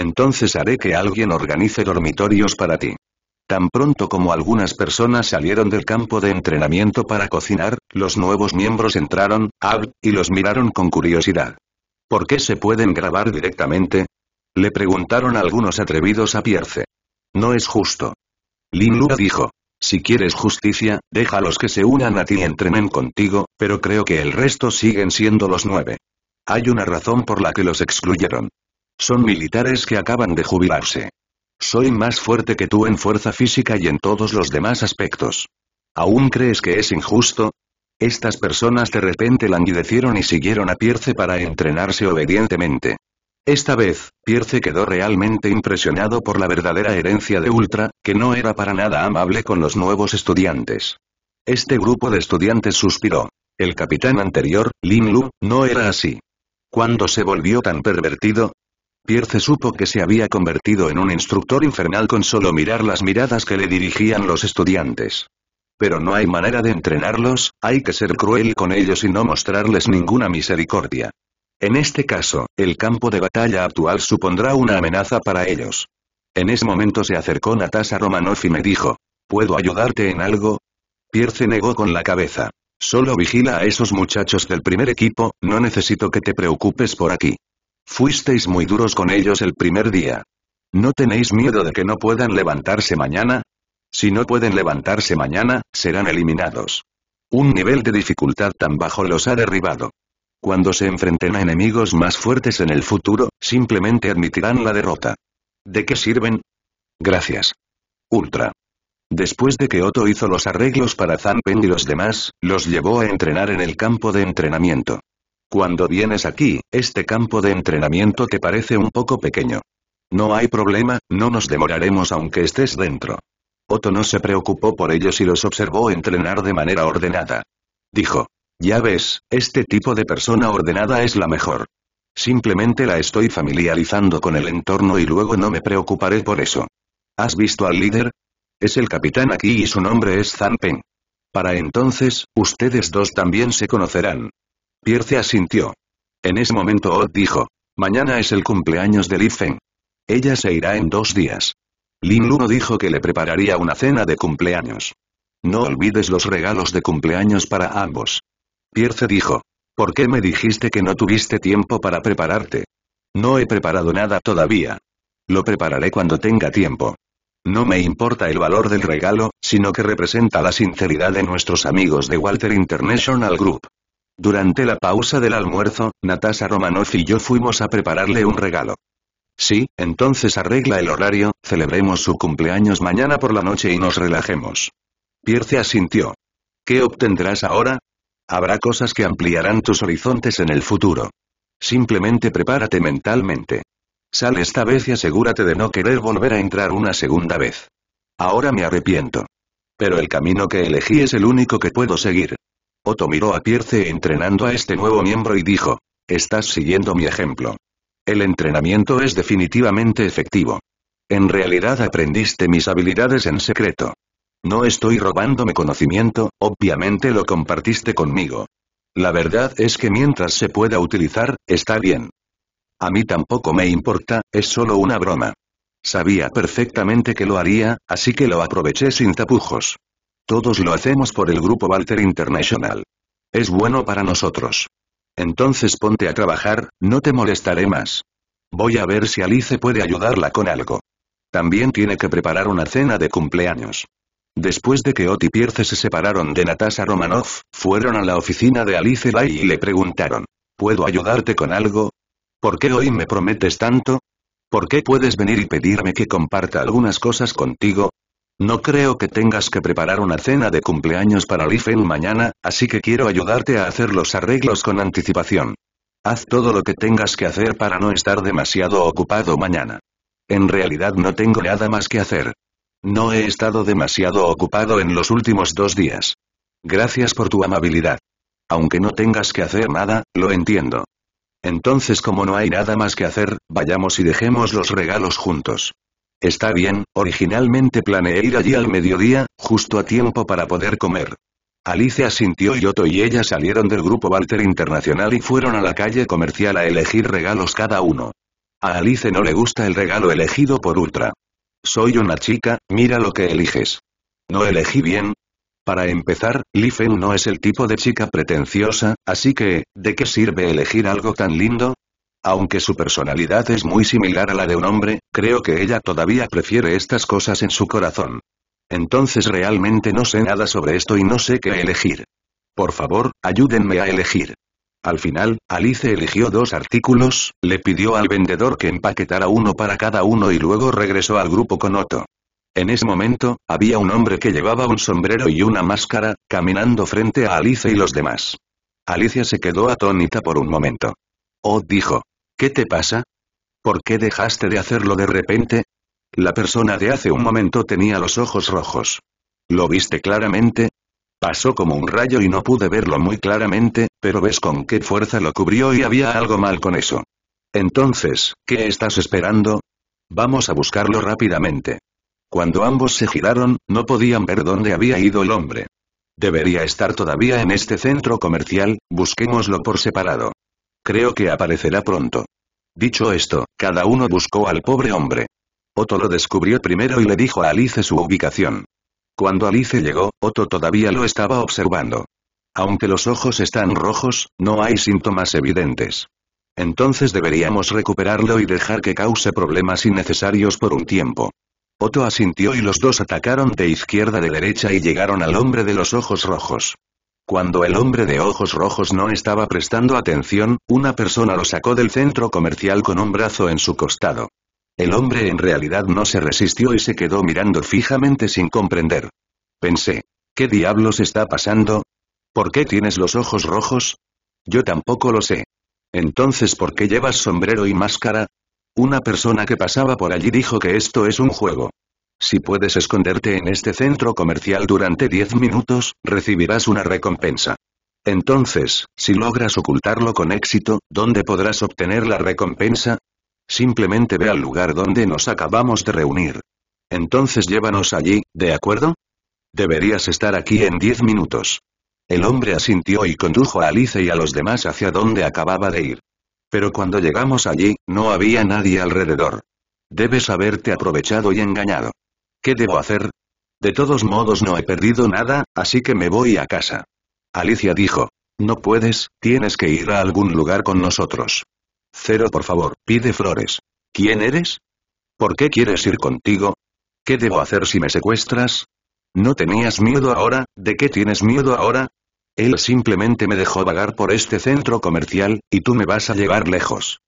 Entonces haré que alguien organice dormitorios para ti. Tan pronto como algunas personas salieron del campo de entrenamiento para cocinar, los nuevos miembros entraron, Ab, y los miraron con curiosidad. ¿Por qué se pueden grabar directamente? Le preguntaron algunos atrevidos a Pierce. No es justo. Lin Lu dijo. Si quieres justicia, deja a los que se unan a ti y entrenen contigo, pero creo que el resto siguen siendo los nueve. Hay una razón por la que los excluyeron. Son militares que acaban de jubilarse. Soy más fuerte que tú en fuerza física y en todos los demás aspectos. ¿Aún crees que es injusto? Estas personas de repente languidecieron y siguieron a Pierce para entrenarse obedientemente. Esta vez, Pierce quedó realmente impresionado por la verdadera herencia de Ultra, que no era para nada amable con los nuevos estudiantes. Este grupo de estudiantes suspiró. El capitán anterior, Lin Lu, no era así. Cuando se volvió tan pervertido? Pierce supo que se había convertido en un instructor infernal con solo mirar las miradas que le dirigían los estudiantes. Pero no hay manera de entrenarlos, hay que ser cruel con ellos y no mostrarles ninguna misericordia. En este caso, el campo de batalla actual supondrá una amenaza para ellos. En ese momento se acercó Natasha Romanoff y me dijo, ¿puedo ayudarte en algo? Pierce negó con la cabeza. Solo vigila a esos muchachos del primer equipo, no necesito que te preocupes por aquí. Fuisteis muy duros con ellos el primer día. ¿No tenéis miedo de que no puedan levantarse mañana? Si no pueden levantarse mañana, serán eliminados. Un nivel de dificultad tan bajo los ha derribado. Cuando se enfrenten a enemigos más fuertes en el futuro, simplemente admitirán la derrota. ¿De qué sirven? Gracias. Ultra. Después de que Otto hizo los arreglos para Zampen y los demás, los llevó a entrenar en el campo de entrenamiento. Cuando vienes aquí, este campo de entrenamiento te parece un poco pequeño. No hay problema, no nos demoraremos aunque estés dentro. Otto no se preocupó por ellos y los observó entrenar de manera ordenada. Dijo. Ya ves, este tipo de persona ordenada es la mejor. Simplemente la estoy familiarizando con el entorno y luego no me preocuparé por eso. ¿Has visto al líder? Es el capitán aquí y su nombre es Peng. Para entonces, ustedes dos también se conocerán. Pierce asintió. En ese momento Odd dijo. Mañana es el cumpleaños de Li Ella se irá en dos días. Lin Luno dijo que le prepararía una cena de cumpleaños. No olvides los regalos de cumpleaños para ambos. Pierce dijo. ¿Por qué me dijiste que no tuviste tiempo para prepararte? No he preparado nada todavía. Lo prepararé cuando tenga tiempo. No me importa el valor del regalo, sino que representa la sinceridad de nuestros amigos de Walter International Group. Durante la pausa del almuerzo, Natasha Romanoff y yo fuimos a prepararle un regalo. Sí, entonces arregla el horario, celebremos su cumpleaños mañana por la noche y nos relajemos. Pierce asintió. ¿Qué obtendrás ahora? Habrá cosas que ampliarán tus horizontes en el futuro. Simplemente prepárate mentalmente. Sal esta vez y asegúrate de no querer volver a entrar una segunda vez. Ahora me arrepiento. Pero el camino que elegí es el único que puedo seguir. Otto miró a Pierce entrenando a este nuevo miembro y dijo, estás siguiendo mi ejemplo. El entrenamiento es definitivamente efectivo. En realidad aprendiste mis habilidades en secreto. No estoy robándome conocimiento, obviamente lo compartiste conmigo. La verdad es que mientras se pueda utilizar, está bien. A mí tampoco me importa, es solo una broma. Sabía perfectamente que lo haría, así que lo aproveché sin tapujos. Todos lo hacemos por el grupo Walter International. Es bueno para nosotros. Entonces ponte a trabajar, no te molestaré más. Voy a ver si Alice puede ayudarla con algo. También tiene que preparar una cena de cumpleaños. Después de que Oti Pierce se separaron de Natasha Romanoff, fueron a la oficina de Alice Lai y le preguntaron, ¿puedo ayudarte con algo? ¿Por qué hoy me prometes tanto? ¿Por qué puedes venir y pedirme que comparta algunas cosas contigo? No creo que tengas que preparar una cena de cumpleaños para Lifen mañana, así que quiero ayudarte a hacer los arreglos con anticipación. Haz todo lo que tengas que hacer para no estar demasiado ocupado mañana. En realidad no tengo nada más que hacer. No he estado demasiado ocupado en los últimos dos días. Gracias por tu amabilidad. Aunque no tengas que hacer nada, lo entiendo. Entonces como no hay nada más que hacer, vayamos y dejemos los regalos juntos. Está bien, originalmente planeé ir allí al mediodía, justo a tiempo para poder comer. Alice asintió y Otto y ella salieron del grupo Walter Internacional y fueron a la calle comercial a elegir regalos cada uno. A Alice no le gusta el regalo elegido por Ultra. Soy una chica, mira lo que eliges. No elegí bien. Para empezar, Lifen no es el tipo de chica pretenciosa, así que, ¿de qué sirve elegir algo tan lindo? Aunque su personalidad es muy similar a la de un hombre, creo que ella todavía prefiere estas cosas en su corazón. Entonces realmente no sé nada sobre esto y no sé qué elegir. Por favor, ayúdenme a elegir. Al final, Alice eligió dos artículos, le pidió al vendedor que empaquetara uno para cada uno y luego regresó al grupo con Otto. En ese momento, había un hombre que llevaba un sombrero y una máscara, caminando frente a Alice y los demás. Alicia se quedó atónita por un momento. Oh dijo. ¿Qué te pasa? ¿Por qué dejaste de hacerlo de repente? La persona de hace un momento tenía los ojos rojos. ¿Lo viste claramente? Pasó como un rayo y no pude verlo muy claramente, pero ves con qué fuerza lo cubrió y había algo mal con eso. Entonces, ¿qué estás esperando? Vamos a buscarlo rápidamente. Cuando ambos se giraron, no podían ver dónde había ido el hombre. Debería estar todavía en este centro comercial, busquémoslo por separado. Creo que aparecerá pronto. Dicho esto, cada uno buscó al pobre hombre. Otto lo descubrió primero y le dijo a Alice su ubicación. Cuando Alice llegó, Otto todavía lo estaba observando. Aunque los ojos están rojos, no hay síntomas evidentes. Entonces deberíamos recuperarlo y dejar que cause problemas innecesarios por un tiempo. Otto asintió y los dos atacaron de izquierda de derecha y llegaron al hombre de los ojos rojos. Cuando el hombre de ojos rojos no estaba prestando atención, una persona lo sacó del centro comercial con un brazo en su costado. El hombre en realidad no se resistió y se quedó mirando fijamente sin comprender. Pensé, ¿qué diablos está pasando? ¿Por qué tienes los ojos rojos? Yo tampoco lo sé. Entonces, ¿por qué llevas sombrero y máscara? Una persona que pasaba por allí dijo que esto es un juego. Si puedes esconderte en este centro comercial durante 10 minutos, recibirás una recompensa. Entonces, si logras ocultarlo con éxito, ¿dónde podrás obtener la recompensa? Simplemente ve al lugar donde nos acabamos de reunir. Entonces llévanos allí, ¿de acuerdo? Deberías estar aquí en 10 minutos. El hombre asintió y condujo a Alice y a los demás hacia donde acababa de ir. Pero cuando llegamos allí, no había nadie alrededor. Debes haberte aprovechado y engañado. ¿Qué debo hacer? De todos modos no he perdido nada, así que me voy a casa. Alicia dijo. No puedes, tienes que ir a algún lugar con nosotros. Cero por favor, pide flores. ¿Quién eres? ¿Por qué quieres ir contigo? ¿Qué debo hacer si me secuestras? ¿No tenías miedo ahora? ¿De qué tienes miedo ahora? Él simplemente me dejó vagar por este centro comercial, y tú me vas a llevar lejos.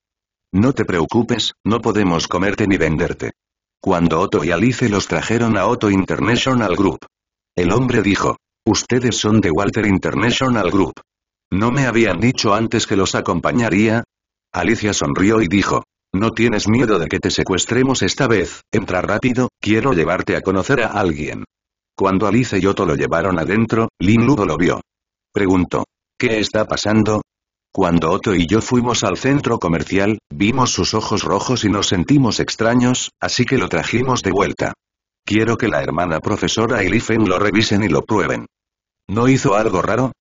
No te preocupes, no podemos comerte ni venderte. Cuando Otto y Alice los trajeron a Otto International Group. El hombre dijo. Ustedes son de Walter International Group. ¿No me habían dicho antes que los acompañaría? Alicia sonrió y dijo. No tienes miedo de que te secuestremos esta vez, entra rápido, quiero llevarte a conocer a alguien. Cuando Alice y Otto lo llevaron adentro, Lin Ludo lo vio. Preguntó. ¿Qué está pasando? Cuando Otto y yo fuimos al centro comercial, vimos sus ojos rojos y nos sentimos extraños, así que lo trajimos de vuelta. Quiero que la hermana profesora y lo revisen y lo prueben. ¿No hizo algo raro?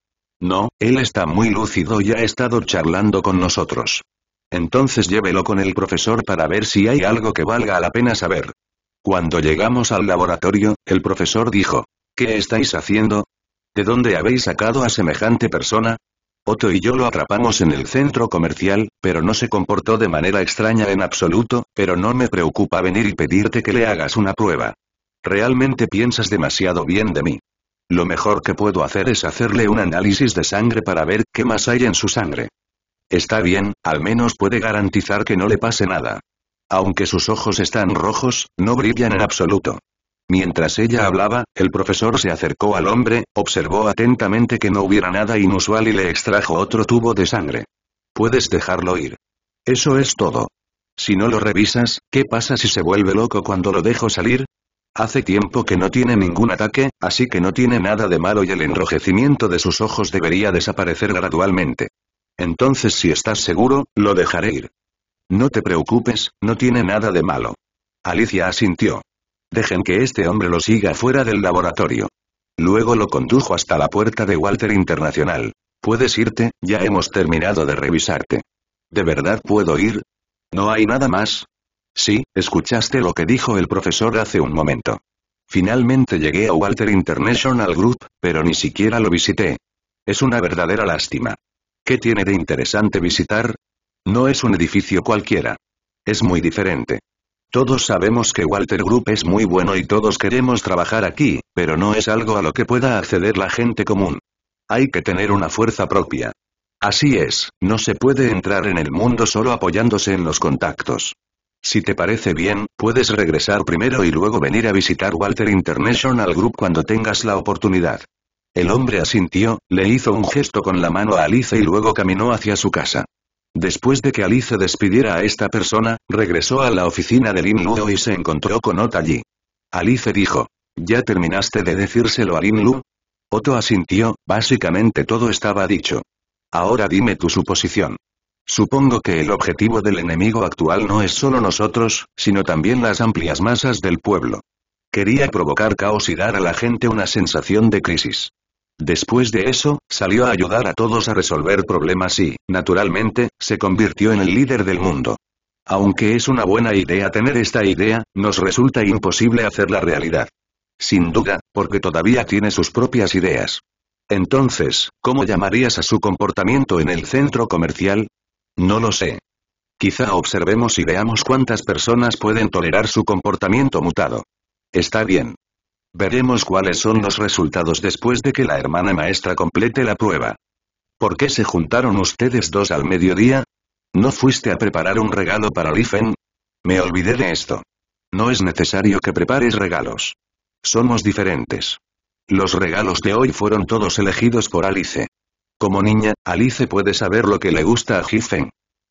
No, él está muy lúcido y ha estado charlando con nosotros. Entonces llévelo con el profesor para ver si hay algo que valga la pena saber. Cuando llegamos al laboratorio, el profesor dijo, ¿Qué estáis haciendo? ¿De dónde habéis sacado a semejante persona? Otto y yo lo atrapamos en el centro comercial, pero no se comportó de manera extraña en absoluto, pero no me preocupa venir y pedirte que le hagas una prueba. Realmente piensas demasiado bien de mí. Lo mejor que puedo hacer es hacerle un análisis de sangre para ver qué más hay en su sangre. Está bien, al menos puede garantizar que no le pase nada. Aunque sus ojos están rojos, no brillan en absoluto. Mientras ella hablaba, el profesor se acercó al hombre, observó atentamente que no hubiera nada inusual y le extrajo otro tubo de sangre. Puedes dejarlo ir. Eso es todo. Si no lo revisas, ¿qué pasa si se vuelve loco cuando lo dejo salir? Hace tiempo que no tiene ningún ataque, así que no tiene nada de malo y el enrojecimiento de sus ojos debería desaparecer gradualmente. Entonces si estás seguro, lo dejaré ir. No te preocupes, no tiene nada de malo. Alicia asintió. Dejen que este hombre lo siga fuera del laboratorio. Luego lo condujo hasta la puerta de Walter Internacional. Puedes irte, ya hemos terminado de revisarte. ¿De verdad puedo ir? ¿No hay nada más? Sí, escuchaste lo que dijo el profesor hace un momento. Finalmente llegué a Walter International Group, pero ni siquiera lo visité. Es una verdadera lástima. ¿Qué tiene de interesante visitar? No es un edificio cualquiera. Es muy diferente. Todos sabemos que Walter Group es muy bueno y todos queremos trabajar aquí, pero no es algo a lo que pueda acceder la gente común. Hay que tener una fuerza propia. Así es, no se puede entrar en el mundo solo apoyándose en los contactos. Si te parece bien, puedes regresar primero y luego venir a visitar Walter International Group cuando tengas la oportunidad. El hombre asintió, le hizo un gesto con la mano a Alice y luego caminó hacia su casa. Después de que Alice despidiera a esta persona, regresó a la oficina de Lin y se encontró con Otto allí. Alice dijo. ¿Ya terminaste de decírselo a Lin Lu? Otto asintió, básicamente todo estaba dicho. Ahora dime tu suposición. Supongo que el objetivo del enemigo actual no es solo nosotros, sino también las amplias masas del pueblo. Quería provocar caos y dar a la gente una sensación de crisis. Después de eso, salió a ayudar a todos a resolver problemas y, naturalmente, se convirtió en el líder del mundo. Aunque es una buena idea tener esta idea, nos resulta imposible hacerla realidad. Sin duda, porque todavía tiene sus propias ideas. Entonces, ¿cómo llamarías a su comportamiento en el centro comercial? No lo sé. Quizá observemos y veamos cuántas personas pueden tolerar su comportamiento mutado. Está bien. Veremos cuáles son los resultados después de que la hermana maestra complete la prueba. ¿Por qué se juntaron ustedes dos al mediodía? ¿No fuiste a preparar un regalo para Lifen? Me olvidé de esto. No es necesario que prepares regalos. Somos diferentes. Los regalos de hoy fueron todos elegidos por Alice. Como niña, Alice puede saber lo que le gusta a Gifen.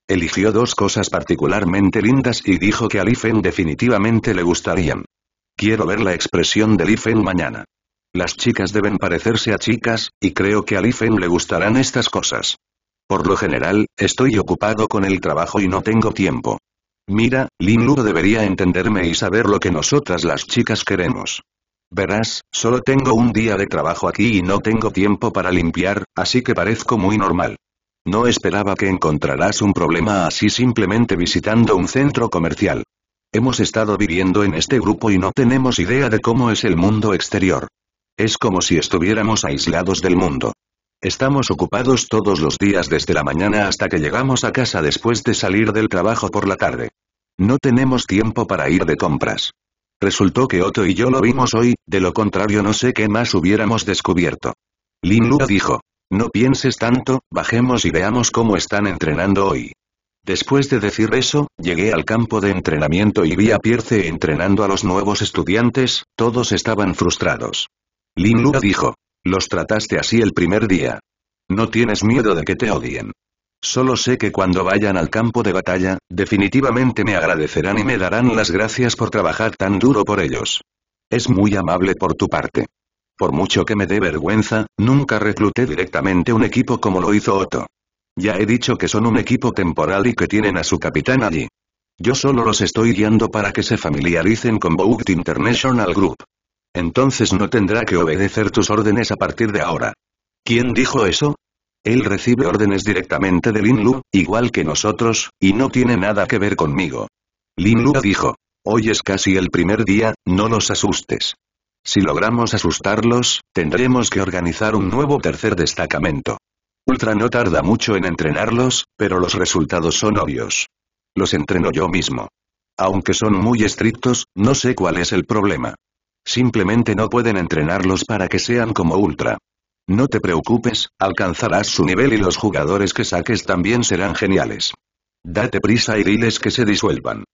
Eligió dos cosas particularmente lindas y dijo que a Lifen definitivamente le gustarían. Quiero ver la expresión de Lifen mañana. Las chicas deben parecerse a chicas, y creo que a Lifen le gustarán estas cosas. Por lo general, estoy ocupado con el trabajo y no tengo tiempo. Mira, Lin Lu debería entenderme y saber lo que nosotras las chicas queremos. Verás, solo tengo un día de trabajo aquí y no tengo tiempo para limpiar, así que parezco muy normal. No esperaba que encontrarás un problema así simplemente visitando un centro comercial. Hemos estado viviendo en este grupo y no tenemos idea de cómo es el mundo exterior. Es como si estuviéramos aislados del mundo. Estamos ocupados todos los días desde la mañana hasta que llegamos a casa después de salir del trabajo por la tarde. No tenemos tiempo para ir de compras. Resultó que Otto y yo lo vimos hoy, de lo contrario no sé qué más hubiéramos descubierto. Lin Lu dijo. No pienses tanto, bajemos y veamos cómo están entrenando hoy. Después de decir eso, llegué al campo de entrenamiento y vi a Pierce entrenando a los nuevos estudiantes, todos estaban frustrados. Lin Lua dijo. Los trataste así el primer día. No tienes miedo de que te odien. Solo sé que cuando vayan al campo de batalla, definitivamente me agradecerán y me darán las gracias por trabajar tan duro por ellos. Es muy amable por tu parte. Por mucho que me dé vergüenza, nunca recluté directamente un equipo como lo hizo Otto. Ya he dicho que son un equipo temporal y que tienen a su capitán allí. Yo solo los estoy guiando para que se familiaricen con Vogue International Group. Entonces no tendrá que obedecer tus órdenes a partir de ahora. ¿Quién dijo eso? Él recibe órdenes directamente de Lin Lu, igual que nosotros, y no tiene nada que ver conmigo. Lin Lu dijo, hoy es casi el primer día, no los asustes. Si logramos asustarlos, tendremos que organizar un nuevo tercer destacamento. Ultra no tarda mucho en entrenarlos, pero los resultados son obvios. Los entreno yo mismo. Aunque son muy estrictos, no sé cuál es el problema. Simplemente no pueden entrenarlos para que sean como Ultra. No te preocupes, alcanzarás su nivel y los jugadores que saques también serán geniales. Date prisa y diles que se disuelvan.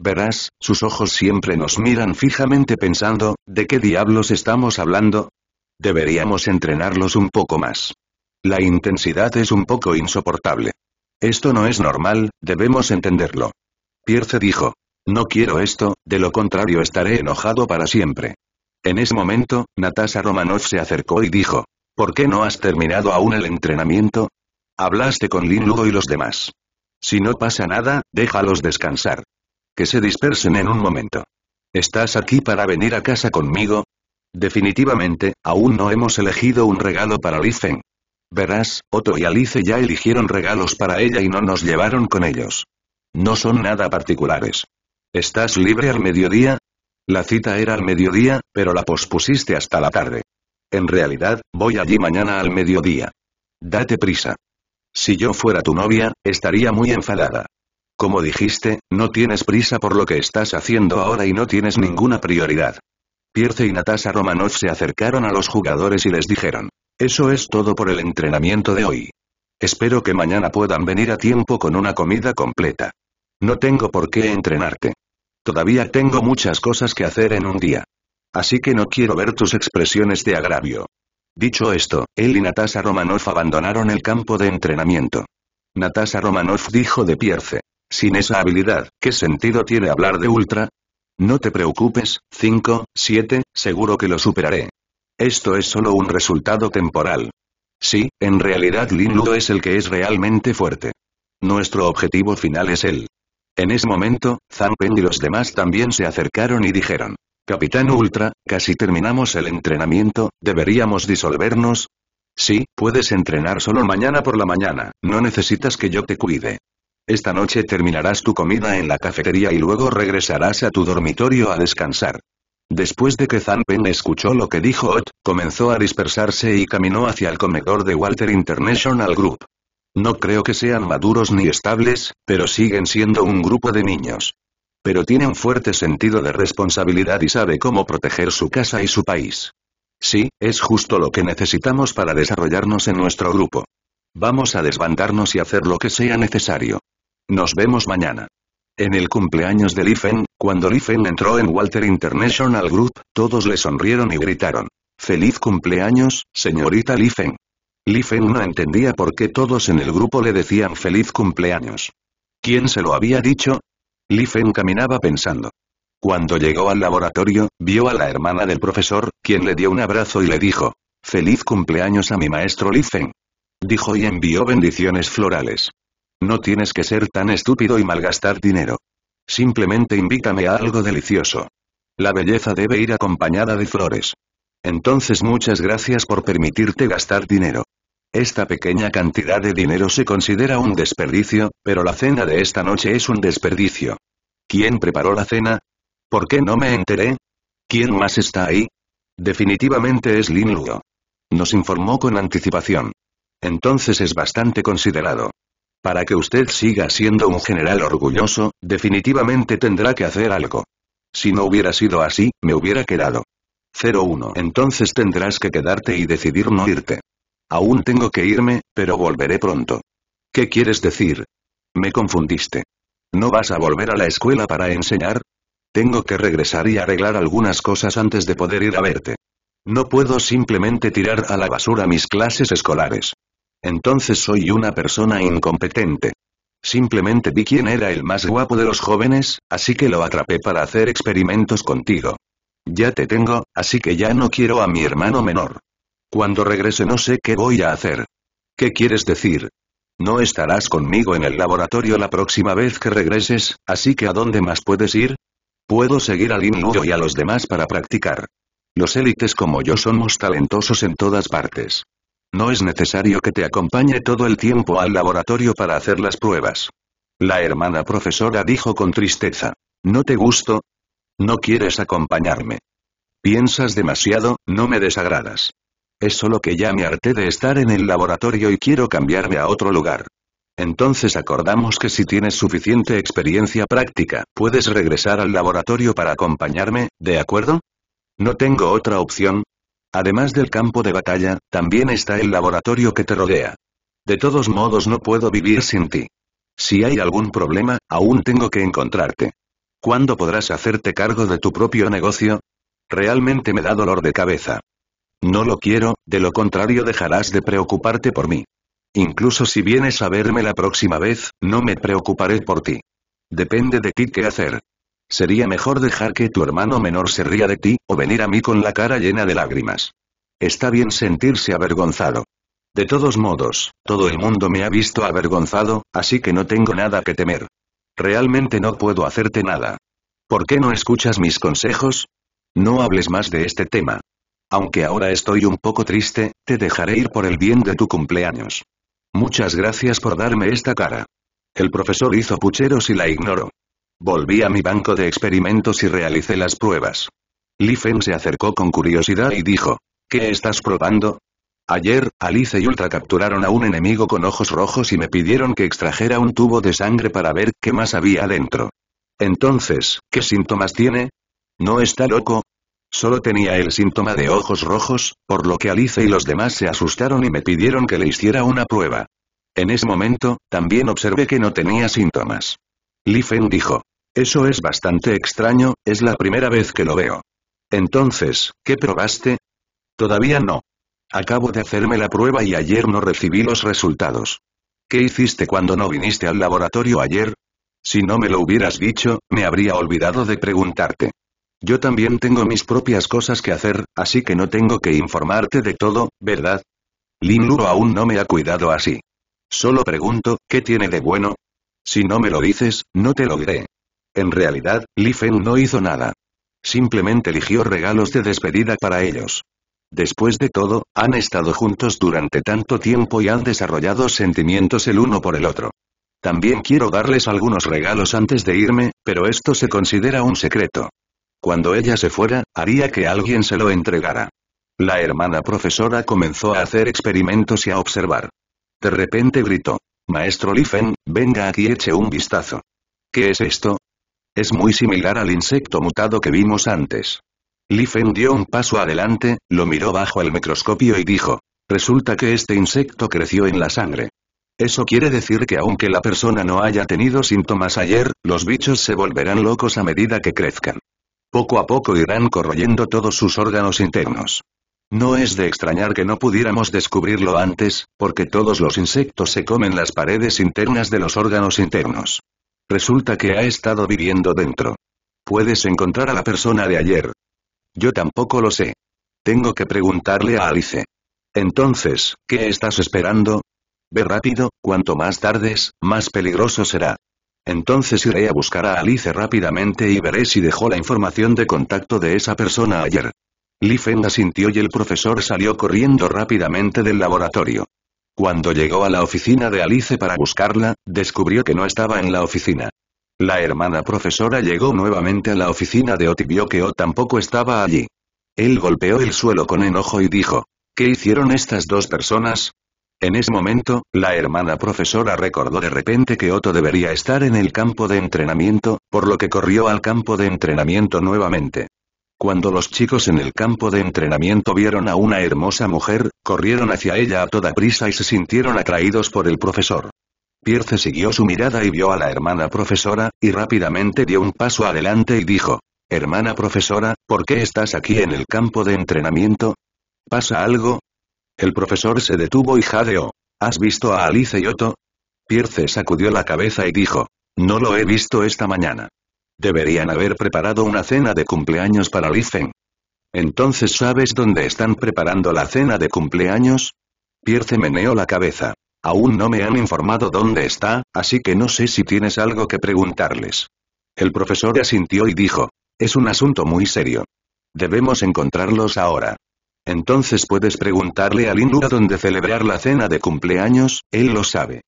Verás, sus ojos siempre nos miran fijamente pensando, ¿de qué diablos estamos hablando? Deberíamos entrenarlos un poco más. La intensidad es un poco insoportable. Esto no es normal, debemos entenderlo. Pierce dijo. No quiero esto, de lo contrario estaré enojado para siempre. En ese momento, Natasha Romanov se acercó y dijo. ¿Por qué no has terminado aún el entrenamiento? Hablaste con Lin Lugo y los demás. Si no pasa nada, déjalos descansar. Que se dispersen en un momento. ¿Estás aquí para venir a casa conmigo? Definitivamente, aún no hemos elegido un regalo para Li Verás, Otto y Alice ya eligieron regalos para ella y no nos llevaron con ellos. No son nada particulares. ¿Estás libre al mediodía? La cita era al mediodía, pero la pospusiste hasta la tarde. En realidad, voy allí mañana al mediodía. Date prisa. Si yo fuera tu novia, estaría muy enfadada. Como dijiste, no tienes prisa por lo que estás haciendo ahora y no tienes ninguna prioridad. Pierce y Natasha Romanov se acercaron a los jugadores y les dijeron. Eso es todo por el entrenamiento de hoy. Espero que mañana puedan venir a tiempo con una comida completa. No tengo por qué entrenarte. Todavía tengo muchas cosas que hacer en un día. Así que no quiero ver tus expresiones de agravio. Dicho esto, él y Natasha Romanoff abandonaron el campo de entrenamiento. Natasha Romanoff dijo de Pierce. Sin esa habilidad, ¿qué sentido tiene hablar de Ultra? No te preocupes, 5, 7, seguro que lo superaré. Esto es solo un resultado temporal. Sí, en realidad Lin Ludo es el que es realmente fuerte. Nuestro objetivo final es él. En ese momento, Zhang Pen y los demás también se acercaron y dijeron. Capitán Ultra, casi terminamos el entrenamiento, ¿deberíamos disolvernos? Sí, puedes entrenar solo mañana por la mañana, no necesitas que yo te cuide. Esta noche terminarás tu comida en la cafetería y luego regresarás a tu dormitorio a descansar. Después de que Zampen escuchó lo que dijo Ott, comenzó a dispersarse y caminó hacia el comedor de Walter International Group. No creo que sean maduros ni estables, pero siguen siendo un grupo de niños. Pero tiene un fuerte sentido de responsabilidad y sabe cómo proteger su casa y su país. Sí, es justo lo que necesitamos para desarrollarnos en nuestro grupo. Vamos a desbandarnos y hacer lo que sea necesario. Nos vemos mañana. En el cumpleaños de Lifen, cuando Lifen entró en Walter International Group, todos le sonrieron y gritaron. ¡Feliz cumpleaños, señorita Lifen! Lifen no entendía por qué todos en el grupo le decían feliz cumpleaños. ¿Quién se lo había dicho? Lifen caminaba pensando. Cuando llegó al laboratorio, vio a la hermana del profesor, quien le dio un abrazo y le dijo, «Feliz cumpleaños a mi maestro Lifen». Dijo y envió bendiciones florales. No tienes que ser tan estúpido y malgastar dinero. Simplemente invítame a algo delicioso. La belleza debe ir acompañada de flores. Entonces muchas gracias por permitirte gastar dinero. Esta pequeña cantidad de dinero se considera un desperdicio, pero la cena de esta noche es un desperdicio. ¿Quién preparó la cena? ¿Por qué no me enteré? ¿Quién más está ahí? Definitivamente es Lin Nos informó con anticipación. Entonces es bastante considerado. Para que usted siga siendo un general orgulloso, definitivamente tendrá que hacer algo. Si no hubiera sido así, me hubiera quedado. 01. Entonces tendrás que quedarte y decidir no irte. Aún tengo que irme, pero volveré pronto. ¿Qué quieres decir? Me confundiste. ¿No vas a volver a la escuela para enseñar? Tengo que regresar y arreglar algunas cosas antes de poder ir a verte. No puedo simplemente tirar a la basura mis clases escolares. Entonces soy una persona incompetente. Simplemente vi quién era el más guapo de los jóvenes, así que lo atrapé para hacer experimentos contigo. Ya te tengo, así que ya no quiero a mi hermano menor. Cuando regrese no sé qué voy a hacer. ¿Qué quieres decir? No estarás conmigo en el laboratorio la próxima vez que regreses, así que ¿a dónde más puedes ir? Puedo seguir al Lin y a los demás para practicar. Los élites como yo somos talentosos en todas partes. No es necesario que te acompañe todo el tiempo al laboratorio para hacer las pruebas. La hermana profesora dijo con tristeza. ¿No te gusto? No quieres acompañarme. Piensas demasiado, no me desagradas. Es solo que ya me harté de estar en el laboratorio y quiero cambiarme a otro lugar. Entonces acordamos que si tienes suficiente experiencia práctica, puedes regresar al laboratorio para acompañarme, ¿de acuerdo? No tengo otra opción, Además del campo de batalla, también está el laboratorio que te rodea. De todos modos no puedo vivir sin ti. Si hay algún problema, aún tengo que encontrarte. ¿Cuándo podrás hacerte cargo de tu propio negocio? Realmente me da dolor de cabeza. No lo quiero, de lo contrario dejarás de preocuparte por mí. Incluso si vienes a verme la próxima vez, no me preocuparé por ti. Depende de ti qué hacer. Sería mejor dejar que tu hermano menor se ría de ti, o venir a mí con la cara llena de lágrimas. Está bien sentirse avergonzado. De todos modos, todo el mundo me ha visto avergonzado, así que no tengo nada que temer. Realmente no puedo hacerte nada. ¿Por qué no escuchas mis consejos? No hables más de este tema. Aunque ahora estoy un poco triste, te dejaré ir por el bien de tu cumpleaños. Muchas gracias por darme esta cara. El profesor hizo pucheros y la ignoró. Volví a mi banco de experimentos y realicé las pruebas. Li se acercó con curiosidad y dijo, ¿qué estás probando? Ayer, Alice y Ultra capturaron a un enemigo con ojos rojos y me pidieron que extrajera un tubo de sangre para ver qué más había adentro. Entonces, ¿qué síntomas tiene? ¿No está loco? Solo tenía el síntoma de ojos rojos, por lo que Alice y los demás se asustaron y me pidieron que le hiciera una prueba. En ese momento, también observé que no tenía síntomas. Li dijo. Eso es bastante extraño, es la primera vez que lo veo. Entonces, ¿qué probaste? Todavía no. Acabo de hacerme la prueba y ayer no recibí los resultados. ¿Qué hiciste cuando no viniste al laboratorio ayer? Si no me lo hubieras dicho, me habría olvidado de preguntarte. Yo también tengo mis propias cosas que hacer, así que no tengo que informarte de todo, ¿verdad? Lin Luro aún no me ha cuidado así. Solo pregunto, ¿qué tiene de bueno? Si no me lo dices, no te lo diré. En realidad, Li no hizo nada. Simplemente eligió regalos de despedida para ellos. Después de todo, han estado juntos durante tanto tiempo y han desarrollado sentimientos el uno por el otro. También quiero darles algunos regalos antes de irme, pero esto se considera un secreto. Cuando ella se fuera, haría que alguien se lo entregara. La hermana profesora comenzó a hacer experimentos y a observar. De repente gritó. Maestro Li venga aquí eche un vistazo. ¿Qué es esto? Es muy similar al insecto mutado que vimos antes. Li dio un paso adelante, lo miró bajo el microscopio y dijo. Resulta que este insecto creció en la sangre. Eso quiere decir que aunque la persona no haya tenido síntomas ayer, los bichos se volverán locos a medida que crezcan. Poco a poco irán corroyendo todos sus órganos internos. No es de extrañar que no pudiéramos descubrirlo antes, porque todos los insectos se comen las paredes internas de los órganos internos. Resulta que ha estado viviendo dentro. Puedes encontrar a la persona de ayer. Yo tampoco lo sé. Tengo que preguntarle a Alice. Entonces, ¿qué estás esperando? Ve rápido, cuanto más tardes, más peligroso será. Entonces iré a buscar a Alice rápidamente y veré si dejó la información de contacto de esa persona ayer. Li la sintió y el profesor salió corriendo rápidamente del laboratorio. Cuando llegó a la oficina de Alice para buscarla, descubrió que no estaba en la oficina. La hermana profesora llegó nuevamente a la oficina de Otto y vio que Ot tampoco estaba allí. Él golpeó el suelo con enojo y dijo, ¿qué hicieron estas dos personas? En ese momento, la hermana profesora recordó de repente que Otto debería estar en el campo de entrenamiento, por lo que corrió al campo de entrenamiento nuevamente. Cuando los chicos en el campo de entrenamiento vieron a una hermosa mujer, corrieron hacia ella a toda prisa y se sintieron atraídos por el profesor. Pierce siguió su mirada y vio a la hermana profesora, y rápidamente dio un paso adelante y dijo, Hermana profesora, ¿por qué estás aquí en el campo de entrenamiento? ¿Pasa algo? El profesor se detuvo y jadeó. ¿Has visto a Alice y Otto? Pierce sacudió la cabeza y dijo, No lo he visto esta mañana. Deberían haber preparado una cena de cumpleaños para Li ¿Entonces sabes dónde están preparando la cena de cumpleaños? Pierce meneó la cabeza. Aún no me han informado dónde está, así que no sé si tienes algo que preguntarles. El profesor asintió y dijo, es un asunto muy serio. Debemos encontrarlos ahora. Entonces puedes preguntarle al hindú dónde celebrar la cena de cumpleaños, él lo sabe.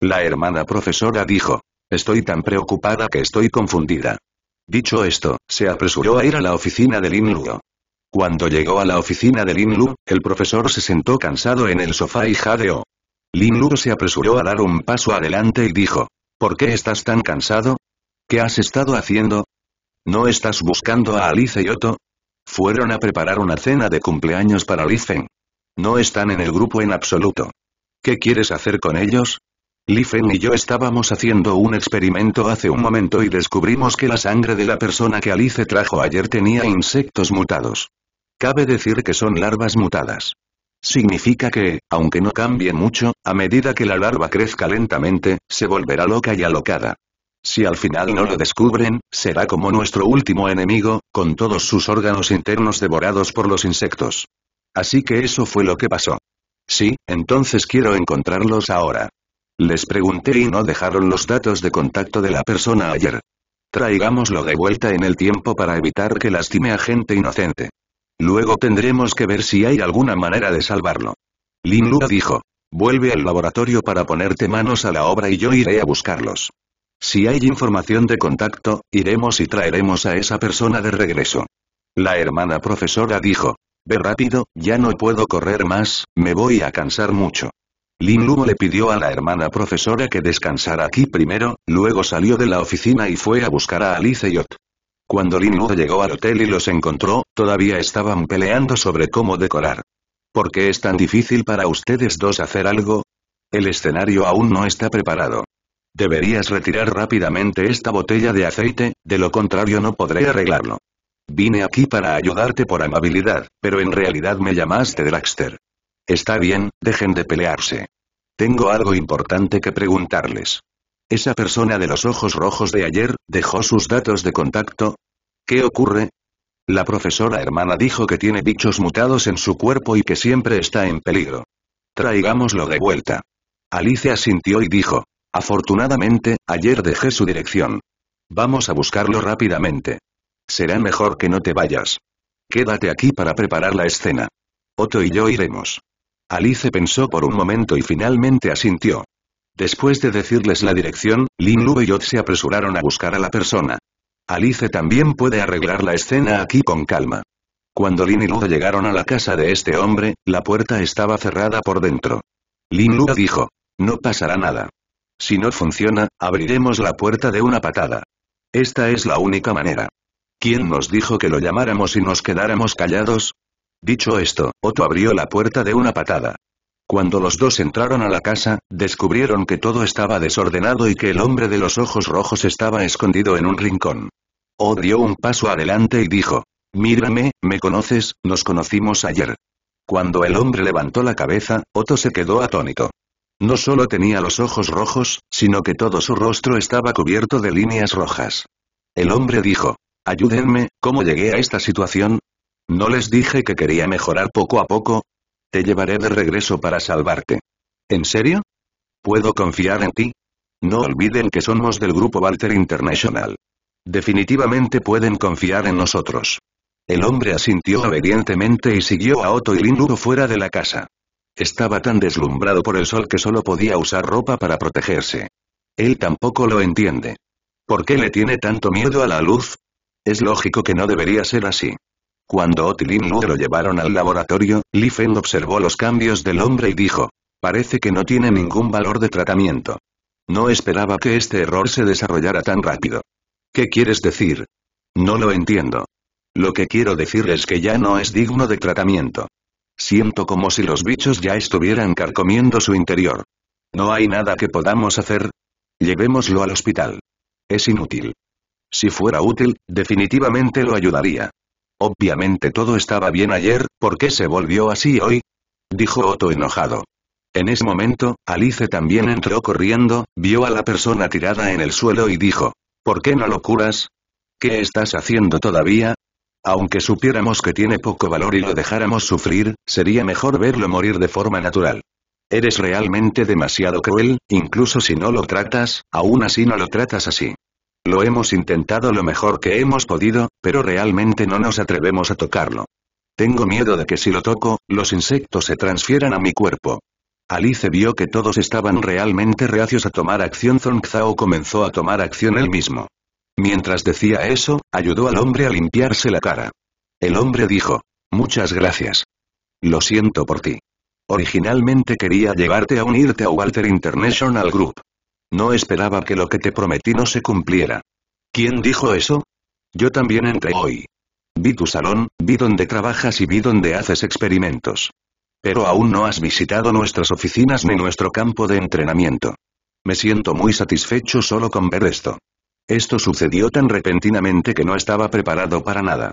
La hermana profesora dijo, Estoy tan preocupada que estoy confundida. Dicho esto, se apresuró a ir a la oficina de Lin Cuando llegó a la oficina de Lin Lu, el profesor se sentó cansado en el sofá y jadeó. Lin Lu se apresuró a dar un paso adelante y dijo, ¿Por qué estás tan cansado? ¿Qué has estado haciendo? ¿No estás buscando a Alice y Otto? Fueron a preparar una cena de cumpleaños para Lifen. No están en el grupo en absoluto. ¿Qué quieres hacer con ellos? Lifen y yo estábamos haciendo un experimento hace un momento y descubrimos que la sangre de la persona que Alice trajo ayer tenía insectos mutados. Cabe decir que son larvas mutadas. Significa que, aunque no cambie mucho, a medida que la larva crezca lentamente, se volverá loca y alocada. Si al final no lo descubren, será como nuestro último enemigo, con todos sus órganos internos devorados por los insectos. Así que eso fue lo que pasó. Sí, entonces quiero encontrarlos ahora. Les pregunté y no dejaron los datos de contacto de la persona ayer. Traigámoslo de vuelta en el tiempo para evitar que lastime a gente inocente. Luego tendremos que ver si hay alguna manera de salvarlo. Lin Lu dijo. Vuelve al laboratorio para ponerte manos a la obra y yo iré a buscarlos. Si hay información de contacto, iremos y traeremos a esa persona de regreso. La hermana profesora dijo. Ve rápido, ya no puedo correr más, me voy a cansar mucho. Lin Luo le pidió a la hermana profesora que descansara aquí primero, luego salió de la oficina y fue a buscar a Alice y Ot. Cuando Lin Luo llegó al hotel y los encontró, todavía estaban peleando sobre cómo decorar. ¿Por qué es tan difícil para ustedes dos hacer algo? El escenario aún no está preparado. Deberías retirar rápidamente esta botella de aceite, de lo contrario no podré arreglarlo. Vine aquí para ayudarte por amabilidad, pero en realidad me llamaste Dragster. Está bien, dejen de pelearse. Tengo algo importante que preguntarles. ¿Esa persona de los ojos rojos de ayer, dejó sus datos de contacto? ¿Qué ocurre? La profesora hermana dijo que tiene bichos mutados en su cuerpo y que siempre está en peligro. Traigámoslo de vuelta. Alicia sintió y dijo. Afortunadamente, ayer dejé su dirección. Vamos a buscarlo rápidamente. Será mejor que no te vayas. Quédate aquí para preparar la escena. Otto y yo iremos. Alice pensó por un momento y finalmente asintió. Después de decirles la dirección, Lin Lu y Yod se apresuraron a buscar a la persona. Alice también puede arreglar la escena aquí con calma. Cuando Lin y Lu llegaron a la casa de este hombre, la puerta estaba cerrada por dentro. Lin Lu dijo, no pasará nada. Si no funciona, abriremos la puerta de una patada. Esta es la única manera. ¿Quién nos dijo que lo llamáramos y nos quedáramos callados? Dicho esto, Otto abrió la puerta de una patada. Cuando los dos entraron a la casa, descubrieron que todo estaba desordenado y que el hombre de los ojos rojos estaba escondido en un rincón. Otto oh, dio un paso adelante y dijo, Mírame, me conoces, nos conocimos ayer. Cuando el hombre levantó la cabeza, Otto se quedó atónito. No solo tenía los ojos rojos, sino que todo su rostro estaba cubierto de líneas rojas. El hombre dijo, Ayúdenme, ¿cómo llegué a esta situación? ¿No les dije que quería mejorar poco a poco? Te llevaré de regreso para salvarte. ¿En serio? ¿Puedo confiar en ti? No olviden que somos del grupo Walter International. Definitivamente pueden confiar en nosotros. El hombre asintió obedientemente y siguió a Otto y Linduro fuera de la casa. Estaba tan deslumbrado por el sol que solo podía usar ropa para protegerse. Él tampoco lo entiende. ¿Por qué le tiene tanto miedo a la luz? Es lógico que no debería ser así. Cuando Otilin lo llevaron al laboratorio, Li observó los cambios del hombre y dijo. Parece que no tiene ningún valor de tratamiento. No esperaba que este error se desarrollara tan rápido. ¿Qué quieres decir? No lo entiendo. Lo que quiero decir es que ya no es digno de tratamiento. Siento como si los bichos ya estuvieran carcomiendo su interior. No hay nada que podamos hacer. Llevémoslo al hospital. Es inútil. Si fuera útil, definitivamente lo ayudaría. Obviamente todo estaba bien ayer, ¿por qué se volvió así hoy? Dijo Otto enojado. En ese momento, Alice también entró corriendo, vio a la persona tirada en el suelo y dijo, ¿por qué no lo curas? ¿Qué estás haciendo todavía? Aunque supiéramos que tiene poco valor y lo dejáramos sufrir, sería mejor verlo morir de forma natural. Eres realmente demasiado cruel, incluso si no lo tratas, aún así no lo tratas así. Lo hemos intentado lo mejor que hemos podido, pero realmente no nos atrevemos a tocarlo. Tengo miedo de que si lo toco, los insectos se transfieran a mi cuerpo. Alice vio que todos estaban realmente reacios a tomar acción. Zong Zhao comenzó a tomar acción él mismo. Mientras decía eso, ayudó al hombre a limpiarse la cara. El hombre dijo, muchas gracias. Lo siento por ti. Originalmente quería llevarte a unirte a Walter International Group. No esperaba que lo que te prometí no se cumpliera. ¿Quién dijo eso? Yo también entré hoy. Vi tu salón, vi donde trabajas y vi donde haces experimentos. Pero aún no has visitado nuestras oficinas ni nuestro campo de entrenamiento. Me siento muy satisfecho solo con ver esto. Esto sucedió tan repentinamente que no estaba preparado para nada.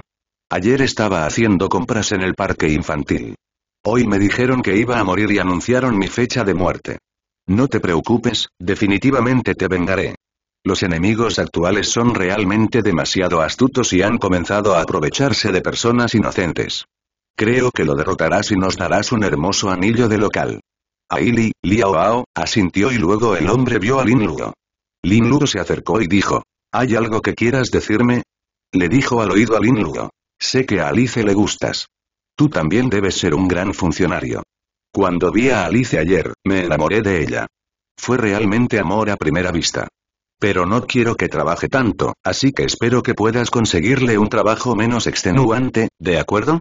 Ayer estaba haciendo compras en el parque infantil. Hoy me dijeron que iba a morir y anunciaron mi fecha de muerte. No te preocupes, definitivamente te vengaré. Los enemigos actuales son realmente demasiado astutos y han comenzado a aprovecharse de personas inocentes. Creo que lo derrotarás y nos darás un hermoso anillo de local. Aili, Liaoao, asintió y luego el hombre vio a Lin Luo. Lin Luo se acercó y dijo, ¿hay algo que quieras decirme? Le dijo al oído a Lin Luo. Sé que a Alice le gustas. Tú también debes ser un gran funcionario. Cuando vi a Alice ayer, me enamoré de ella. Fue realmente amor a primera vista. Pero no quiero que trabaje tanto, así que espero que puedas conseguirle un trabajo menos extenuante, ¿de acuerdo?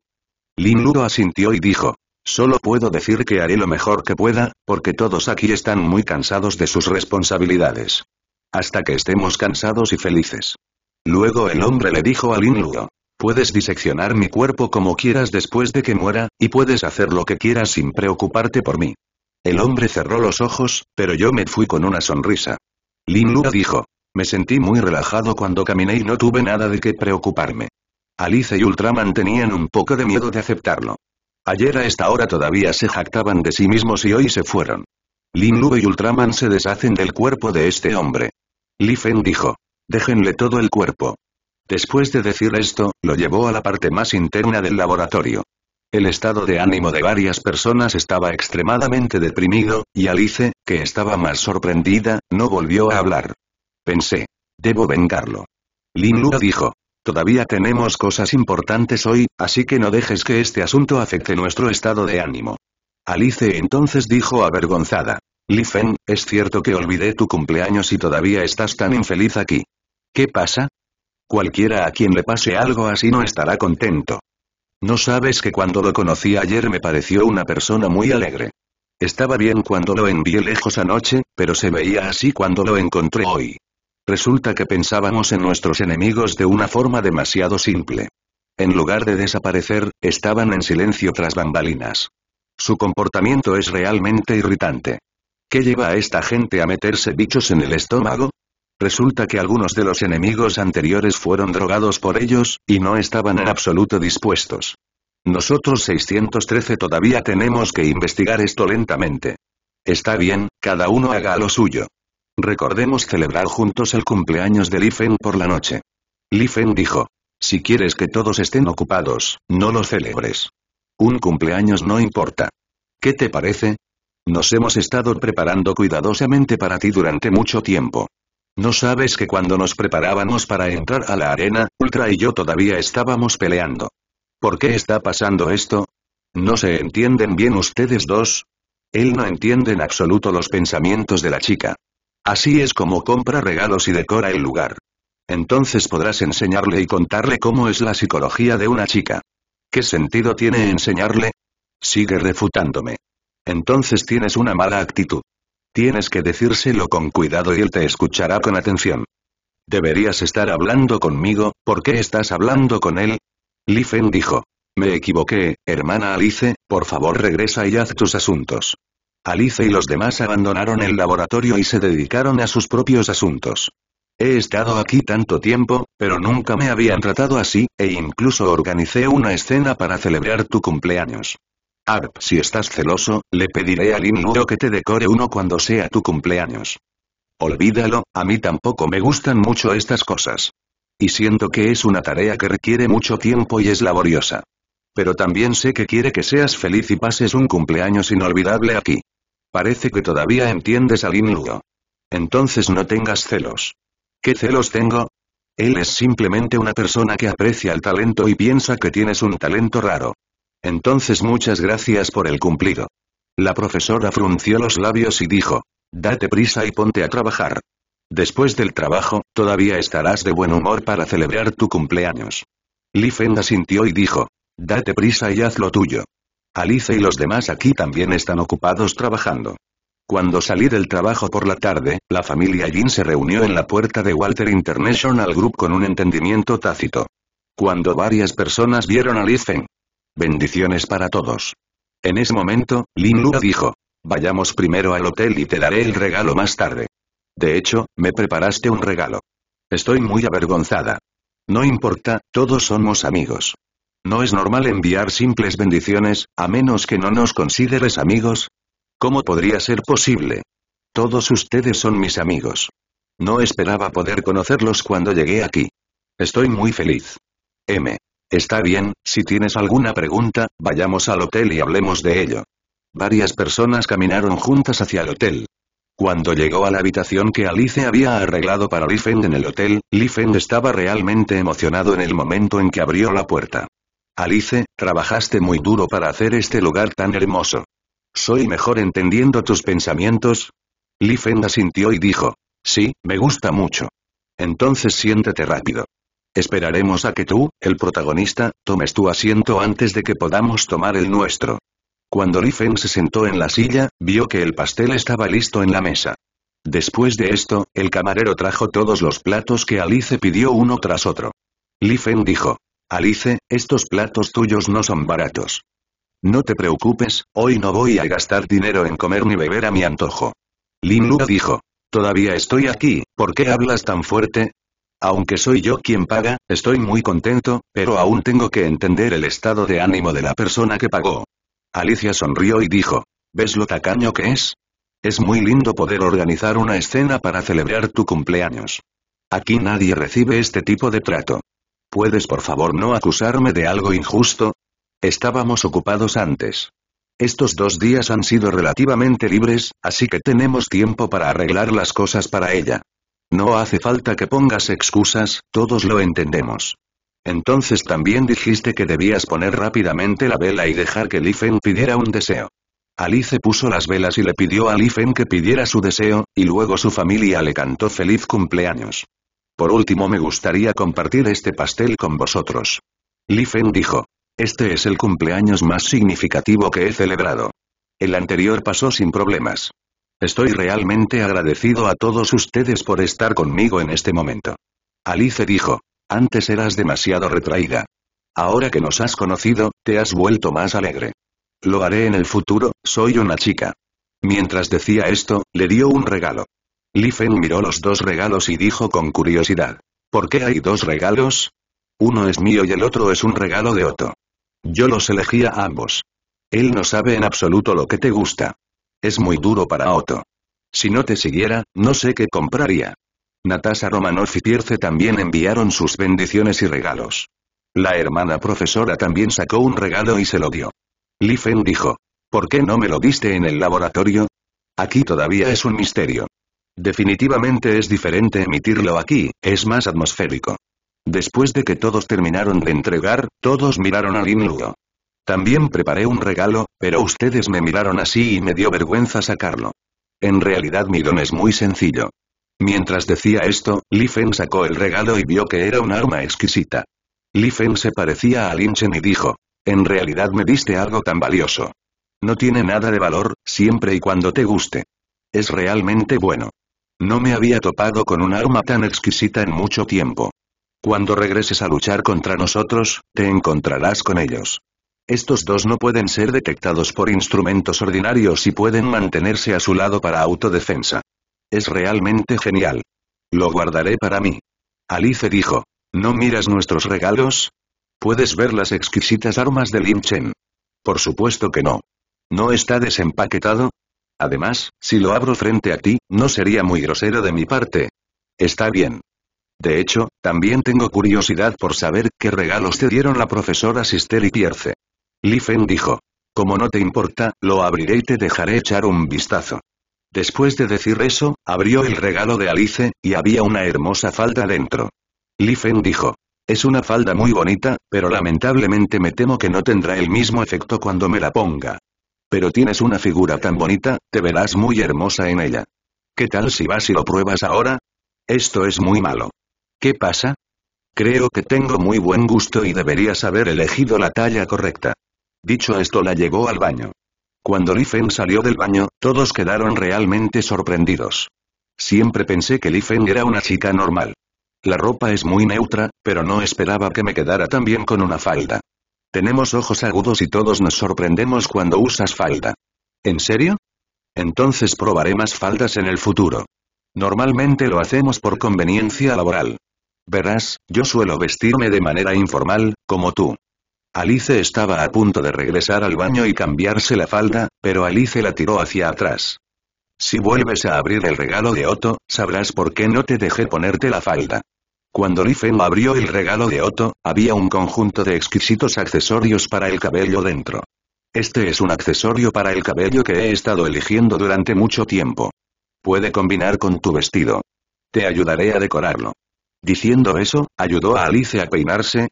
Lin Ludo asintió y dijo. Solo puedo decir que haré lo mejor que pueda, porque todos aquí están muy cansados de sus responsabilidades. Hasta que estemos cansados y felices. Luego el hombre le dijo a Lin Ludo. Puedes diseccionar mi cuerpo como quieras después de que muera, y puedes hacer lo que quieras sin preocuparte por mí. El hombre cerró los ojos, pero yo me fui con una sonrisa. Lin Lua dijo. Me sentí muy relajado cuando caminé y no tuve nada de qué preocuparme. Alice y Ultraman tenían un poco de miedo de aceptarlo. Ayer a esta hora todavía se jactaban de sí mismos y hoy se fueron. Lin Lua y Ultraman se deshacen del cuerpo de este hombre. Li Fen dijo. Déjenle todo el cuerpo. Después de decir esto, lo llevó a la parte más interna del laboratorio. El estado de ánimo de varias personas estaba extremadamente deprimido, y Alice, que estaba más sorprendida, no volvió a hablar. Pensé. Debo vengarlo. Lin Lu dijo. Todavía tenemos cosas importantes hoy, así que no dejes que este asunto afecte nuestro estado de ánimo. Alice entonces dijo avergonzada. Li es cierto que olvidé tu cumpleaños y todavía estás tan infeliz aquí. ¿Qué pasa? Cualquiera a quien le pase algo así no estará contento. No sabes que cuando lo conocí ayer me pareció una persona muy alegre. Estaba bien cuando lo envié lejos anoche, pero se veía así cuando lo encontré hoy. Resulta que pensábamos en nuestros enemigos de una forma demasiado simple. En lugar de desaparecer, estaban en silencio tras bambalinas. Su comportamiento es realmente irritante. ¿Qué lleva a esta gente a meterse bichos en el estómago? Resulta que algunos de los enemigos anteriores fueron drogados por ellos, y no estaban en absoluto dispuestos. Nosotros 613 todavía tenemos que investigar esto lentamente. Está bien, cada uno haga lo suyo. Recordemos celebrar juntos el cumpleaños de Li por la noche. Li dijo. Si quieres que todos estén ocupados, no lo celebres. Un cumpleaños no importa. ¿Qué te parece? Nos hemos estado preparando cuidadosamente para ti durante mucho tiempo. No sabes que cuando nos preparábamos para entrar a la arena, Ultra y yo todavía estábamos peleando. ¿Por qué está pasando esto? ¿No se entienden bien ustedes dos? Él no entiende en absoluto los pensamientos de la chica. Así es como compra regalos y decora el lugar. Entonces podrás enseñarle y contarle cómo es la psicología de una chica. ¿Qué sentido tiene enseñarle? Sigue refutándome. Entonces tienes una mala actitud. Tienes que decírselo con cuidado y él te escuchará con atención. Deberías estar hablando conmigo, ¿por qué estás hablando con él? Li dijo. Me equivoqué, hermana Alice, por favor regresa y haz tus asuntos. Alice y los demás abandonaron el laboratorio y se dedicaron a sus propios asuntos. He estado aquí tanto tiempo, pero nunca me habían tratado así, e incluso organicé una escena para celebrar tu cumpleaños. Arp si estás celoso, le pediré a Luo que te decore uno cuando sea tu cumpleaños. Olvídalo, a mí tampoco me gustan mucho estas cosas. Y siento que es una tarea que requiere mucho tiempo y es laboriosa. Pero también sé que quiere que seas feliz y pases un cumpleaños inolvidable aquí. Parece que todavía entiendes a Luo. Entonces no tengas celos. ¿Qué celos tengo? Él es simplemente una persona que aprecia el talento y piensa que tienes un talento raro. Entonces muchas gracias por el cumplido. La profesora frunció los labios y dijo, date prisa y ponte a trabajar. Después del trabajo, todavía estarás de buen humor para celebrar tu cumpleaños. Li Feng asintió y dijo, date prisa y haz lo tuyo. Alice y los demás aquí también están ocupados trabajando. Cuando salí del trabajo por la tarde, la familia Jin se reunió en la puerta de Walter International Group con un entendimiento tácito. Cuando varias personas vieron a Li Feng, Bendiciones para todos. En ese momento, Lin Lu dijo. Vayamos primero al hotel y te daré el regalo más tarde. De hecho, me preparaste un regalo. Estoy muy avergonzada. No importa, todos somos amigos. No es normal enviar simples bendiciones, a menos que no nos consideres amigos. ¿Cómo podría ser posible? Todos ustedes son mis amigos. No esperaba poder conocerlos cuando llegué aquí. Estoy muy feliz. M. Está bien, si tienes alguna pregunta, vayamos al hotel y hablemos de ello. Varias personas caminaron juntas hacia el hotel. Cuando llegó a la habitación que Alice había arreglado para Liefeld en el hotel, Liefeld estaba realmente emocionado en el momento en que abrió la puerta. Alice, trabajaste muy duro para hacer este lugar tan hermoso. Soy mejor entendiendo tus pensamientos. Liefeld asintió y dijo. Sí, me gusta mucho. Entonces siéntete rápido. Esperaremos a que tú, el protagonista, tomes tu asiento antes de que podamos tomar el nuestro. Cuando Li se sentó en la silla, vio que el pastel estaba listo en la mesa. Después de esto, el camarero trajo todos los platos que Alice pidió uno tras otro. Li dijo, Alice, estos platos tuyos no son baratos. No te preocupes, hoy no voy a gastar dinero en comer ni beber a mi antojo. Lin Lua dijo, todavía estoy aquí, ¿por qué hablas tan fuerte? Aunque soy yo quien paga, estoy muy contento, pero aún tengo que entender el estado de ánimo de la persona que pagó. Alicia sonrió y dijo, ¿ves lo tacaño que es? Es muy lindo poder organizar una escena para celebrar tu cumpleaños. Aquí nadie recibe este tipo de trato. ¿Puedes por favor no acusarme de algo injusto? Estábamos ocupados antes. Estos dos días han sido relativamente libres, así que tenemos tiempo para arreglar las cosas para ella. No hace falta que pongas excusas, todos lo entendemos. Entonces también dijiste que debías poner rápidamente la vela y dejar que Lifen pidiera un deseo. Alice puso las velas y le pidió a Lifen que pidiera su deseo, y luego su familia le cantó feliz cumpleaños. Por último me gustaría compartir este pastel con vosotros. Lifen dijo. Este es el cumpleaños más significativo que he celebrado. El anterior pasó sin problemas. Estoy realmente agradecido a todos ustedes por estar conmigo en este momento. Alice dijo. Antes eras demasiado retraída. Ahora que nos has conocido, te has vuelto más alegre. Lo haré en el futuro, soy una chica. Mientras decía esto, le dio un regalo. Li miró los dos regalos y dijo con curiosidad. ¿Por qué hay dos regalos? Uno es mío y el otro es un regalo de Otto. Yo los elegía a ambos. Él no sabe en absoluto lo que te gusta. Es muy duro para Otto. Si no te siguiera, no sé qué compraría. Natasha Romanoff y Pierce también enviaron sus bendiciones y regalos. La hermana profesora también sacó un regalo y se lo dio. Li dijo. ¿Por qué no me lo diste en el laboratorio? Aquí todavía es un misterio. Definitivamente es diferente emitirlo aquí, es más atmosférico. Después de que todos terminaron de entregar, todos miraron a Lin Luo. También preparé un regalo, pero ustedes me miraron así y me dio vergüenza sacarlo. En realidad mi don es muy sencillo. Mientras decía esto, Li sacó el regalo y vio que era un arma exquisita. Li se parecía a Linchen y dijo, en realidad me diste algo tan valioso. No tiene nada de valor, siempre y cuando te guste. Es realmente bueno. No me había topado con un arma tan exquisita en mucho tiempo. Cuando regreses a luchar contra nosotros, te encontrarás con ellos. Estos dos no pueden ser detectados por instrumentos ordinarios y pueden mantenerse a su lado para autodefensa. Es realmente genial. Lo guardaré para mí. Alice dijo. ¿No miras nuestros regalos? ¿Puedes ver las exquisitas armas de Lin Chen? Por supuesto que no. ¿No está desempaquetado? Además, si lo abro frente a ti, no sería muy grosero de mi parte. Está bien. De hecho, también tengo curiosidad por saber qué regalos te dieron la profesora Sister y Pierce. Li dijo. Como no te importa, lo abriré y te dejaré echar un vistazo. Después de decir eso, abrió el regalo de Alice, y había una hermosa falda dentro. Li dijo. Es una falda muy bonita, pero lamentablemente me temo que no tendrá el mismo efecto cuando me la ponga. Pero tienes una figura tan bonita, te verás muy hermosa en ella. ¿Qué tal si vas y lo pruebas ahora? Esto es muy malo. ¿Qué pasa? Creo que tengo muy buen gusto y deberías haber elegido la talla correcta. Dicho esto la llevó al baño. Cuando Li salió del baño, todos quedaron realmente sorprendidos. Siempre pensé que Li era una chica normal. La ropa es muy neutra, pero no esperaba que me quedara tan bien con una falda. Tenemos ojos agudos y todos nos sorprendemos cuando usas falda. ¿En serio? Entonces probaré más faldas en el futuro. Normalmente lo hacemos por conveniencia laboral. Verás, yo suelo vestirme de manera informal, como tú. Alice estaba a punto de regresar al baño y cambiarse la falda, pero Alice la tiró hacia atrás. Si vuelves a abrir el regalo de Otto, sabrás por qué no te dejé ponerte la falda. Cuando Lifen abrió el regalo de Otto, había un conjunto de exquisitos accesorios para el cabello dentro. Este es un accesorio para el cabello que he estado eligiendo durante mucho tiempo. Puede combinar con tu vestido. Te ayudaré a decorarlo. Diciendo eso, ayudó a Alice a peinarse.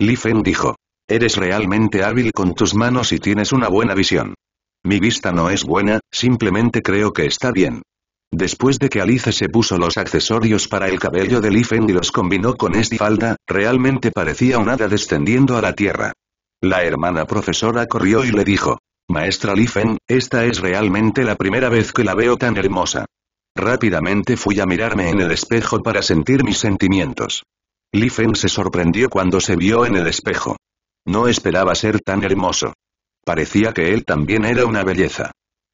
Lifen dijo, Eres realmente hábil con tus manos y tienes una buena visión. Mi vista no es buena, simplemente creo que está bien. Después de que Alice se puso los accesorios para el cabello de Lifen y los combinó con esta falda, realmente parecía un hada descendiendo a la tierra. La hermana profesora corrió y le dijo, Maestra Lifen, esta es realmente la primera vez que la veo tan hermosa. Rápidamente fui a mirarme en el espejo para sentir mis sentimientos. Lifen se sorprendió cuando se vio en el espejo. No esperaba ser tan hermoso. Parecía que él también era una belleza.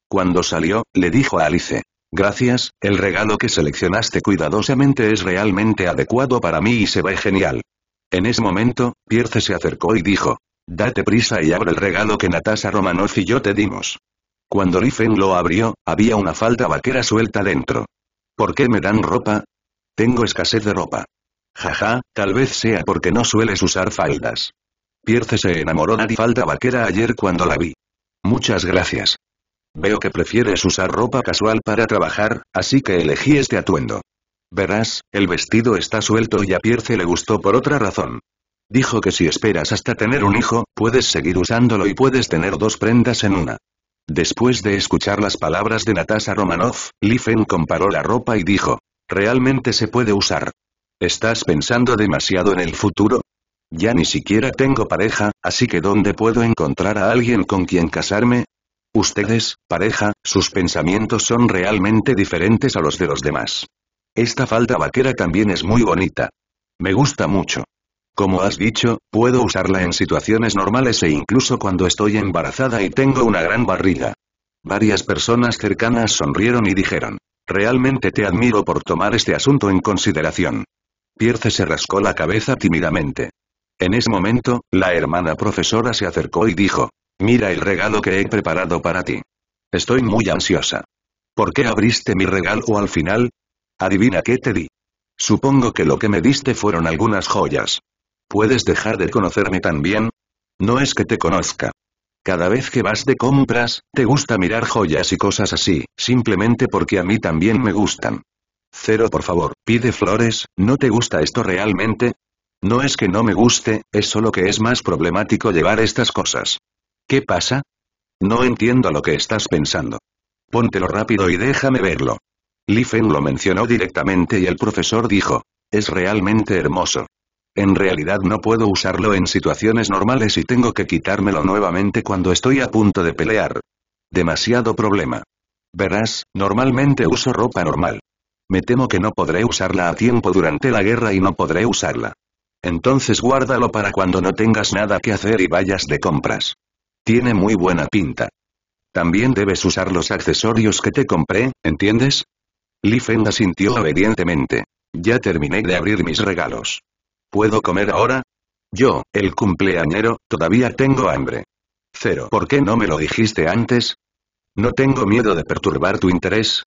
Cuando salió, le dijo a Alice, Gracias, el regalo que seleccionaste cuidadosamente es realmente adecuado para mí y se ve genial. En ese momento, Pierce se acercó y dijo, Date prisa y abre el regalo que Natasha Romanoff y yo te dimos. Cuando Lifen lo abrió, había una falda vaquera suelta dentro. ¿Por qué me dan ropa? Tengo escasez de ropa. Jaja, tal vez sea porque no sueles usar faldas. Pierce se enamoró de falda vaquera ayer cuando la vi. Muchas gracias. Veo que prefieres usar ropa casual para trabajar, así que elegí este atuendo. Verás, el vestido está suelto y a Pierce le gustó por otra razón. Dijo que si esperas hasta tener un hijo, puedes seguir usándolo y puedes tener dos prendas en una. Después de escuchar las palabras de Natasha Romanoff, Li comparó la ropa y dijo, realmente se puede usar. Estás pensando demasiado en el futuro, ya ni siquiera tengo pareja, así que ¿dónde puedo encontrar a alguien con quien casarme? Ustedes, pareja, sus pensamientos son realmente diferentes a los de los demás. Esta falda vaquera también es muy bonita. Me gusta mucho. Como has dicho, puedo usarla en situaciones normales e incluso cuando estoy embarazada y tengo una gran barriga. Varias personas cercanas sonrieron y dijeron, realmente te admiro por tomar este asunto en consideración. Pierce se rascó la cabeza tímidamente. En ese momento, la hermana profesora se acercó y dijo, Mira el regalo que he preparado para ti. Estoy muy ansiosa. ¿Por qué abriste mi regalo al final? Adivina qué te di. Supongo que lo que me diste fueron algunas joyas. ¿Puedes dejar de conocerme también? No es que te conozca. Cada vez que vas de compras, te gusta mirar joyas y cosas así, simplemente porque a mí también me gustan. Cero por favor, pide flores, ¿no te gusta esto realmente? No es que no me guste, es solo que es más problemático llevar estas cosas. ¿Qué pasa? No entiendo lo que estás pensando. Póntelo rápido y déjame verlo. Li lo mencionó directamente y el profesor dijo. Es realmente hermoso. En realidad no puedo usarlo en situaciones normales y tengo que quitármelo nuevamente cuando estoy a punto de pelear. Demasiado problema. Verás, normalmente uso ropa normal. Me temo que no podré usarla a tiempo durante la guerra y no podré usarla. Entonces guárdalo para cuando no tengas nada que hacer y vayas de compras. Tiene muy buena pinta. También debes usar los accesorios que te compré, ¿entiendes? Li sintió asintió obedientemente. Ya terminé de abrir mis regalos. ¿Puedo comer ahora? Yo, el cumpleañero, todavía tengo hambre. Cero. ¿Por qué no me lo dijiste antes? No tengo miedo de perturbar tu interés,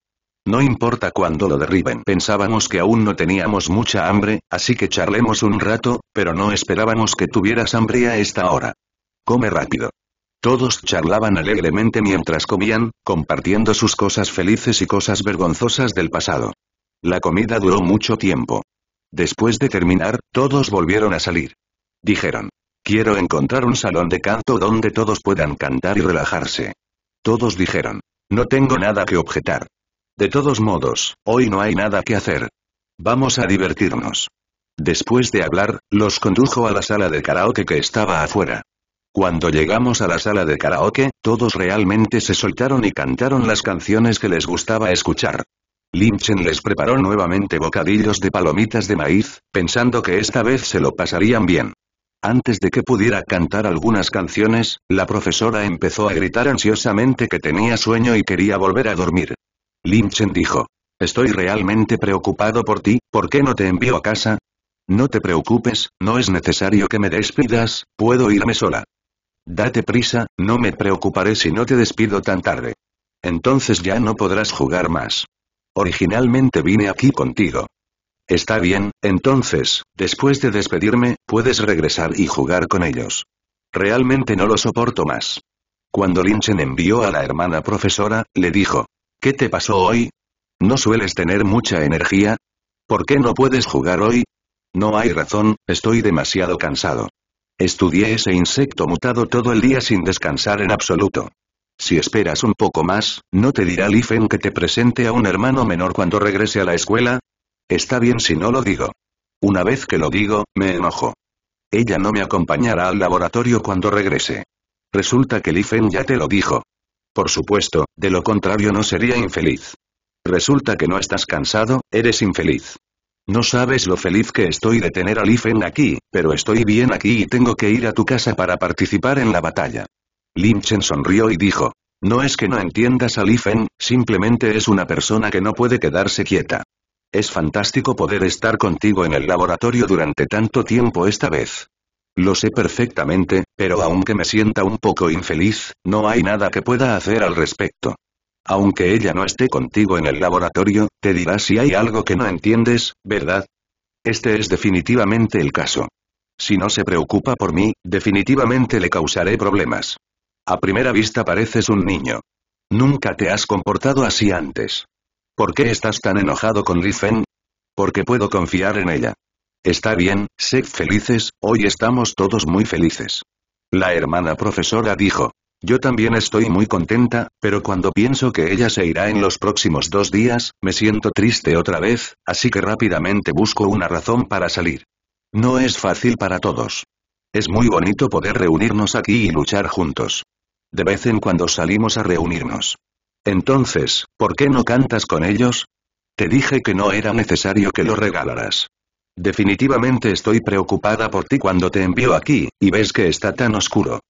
no importa cuándo lo derriben. Pensábamos que aún no teníamos mucha hambre, así que charlemos un rato, pero no esperábamos que tuvieras hambre a esta hora. Come rápido. Todos charlaban alegremente mientras comían, compartiendo sus cosas felices y cosas vergonzosas del pasado. La comida duró mucho tiempo. Después de terminar, todos volvieron a salir. Dijeron, quiero encontrar un salón de canto donde todos puedan cantar y relajarse. Todos dijeron, no tengo nada que objetar. De todos modos, hoy no hay nada que hacer. Vamos a divertirnos. Después de hablar, los condujo a la sala de karaoke que estaba afuera. Cuando llegamos a la sala de karaoke, todos realmente se soltaron y cantaron las canciones que les gustaba escuchar. Chen les preparó nuevamente bocadillos de palomitas de maíz, pensando que esta vez se lo pasarían bien. Antes de que pudiera cantar algunas canciones, la profesora empezó a gritar ansiosamente que tenía sueño y quería volver a dormir. Chen dijo. Estoy realmente preocupado por ti, ¿por qué no te envío a casa? No te preocupes, no es necesario que me despidas, puedo irme sola. Date prisa, no me preocuparé si no te despido tan tarde. Entonces ya no podrás jugar más. Originalmente vine aquí contigo. Está bien, entonces, después de despedirme, puedes regresar y jugar con ellos. Realmente no lo soporto más. Cuando Chen envió a la hermana profesora, le dijo, ¿Qué te pasó hoy? ¿No sueles tener mucha energía? ¿Por qué no puedes jugar hoy? No hay razón, estoy demasiado cansado. Estudié ese insecto mutado todo el día sin descansar en absoluto. Si esperas un poco más, ¿no te dirá Lifen que te presente a un hermano menor cuando regrese a la escuela? Está bien si no lo digo. Una vez que lo digo, me enojo. Ella no me acompañará al laboratorio cuando regrese. Resulta que Lifen ya te lo dijo. Por supuesto, de lo contrario no sería infeliz. Resulta que no estás cansado, eres infeliz. No sabes lo feliz que estoy de tener a Lifen aquí, pero estoy bien aquí y tengo que ir a tu casa para participar en la batalla. Chen sonrió y dijo. No es que no entiendas a Lifen, simplemente es una persona que no puede quedarse quieta. Es fantástico poder estar contigo en el laboratorio durante tanto tiempo esta vez. Lo sé perfectamente, pero aunque me sienta un poco infeliz, no hay nada que pueda hacer al respecto. Aunque ella no esté contigo en el laboratorio, te dirá si hay algo que no entiendes, ¿verdad? Este es definitivamente el caso. Si no se preocupa por mí, definitivamente le causaré problemas. A primera vista pareces un niño. Nunca te has comportado así antes. ¿Por qué estás tan enojado con Fen? Porque puedo confiar en ella. Está bien, sé felices, hoy estamos todos muy felices. La hermana profesora dijo. Yo también estoy muy contenta, pero cuando pienso que ella se irá en los próximos dos días, me siento triste otra vez, así que rápidamente busco una razón para salir. No es fácil para todos. Es muy bonito poder reunirnos aquí y luchar juntos. De vez en cuando salimos a reunirnos. Entonces, ¿por qué no cantas con ellos? Te dije que no era necesario que lo regalaras. Definitivamente estoy preocupada por ti cuando te envío aquí, y ves que está tan oscuro.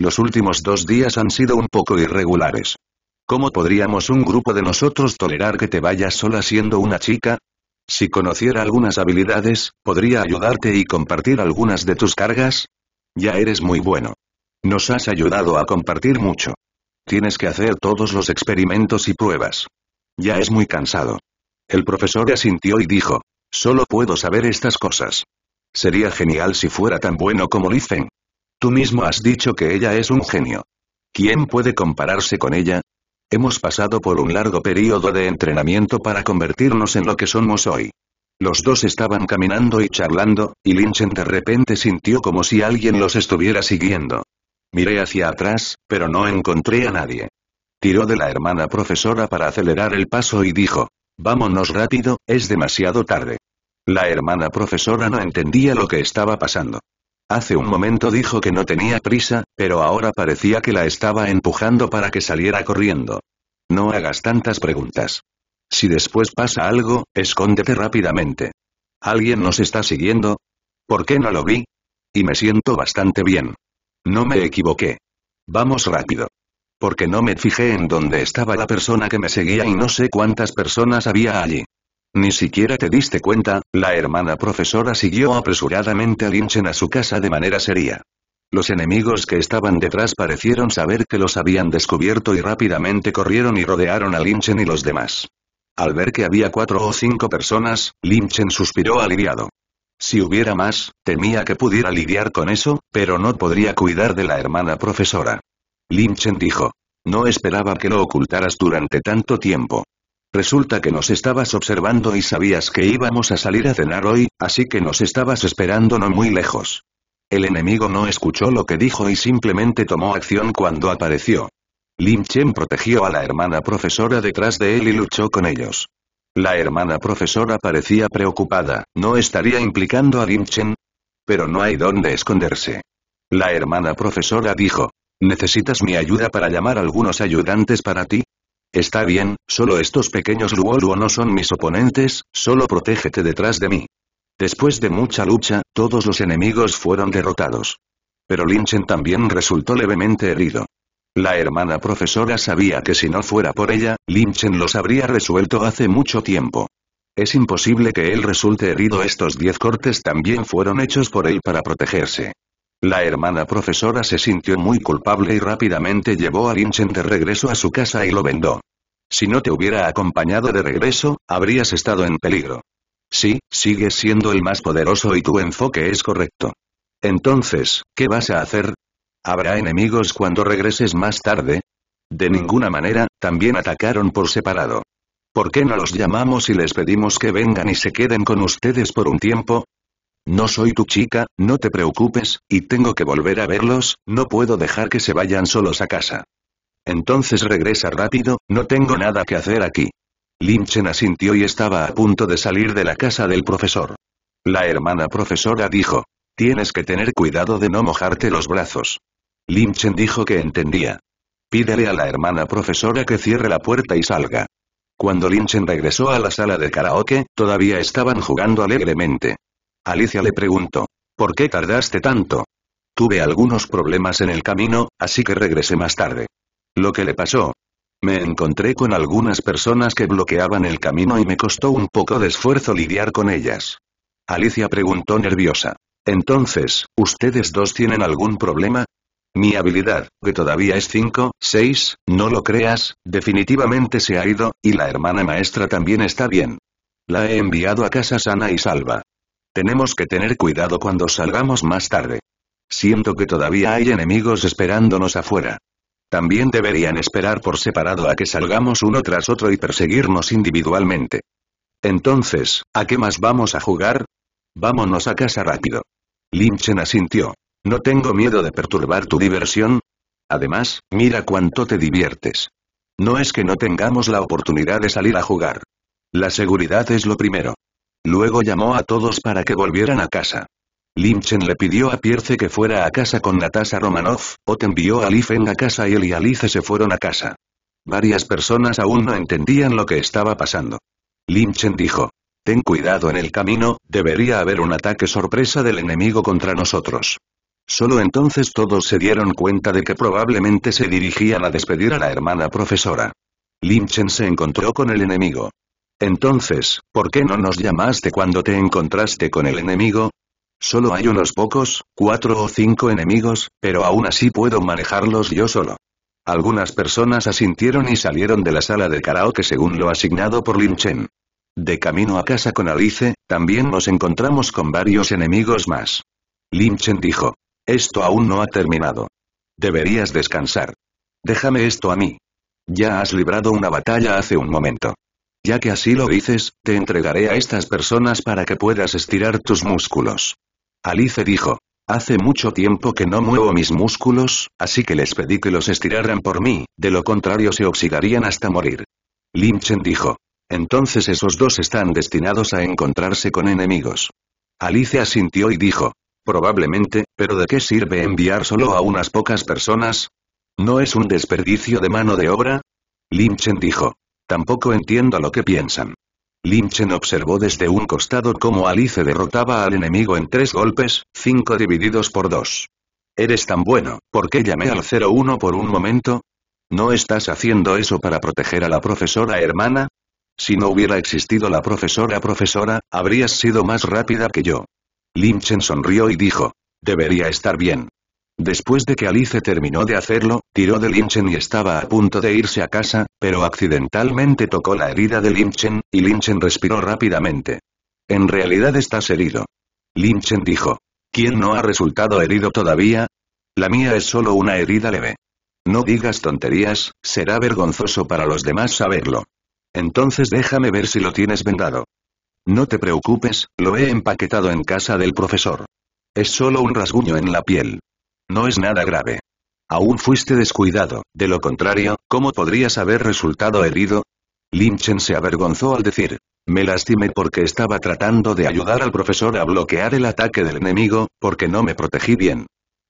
Los últimos dos días han sido un poco irregulares. ¿Cómo podríamos un grupo de nosotros tolerar que te vayas sola siendo una chica? Si conociera algunas habilidades, podría ayudarte y compartir algunas de tus cargas. Ya eres muy bueno. Nos has ayudado a compartir mucho. Tienes que hacer todos los experimentos y pruebas. Ya es muy cansado. El profesor asintió y dijo, Solo puedo saber estas cosas. Sería genial si fuera tan bueno como dicen. Tú mismo has dicho que ella es un genio. ¿Quién puede compararse con ella? Hemos pasado por un largo periodo de entrenamiento para convertirnos en lo que somos hoy. Los dos estaban caminando y charlando, y Linchen de repente sintió como si alguien los estuviera siguiendo. Miré hacia atrás, pero no encontré a nadie. Tiró de la hermana profesora para acelerar el paso y dijo, Vámonos rápido, es demasiado tarde. La hermana profesora no entendía lo que estaba pasando. Hace un momento dijo que no tenía prisa, pero ahora parecía que la estaba empujando para que saliera corriendo. No hagas tantas preguntas. Si después pasa algo, escóndete rápidamente. ¿Alguien nos está siguiendo? ¿Por qué no lo vi? Y me siento bastante bien. No me equivoqué. Vamos rápido porque no me fijé en dónde estaba la persona que me seguía y no sé cuántas personas había allí. Ni siquiera te diste cuenta, la hermana profesora siguió apresuradamente a Linchen a su casa de manera seria. Los enemigos que estaban detrás parecieron saber que los habían descubierto y rápidamente corrieron y rodearon a Linchen y los demás. Al ver que había cuatro o cinco personas, Linchen suspiró aliviado. Si hubiera más, temía que pudiera lidiar con eso, pero no podría cuidar de la hermana profesora. Lin Chen dijo. No esperaba que lo ocultaras durante tanto tiempo. Resulta que nos estabas observando y sabías que íbamos a salir a cenar hoy, así que nos estabas esperando no muy lejos. El enemigo no escuchó lo que dijo y simplemente tomó acción cuando apareció. Lin Chen protegió a la hermana profesora detrás de él y luchó con ellos. La hermana profesora parecía preocupada, ¿no estaría implicando a Lin Chen? Pero no hay dónde esconderse. La hermana profesora dijo, ¿Necesitas mi ayuda para llamar algunos ayudantes para ti? Está bien, solo estos pequeños Luoluo no son mis oponentes, solo protégete detrás de mí. Después de mucha lucha, todos los enemigos fueron derrotados. Pero Linchen también resultó levemente herido. La hermana profesora sabía que si no fuera por ella, Linchen los habría resuelto hace mucho tiempo. Es imposible que él resulte herido estos diez cortes también fueron hechos por él para protegerse. La hermana profesora se sintió muy culpable y rápidamente llevó a Linchen de regreso a su casa y lo vendó. Si no te hubiera acompañado de regreso, habrías estado en peligro. Sí, sigues siendo el más poderoso y tu enfoque es correcto. Entonces, ¿qué vas a hacer? ¿Habrá enemigos cuando regreses más tarde? De ninguna manera, también atacaron por separado. ¿Por qué no los llamamos y les pedimos que vengan y se queden con ustedes por un tiempo? No soy tu chica, no te preocupes, y tengo que volver a verlos, no puedo dejar que se vayan solos a casa. Entonces regresa rápido, no tengo nada que hacer aquí. Chen asintió y estaba a punto de salir de la casa del profesor. La hermana profesora dijo. Tienes que tener cuidado de no mojarte los brazos. Chen dijo que entendía. Pídele a la hermana profesora que cierre la puerta y salga. Cuando Chen regresó a la sala de karaoke, todavía estaban jugando alegremente. Alicia le preguntó. ¿Por qué tardaste tanto? Tuve algunos problemas en el camino, así que regresé más tarde. Lo que le pasó. Me encontré con algunas personas que bloqueaban el camino y me costó un poco de esfuerzo lidiar con ellas. Alicia preguntó nerviosa. Entonces, ¿ustedes dos tienen algún problema? Mi habilidad, que todavía es 5, 6, no lo creas, definitivamente se ha ido, y la hermana maestra también está bien. La he enviado a casa sana y salva. Tenemos que tener cuidado cuando salgamos más tarde. Siento que todavía hay enemigos esperándonos afuera. También deberían esperar por separado a que salgamos uno tras otro y perseguirnos individualmente. Entonces, ¿a qué más vamos a jugar? Vámonos a casa rápido. Linchen asintió. No tengo miedo de perturbar tu diversión. Además, mira cuánto te diviertes. No es que no tengamos la oportunidad de salir a jugar. La seguridad es lo primero. Luego llamó a todos para que volvieran a casa. Limchen le pidió a Pierce que fuera a casa con Natasha Romanoff, Ot envió a en a casa y él y Alice se fueron a casa. Varias personas aún no entendían lo que estaba pasando. Limchen dijo. Ten cuidado en el camino, debería haber un ataque sorpresa del enemigo contra nosotros. Solo entonces todos se dieron cuenta de que probablemente se dirigían a despedir a la hermana profesora. Limchen se encontró con el enemigo. Entonces, ¿por qué no nos llamaste cuando te encontraste con el enemigo? Solo hay unos pocos, cuatro o cinco enemigos, pero aún así puedo manejarlos yo solo. Algunas personas asintieron y salieron de la sala de karaoke según lo asignado por Lin Chen. De camino a casa con Alice, también nos encontramos con varios enemigos más. Lin Chen dijo. Esto aún no ha terminado. Deberías descansar. Déjame esto a mí. Ya has librado una batalla hace un momento ya que así lo dices, te entregaré a estas personas para que puedas estirar tus músculos. Alice dijo. Hace mucho tiempo que no muevo mis músculos, así que les pedí que los estiraran por mí, de lo contrario se oxidarían hasta morir. Limchen dijo. Entonces esos dos están destinados a encontrarse con enemigos. Alice asintió y dijo. Probablemente, pero ¿de qué sirve enviar solo a unas pocas personas? ¿No es un desperdicio de mano de obra? Limchen dijo. Tampoco entiendo lo que piensan. Linchen observó desde un costado cómo Alice derrotaba al enemigo en tres golpes, cinco divididos por dos. Eres tan bueno, ¿por qué llamé al 01 por un momento? ¿No estás haciendo eso para proteger a la profesora hermana? Si no hubiera existido la profesora profesora, habrías sido más rápida que yo. Linchen sonrió y dijo, debería estar bien. Después de que Alice terminó de hacerlo, tiró de Linchen y estaba a punto de irse a casa, pero accidentalmente tocó la herida de Linchen, y Linchen respiró rápidamente. En realidad estás herido. Linchen dijo. ¿Quién no ha resultado herido todavía? La mía es solo una herida leve. No digas tonterías, será vergonzoso para los demás saberlo. Entonces déjame ver si lo tienes vendado. No te preocupes, lo he empaquetado en casa del profesor. Es solo un rasguño en la piel. No es nada grave. Aún fuiste descuidado, de lo contrario, ¿cómo podrías haber resultado herido? Chen se avergonzó al decir. Me lastimé porque estaba tratando de ayudar al profesor a bloquear el ataque del enemigo, porque no me protegí bien.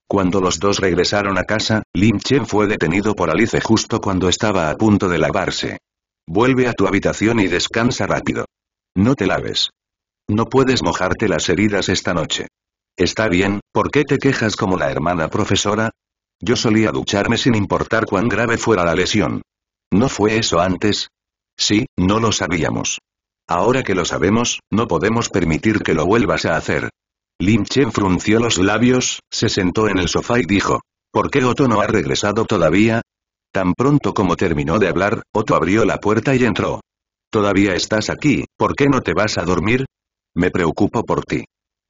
Cuando los dos regresaron a casa, Lin Chen fue detenido por Alice justo cuando estaba a punto de lavarse. Vuelve a tu habitación y descansa rápido. No te laves. No puedes mojarte las heridas esta noche. Está bien, ¿por qué te quejas como la hermana profesora? Yo solía ducharme sin importar cuán grave fuera la lesión. ¿No fue eso antes? Sí, no lo sabíamos. Ahora que lo sabemos, no podemos permitir que lo vuelvas a hacer. Lin Chen frunció los labios, se sentó en el sofá y dijo, ¿por qué Otto no ha regresado todavía? Tan pronto como terminó de hablar, Otto abrió la puerta y entró. Todavía estás aquí, ¿por qué no te vas a dormir? Me preocupo por ti.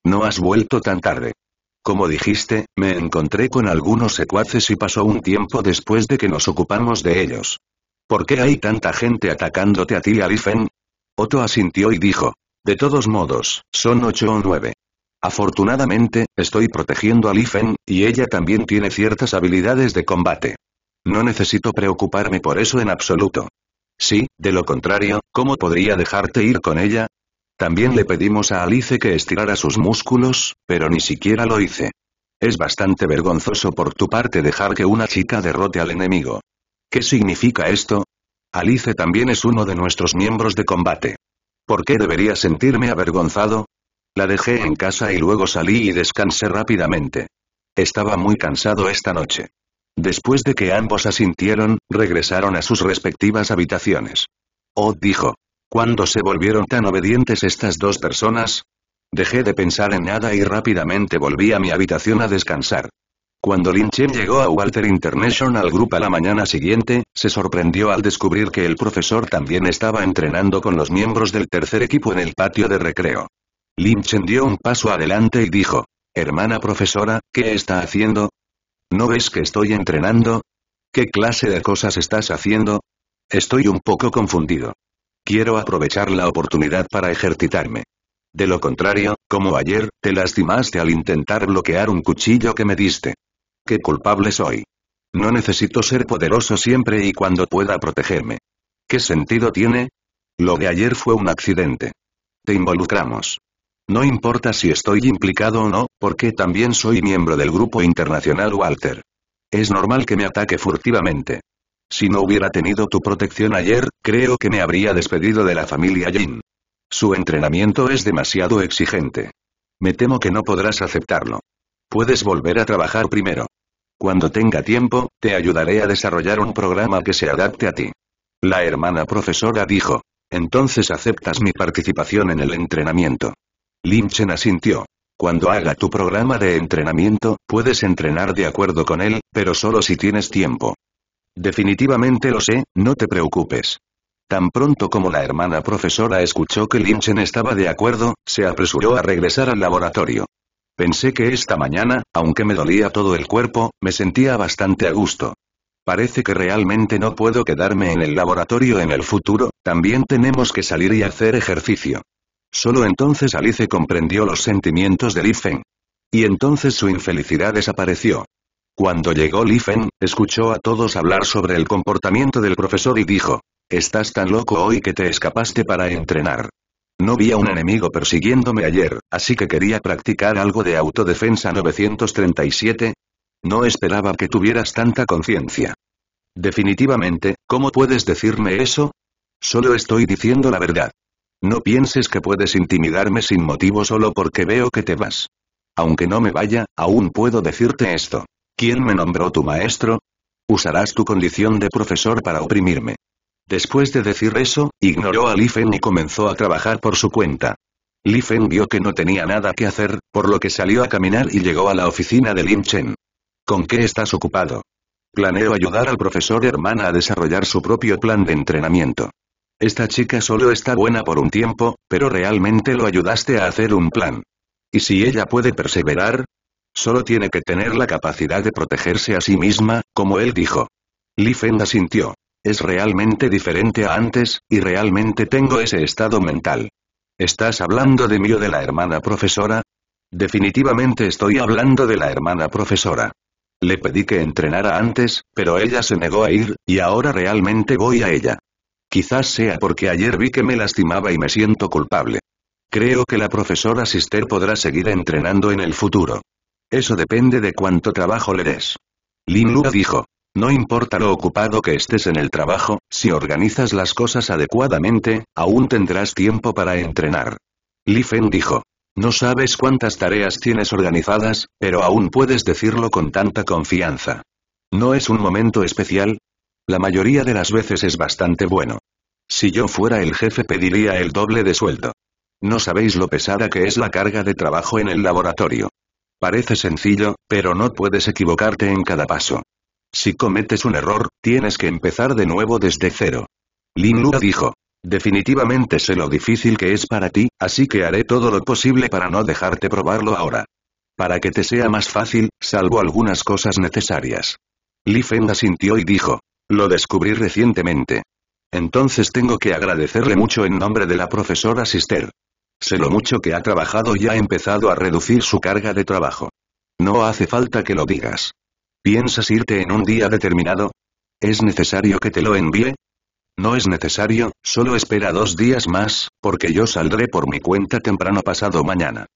No has vuelto tan tarde. Como dijiste, me encontré con algunos secuaces y pasó un tiempo después de que nos ocupamos de ellos. ¿Por qué hay tanta gente atacándote a ti, Alifen? Otto asintió y dijo. De todos modos, son ocho o nueve. Afortunadamente, estoy protegiendo a Lifen, y ella también tiene ciertas habilidades de combate. No necesito preocuparme por eso en absoluto. Sí, de lo contrario, ¿cómo podría dejarte ir con ella? También le pedimos a Alice que estirara sus músculos, pero ni siquiera lo hice. Es bastante vergonzoso por tu parte dejar que una chica derrote al enemigo. ¿Qué significa esto? Alice también es uno de nuestros miembros de combate. ¿Por qué debería sentirme avergonzado? La dejé en casa y luego salí y descansé rápidamente. Estaba muy cansado esta noche. Después de que ambos asintieron, regresaron a sus respectivas habitaciones. Oh dijo. ¿Cuándo se volvieron tan obedientes estas dos personas? Dejé de pensar en nada y rápidamente volví a mi habitación a descansar. Cuando Lin Chen llegó a Walter International Group a la mañana siguiente, se sorprendió al descubrir que el profesor también estaba entrenando con los miembros del tercer equipo en el patio de recreo. Lin Chen dio un paso adelante y dijo, Hermana profesora, ¿qué está haciendo? ¿No ves que estoy entrenando? ¿Qué clase de cosas estás haciendo? Estoy un poco confundido. Quiero aprovechar la oportunidad para ejercitarme. De lo contrario, como ayer, te lastimaste al intentar bloquear un cuchillo que me diste. ¿Qué culpable soy? No necesito ser poderoso siempre y cuando pueda protegerme. ¿Qué sentido tiene? Lo de ayer fue un accidente. Te involucramos. No importa si estoy implicado o no, porque también soy miembro del grupo internacional Walter. Es normal que me ataque furtivamente. Si no hubiera tenido tu protección ayer, creo que me habría despedido de la familia Jin. Su entrenamiento es demasiado exigente. Me temo que no podrás aceptarlo. Puedes volver a trabajar primero. Cuando tenga tiempo, te ayudaré a desarrollar un programa que se adapte a ti. La hermana profesora dijo. Entonces aceptas mi participación en el entrenamiento. Chen asintió. Cuando haga tu programa de entrenamiento, puedes entrenar de acuerdo con él, pero solo si tienes tiempo. Definitivamente lo sé, no te preocupes. Tan pronto como la hermana profesora escuchó que Lynchen estaba de acuerdo, se apresuró a regresar al laboratorio. Pensé que esta mañana, aunque me dolía todo el cuerpo, me sentía bastante a gusto. Parece que realmente no puedo quedarme en el laboratorio en el futuro, también tenemos que salir y hacer ejercicio. Solo entonces Alice comprendió los sentimientos de Lifen. Y entonces su infelicidad desapareció. Cuando llegó Lifen, escuchó a todos hablar sobre el comportamiento del profesor y dijo, «Estás tan loco hoy que te escapaste para entrenar. No vi a un enemigo persiguiéndome ayer, así que quería practicar algo de autodefensa 937. No esperaba que tuvieras tanta conciencia. Definitivamente, ¿cómo puedes decirme eso? Solo estoy diciendo la verdad. No pienses que puedes intimidarme sin motivo solo porque veo que te vas. Aunque no me vaya, aún puedo decirte esto. ¿Quién me nombró tu maestro? Usarás tu condición de profesor para oprimirme. Después de decir eso, ignoró a Li Fen y comenzó a trabajar por su cuenta. Li Fen vio que no tenía nada que hacer, por lo que salió a caminar y llegó a la oficina de Lin Chen. ¿Con qué estás ocupado? Planeo ayudar al profesor hermana a desarrollar su propio plan de entrenamiento. Esta chica solo está buena por un tiempo, pero realmente lo ayudaste a hacer un plan. Y si ella puede perseverar, Solo tiene que tener la capacidad de protegerse a sí misma, como él dijo. Li Feng asintió. Es realmente diferente a antes, y realmente tengo ese estado mental. ¿Estás hablando de mí o de la hermana profesora? Definitivamente estoy hablando de la hermana profesora. Le pedí que entrenara antes, pero ella se negó a ir, y ahora realmente voy a ella. Quizás sea porque ayer vi que me lastimaba y me siento culpable. Creo que la profesora Sister podrá seguir entrenando en el futuro. Eso depende de cuánto trabajo le des. Lin Lu dijo. No importa lo ocupado que estés en el trabajo, si organizas las cosas adecuadamente, aún tendrás tiempo para entrenar. Li Fen dijo. No sabes cuántas tareas tienes organizadas, pero aún puedes decirlo con tanta confianza. ¿No es un momento especial? La mayoría de las veces es bastante bueno. Si yo fuera el jefe pediría el doble de sueldo. No sabéis lo pesada que es la carga de trabajo en el laboratorio. Parece sencillo, pero no puedes equivocarte en cada paso. Si cometes un error, tienes que empezar de nuevo desde cero. Lin Lua dijo. Definitivamente sé lo difícil que es para ti, así que haré todo lo posible para no dejarte probarlo ahora. Para que te sea más fácil, salvo algunas cosas necesarias. Li Feng asintió y dijo. Lo descubrí recientemente. Entonces tengo que agradecerle mucho en nombre de la profesora Sister. Sé lo mucho que ha trabajado y ha empezado a reducir su carga de trabajo. No hace falta que lo digas. ¿Piensas irte en un día determinado? ¿Es necesario que te lo envíe? No es necesario, solo espera dos días más, porque yo saldré por mi cuenta temprano pasado mañana.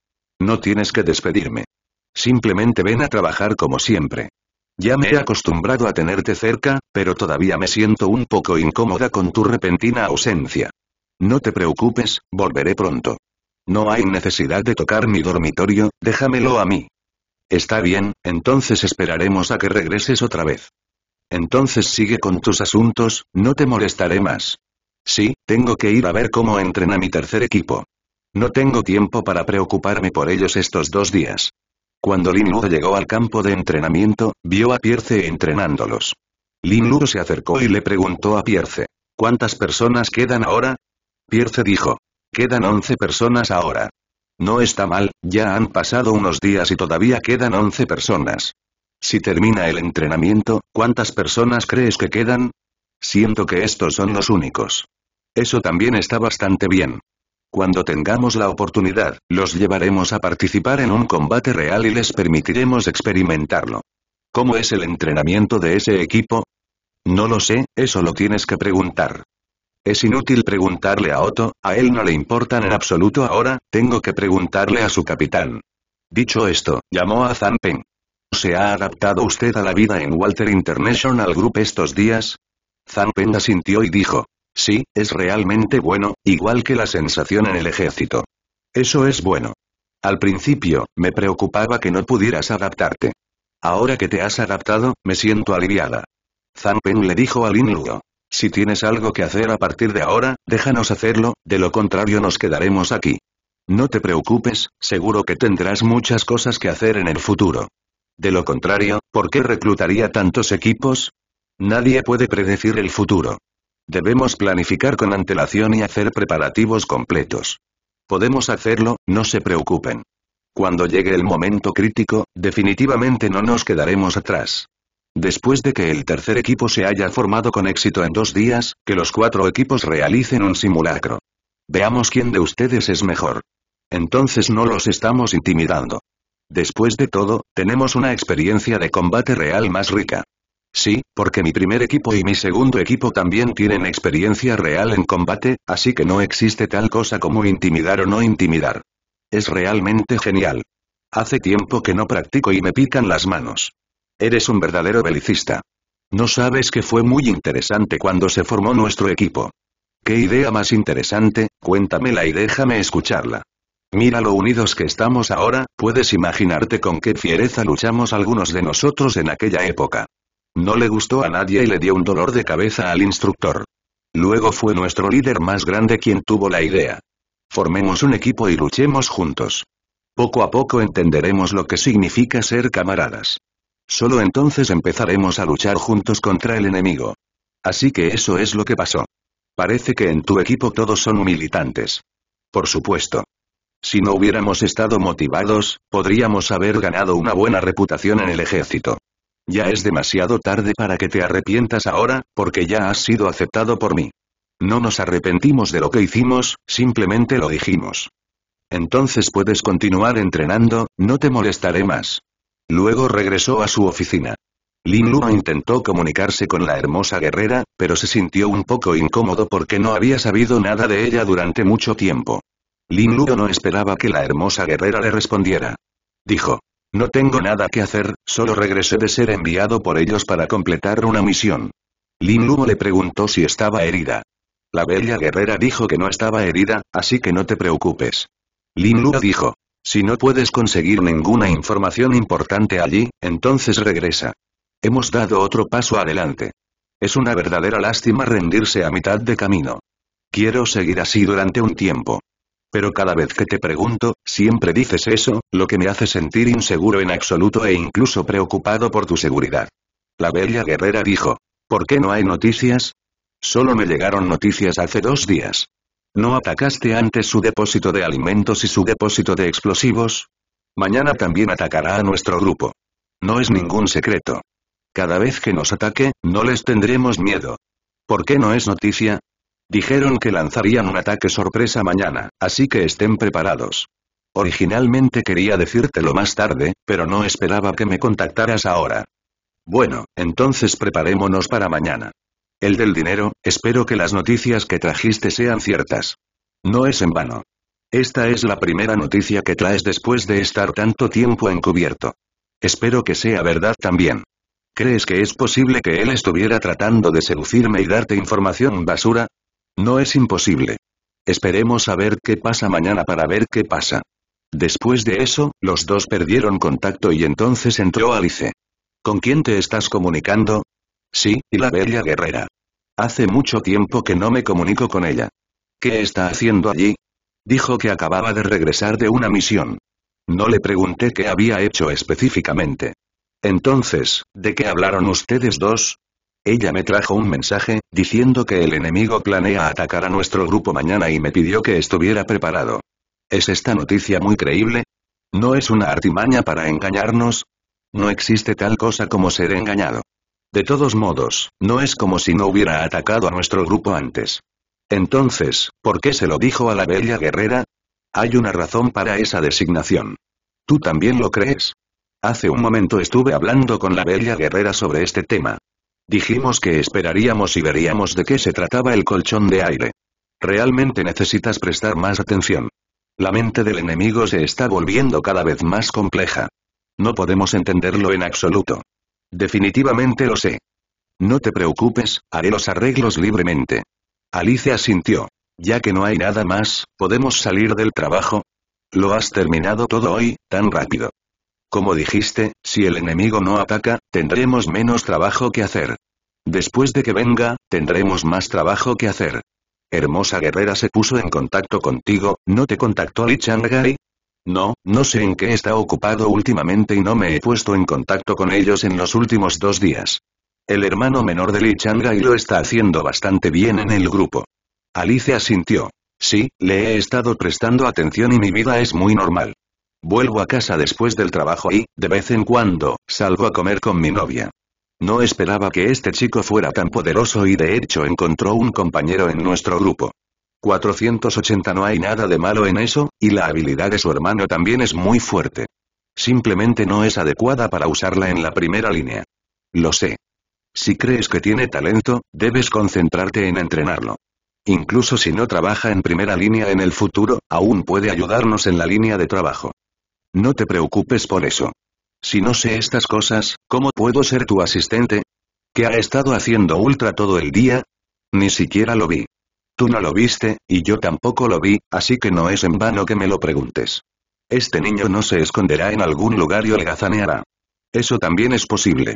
No tienes que despedirme. Simplemente ven a trabajar como siempre. Ya me he acostumbrado a tenerte cerca, pero todavía me siento un poco incómoda con tu repentina ausencia. No te preocupes, volveré pronto. No hay necesidad de tocar mi dormitorio, déjamelo a mí. Está bien, entonces esperaremos a que regreses otra vez. Entonces sigue con tus asuntos, no te molestaré más. Sí, tengo que ir a ver cómo entrena mi tercer equipo. No tengo tiempo para preocuparme por ellos estos dos días. Cuando Lin Luo llegó al campo de entrenamiento, vio a Pierce entrenándolos. Lin Luo se acercó y le preguntó a Pierce, ¿cuántas personas quedan ahora? Pierce dijo, Quedan 11 personas ahora. No está mal, ya han pasado unos días y todavía quedan 11 personas. Si termina el entrenamiento, ¿cuántas personas crees que quedan? Siento que estos son los únicos. Eso también está bastante bien. Cuando tengamos la oportunidad, los llevaremos a participar en un combate real y les permitiremos experimentarlo. ¿Cómo es el entrenamiento de ese equipo? No lo sé, eso lo tienes que preguntar. Es inútil preguntarle a Otto, a él no le importan en absoluto ahora, tengo que preguntarle a su capitán. Dicho esto, llamó a Zampen. ¿Se ha adaptado usted a la vida en Walter International Group estos días? Zampen asintió y dijo. Sí, es realmente bueno, igual que la sensación en el ejército. Eso es bueno. Al principio, me preocupaba que no pudieras adaptarte. Ahora que te has adaptado, me siento aliviada. Zampen le dijo a Lin si tienes algo que hacer a partir de ahora, déjanos hacerlo, de lo contrario nos quedaremos aquí. No te preocupes, seguro que tendrás muchas cosas que hacer en el futuro. De lo contrario, ¿por qué reclutaría tantos equipos? Nadie puede predecir el futuro. Debemos planificar con antelación y hacer preparativos completos. Podemos hacerlo, no se preocupen. Cuando llegue el momento crítico, definitivamente no nos quedaremos atrás. Después de que el tercer equipo se haya formado con éxito en dos días, que los cuatro equipos realicen un simulacro. Veamos quién de ustedes es mejor. Entonces no los estamos intimidando. Después de todo, tenemos una experiencia de combate real más rica. Sí, porque mi primer equipo y mi segundo equipo también tienen experiencia real en combate, así que no existe tal cosa como intimidar o no intimidar. Es realmente genial. Hace tiempo que no practico y me pican las manos. Eres un verdadero belicista. No sabes que fue muy interesante cuando se formó nuestro equipo. ¿Qué idea más interesante? Cuéntamela y déjame escucharla. Mira lo unidos que estamos ahora, puedes imaginarte con qué fiereza luchamos algunos de nosotros en aquella época. No le gustó a nadie y le dio un dolor de cabeza al instructor. Luego fue nuestro líder más grande quien tuvo la idea. Formemos un equipo y luchemos juntos. Poco a poco entenderemos lo que significa ser camaradas. Solo entonces empezaremos a luchar juntos contra el enemigo. Así que eso es lo que pasó. Parece que en tu equipo todos son militantes. Por supuesto. Si no hubiéramos estado motivados, podríamos haber ganado una buena reputación en el ejército. Ya es demasiado tarde para que te arrepientas ahora, porque ya has sido aceptado por mí. No nos arrepentimos de lo que hicimos, simplemente lo dijimos. Entonces puedes continuar entrenando, no te molestaré más. Luego regresó a su oficina. Lin Luo intentó comunicarse con la hermosa guerrera, pero se sintió un poco incómodo porque no había sabido nada de ella durante mucho tiempo. Lin Luo no esperaba que la hermosa guerrera le respondiera. Dijo. No tengo nada que hacer, solo regresé de ser enviado por ellos para completar una misión. Lin Luo le preguntó si estaba herida. La bella guerrera dijo que no estaba herida, así que no te preocupes. Lin Luo dijo. Si no puedes conseguir ninguna información importante allí, entonces regresa. Hemos dado otro paso adelante. Es una verdadera lástima rendirse a mitad de camino. Quiero seguir así durante un tiempo. Pero cada vez que te pregunto, siempre dices eso, lo que me hace sentir inseguro en absoluto e incluso preocupado por tu seguridad. La bella guerrera dijo, ¿por qué no hay noticias? Solo me llegaron noticias hace dos días. ¿No atacaste antes su depósito de alimentos y su depósito de explosivos? Mañana también atacará a nuestro grupo. No es ningún secreto. Cada vez que nos ataque, no les tendremos miedo. ¿Por qué no es noticia? Dijeron que lanzarían un ataque sorpresa mañana, así que estén preparados. Originalmente quería decírtelo más tarde, pero no esperaba que me contactaras ahora. Bueno, entonces preparémonos para mañana. El del dinero, espero que las noticias que trajiste sean ciertas. No es en vano. Esta es la primera noticia que traes después de estar tanto tiempo encubierto. Espero que sea verdad también. ¿Crees que es posible que él estuviera tratando de seducirme y darte información basura? No es imposible. Esperemos a ver qué pasa mañana para ver qué pasa. Después de eso, los dos perdieron contacto y entonces entró Alice. ¿Con quién te estás comunicando? Sí, y la bella guerrera. Hace mucho tiempo que no me comunico con ella. ¿Qué está haciendo allí? Dijo que acababa de regresar de una misión. No le pregunté qué había hecho específicamente. Entonces, ¿de qué hablaron ustedes dos? Ella me trajo un mensaje, diciendo que el enemigo planea atacar a nuestro grupo mañana y me pidió que estuviera preparado. ¿Es esta noticia muy creíble? ¿No es una artimaña para engañarnos? No existe tal cosa como ser engañado. De todos modos, no es como si no hubiera atacado a nuestro grupo antes. Entonces, ¿por qué se lo dijo a la bella guerrera? Hay una razón para esa designación. ¿Tú también lo crees? Hace un momento estuve hablando con la bella guerrera sobre este tema. Dijimos que esperaríamos y veríamos de qué se trataba el colchón de aire. Realmente necesitas prestar más atención. La mente del enemigo se está volviendo cada vez más compleja. No podemos entenderlo en absoluto. Definitivamente lo sé. No te preocupes, haré los arreglos libremente. Alicia asintió. Ya que no hay nada más, ¿podemos salir del trabajo? Lo has terminado todo hoy, tan rápido. Como dijiste, si el enemigo no ataca, tendremos menos trabajo que hacer. Después de que venga, tendremos más trabajo que hacer. Hermosa guerrera se puso en contacto contigo, ¿no te contactó Li Changai? No, no sé en qué está ocupado últimamente y no me he puesto en contacto con ellos en los últimos dos días. El hermano menor de Li y lo está haciendo bastante bien en el grupo. Alicia sintió. Sí, le he estado prestando atención y mi vida es muy normal. Vuelvo a casa después del trabajo y, de vez en cuando, salgo a comer con mi novia. No esperaba que este chico fuera tan poderoso y de hecho encontró un compañero en nuestro grupo. 480 No hay nada de malo en eso, y la habilidad de su hermano también es muy fuerte. Simplemente no es adecuada para usarla en la primera línea. Lo sé. Si crees que tiene talento, debes concentrarte en entrenarlo. Incluso si no trabaja en primera línea en el futuro, aún puede ayudarnos en la línea de trabajo. No te preocupes por eso. Si no sé estas cosas, ¿cómo puedo ser tu asistente? ¿Qué ha estado haciendo Ultra todo el día? Ni siquiera lo vi. Tú no lo viste, y yo tampoco lo vi, así que no es en vano que me lo preguntes. Este niño no se esconderá en algún lugar y holgazaneará. Eso también es posible.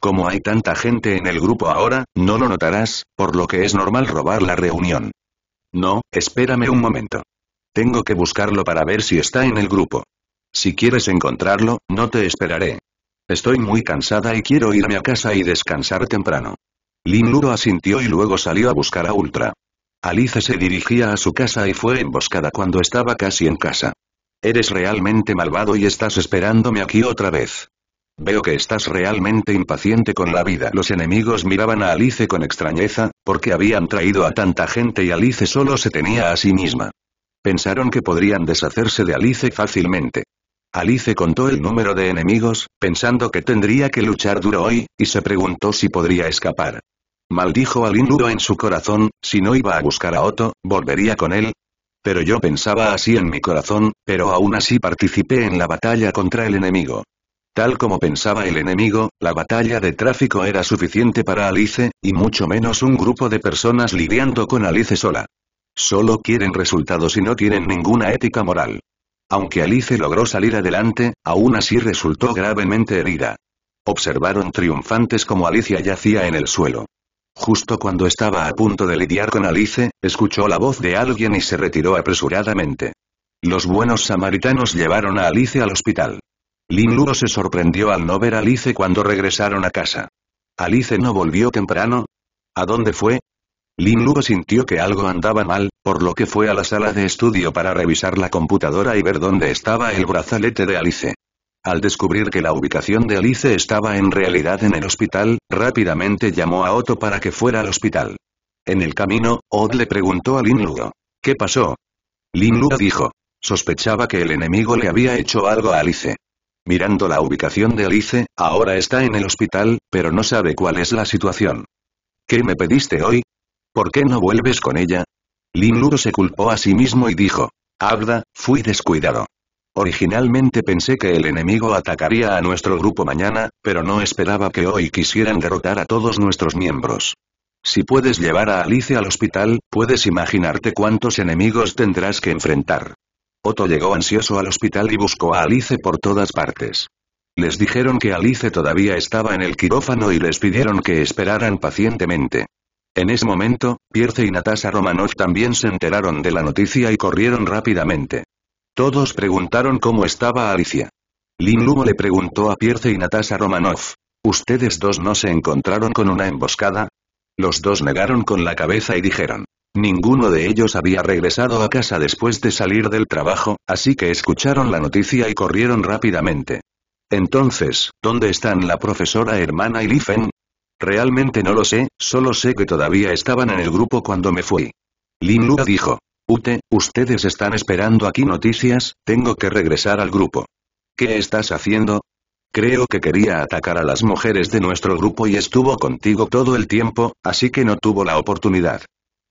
Como hay tanta gente en el grupo ahora, no lo notarás, por lo que es normal robar la reunión. No, espérame un momento. Tengo que buscarlo para ver si está en el grupo. Si quieres encontrarlo, no te esperaré. Estoy muy cansada y quiero irme a casa y descansar temprano. Lin Luro asintió y luego salió a buscar a Ultra. Alice se dirigía a su casa y fue emboscada cuando estaba casi en casa. Eres realmente malvado y estás esperándome aquí otra vez. Veo que estás realmente impaciente con la vida. Los enemigos miraban a Alice con extrañeza, porque habían traído a tanta gente y Alice solo se tenía a sí misma. Pensaron que podrían deshacerse de Alice fácilmente. Alice contó el número de enemigos, pensando que tendría que luchar duro hoy, y se preguntó si podría escapar. Maldijo a indio en su corazón, si no iba a buscar a Otto, ¿volvería con él? Pero yo pensaba así en mi corazón, pero aún así participé en la batalla contra el enemigo. Tal como pensaba el enemigo, la batalla de tráfico era suficiente para Alice, y mucho menos un grupo de personas lidiando con Alice sola. Solo quieren resultados y no tienen ninguna ética moral. Aunque Alice logró salir adelante, aún así resultó gravemente herida. Observaron triunfantes como Alicia yacía en el suelo. Justo cuando estaba a punto de lidiar con Alice, escuchó la voz de alguien y se retiró apresuradamente. Los buenos samaritanos llevaron a Alice al hospital. Lin Luo se sorprendió al no ver a Alice cuando regresaron a casa. ¿Alice no volvió temprano? ¿A dónde fue? Lin Luo sintió que algo andaba mal, por lo que fue a la sala de estudio para revisar la computadora y ver dónde estaba el brazalete de Alice. Al descubrir que la ubicación de Alice estaba en realidad en el hospital, rápidamente llamó a Otto para que fuera al hospital. En el camino, Od le preguntó a Lin Ludo. ¿Qué pasó? Lin Ludo dijo. Sospechaba que el enemigo le había hecho algo a Alice. Mirando la ubicación de Alice, ahora está en el hospital, pero no sabe cuál es la situación. ¿Qué me pediste hoy? ¿Por qué no vuelves con ella? Lin Ludo se culpó a sí mismo y dijo. Abda, fui descuidado. Originalmente pensé que el enemigo atacaría a nuestro grupo mañana, pero no esperaba que hoy quisieran derrotar a todos nuestros miembros. Si puedes llevar a Alice al hospital, puedes imaginarte cuántos enemigos tendrás que enfrentar. Otto llegó ansioso al hospital y buscó a Alice por todas partes. Les dijeron que Alice todavía estaba en el quirófano y les pidieron que esperaran pacientemente. En ese momento, Pierce y Natasha Romanov también se enteraron de la noticia y corrieron rápidamente. Todos preguntaron cómo estaba Alicia. Lin le preguntó a Pierce y Natasha Romanoff. ¿Ustedes dos no se encontraron con una emboscada? Los dos negaron con la cabeza y dijeron. Ninguno de ellos había regresado a casa después de salir del trabajo, así que escucharon la noticia y corrieron rápidamente. Entonces, ¿dónde están la profesora hermana y Lifen? Realmente no lo sé, solo sé que todavía estaban en el grupo cuando me fui. Lin Lu dijo ustedes están esperando aquí noticias, tengo que regresar al grupo. ¿Qué estás haciendo? Creo que quería atacar a las mujeres de nuestro grupo y estuvo contigo todo el tiempo, así que no tuvo la oportunidad.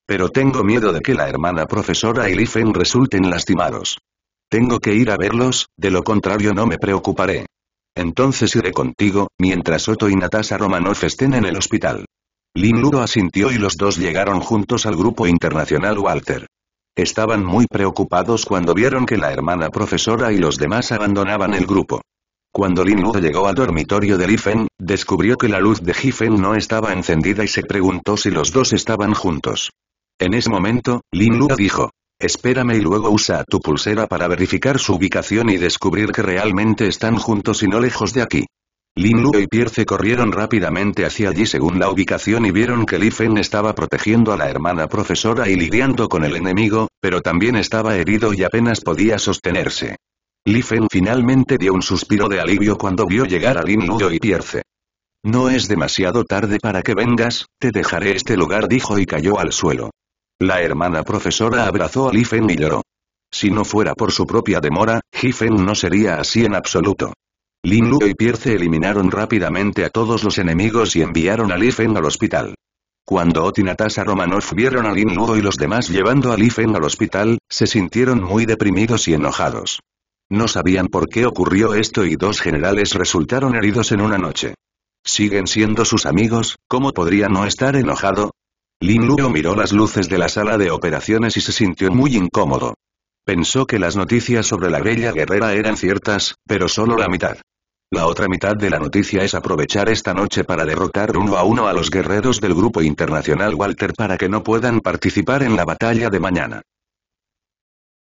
Pero tengo miedo de que la hermana profesora Elifen resulten lastimados. Tengo que ir a verlos, de lo contrario no me preocuparé. Entonces iré contigo, mientras Otto y Natasha Romanoff estén en el hospital. Lin Luro asintió y los dos llegaron juntos al grupo internacional Walter. Estaban muy preocupados cuando vieron que la hermana profesora y los demás abandonaban el grupo. Cuando Lin Lua llegó al dormitorio de Lifen, descubrió que la luz de Gifen no estaba encendida y se preguntó si los dos estaban juntos. En ese momento, Lin Lu dijo, espérame y luego usa tu pulsera para verificar su ubicación y descubrir que realmente están juntos y no lejos de aquí. Lin Luo y Pierce corrieron rápidamente hacia allí según la ubicación y vieron que Li estaba protegiendo a la hermana profesora y lidiando con el enemigo, pero también estaba herido y apenas podía sostenerse. Li finalmente dio un suspiro de alivio cuando vio llegar a Lin Luo y Pierce. No es demasiado tarde para que vengas, te dejaré este lugar dijo y cayó al suelo. La hermana profesora abrazó a Li y lloró. Si no fuera por su propia demora, Jifen no sería así en absoluto. Lin Luo y Pierce eliminaron rápidamente a todos los enemigos y enviaron a Lifen al hospital. Cuando Otinatasa Romanov vieron a Lin Luo y los demás llevando a Lifen al hospital, se sintieron muy deprimidos y enojados. No sabían por qué ocurrió esto y dos generales resultaron heridos en una noche. ¿Siguen siendo sus amigos? ¿Cómo podría no estar enojado? Lin Luo miró las luces de la sala de operaciones y se sintió muy incómodo. Pensó que las noticias sobre la bella guerrera eran ciertas, pero solo la mitad. La otra mitad de la noticia es aprovechar esta noche para derrotar uno a uno a los guerreros del Grupo Internacional Walter para que no puedan participar en la batalla de mañana.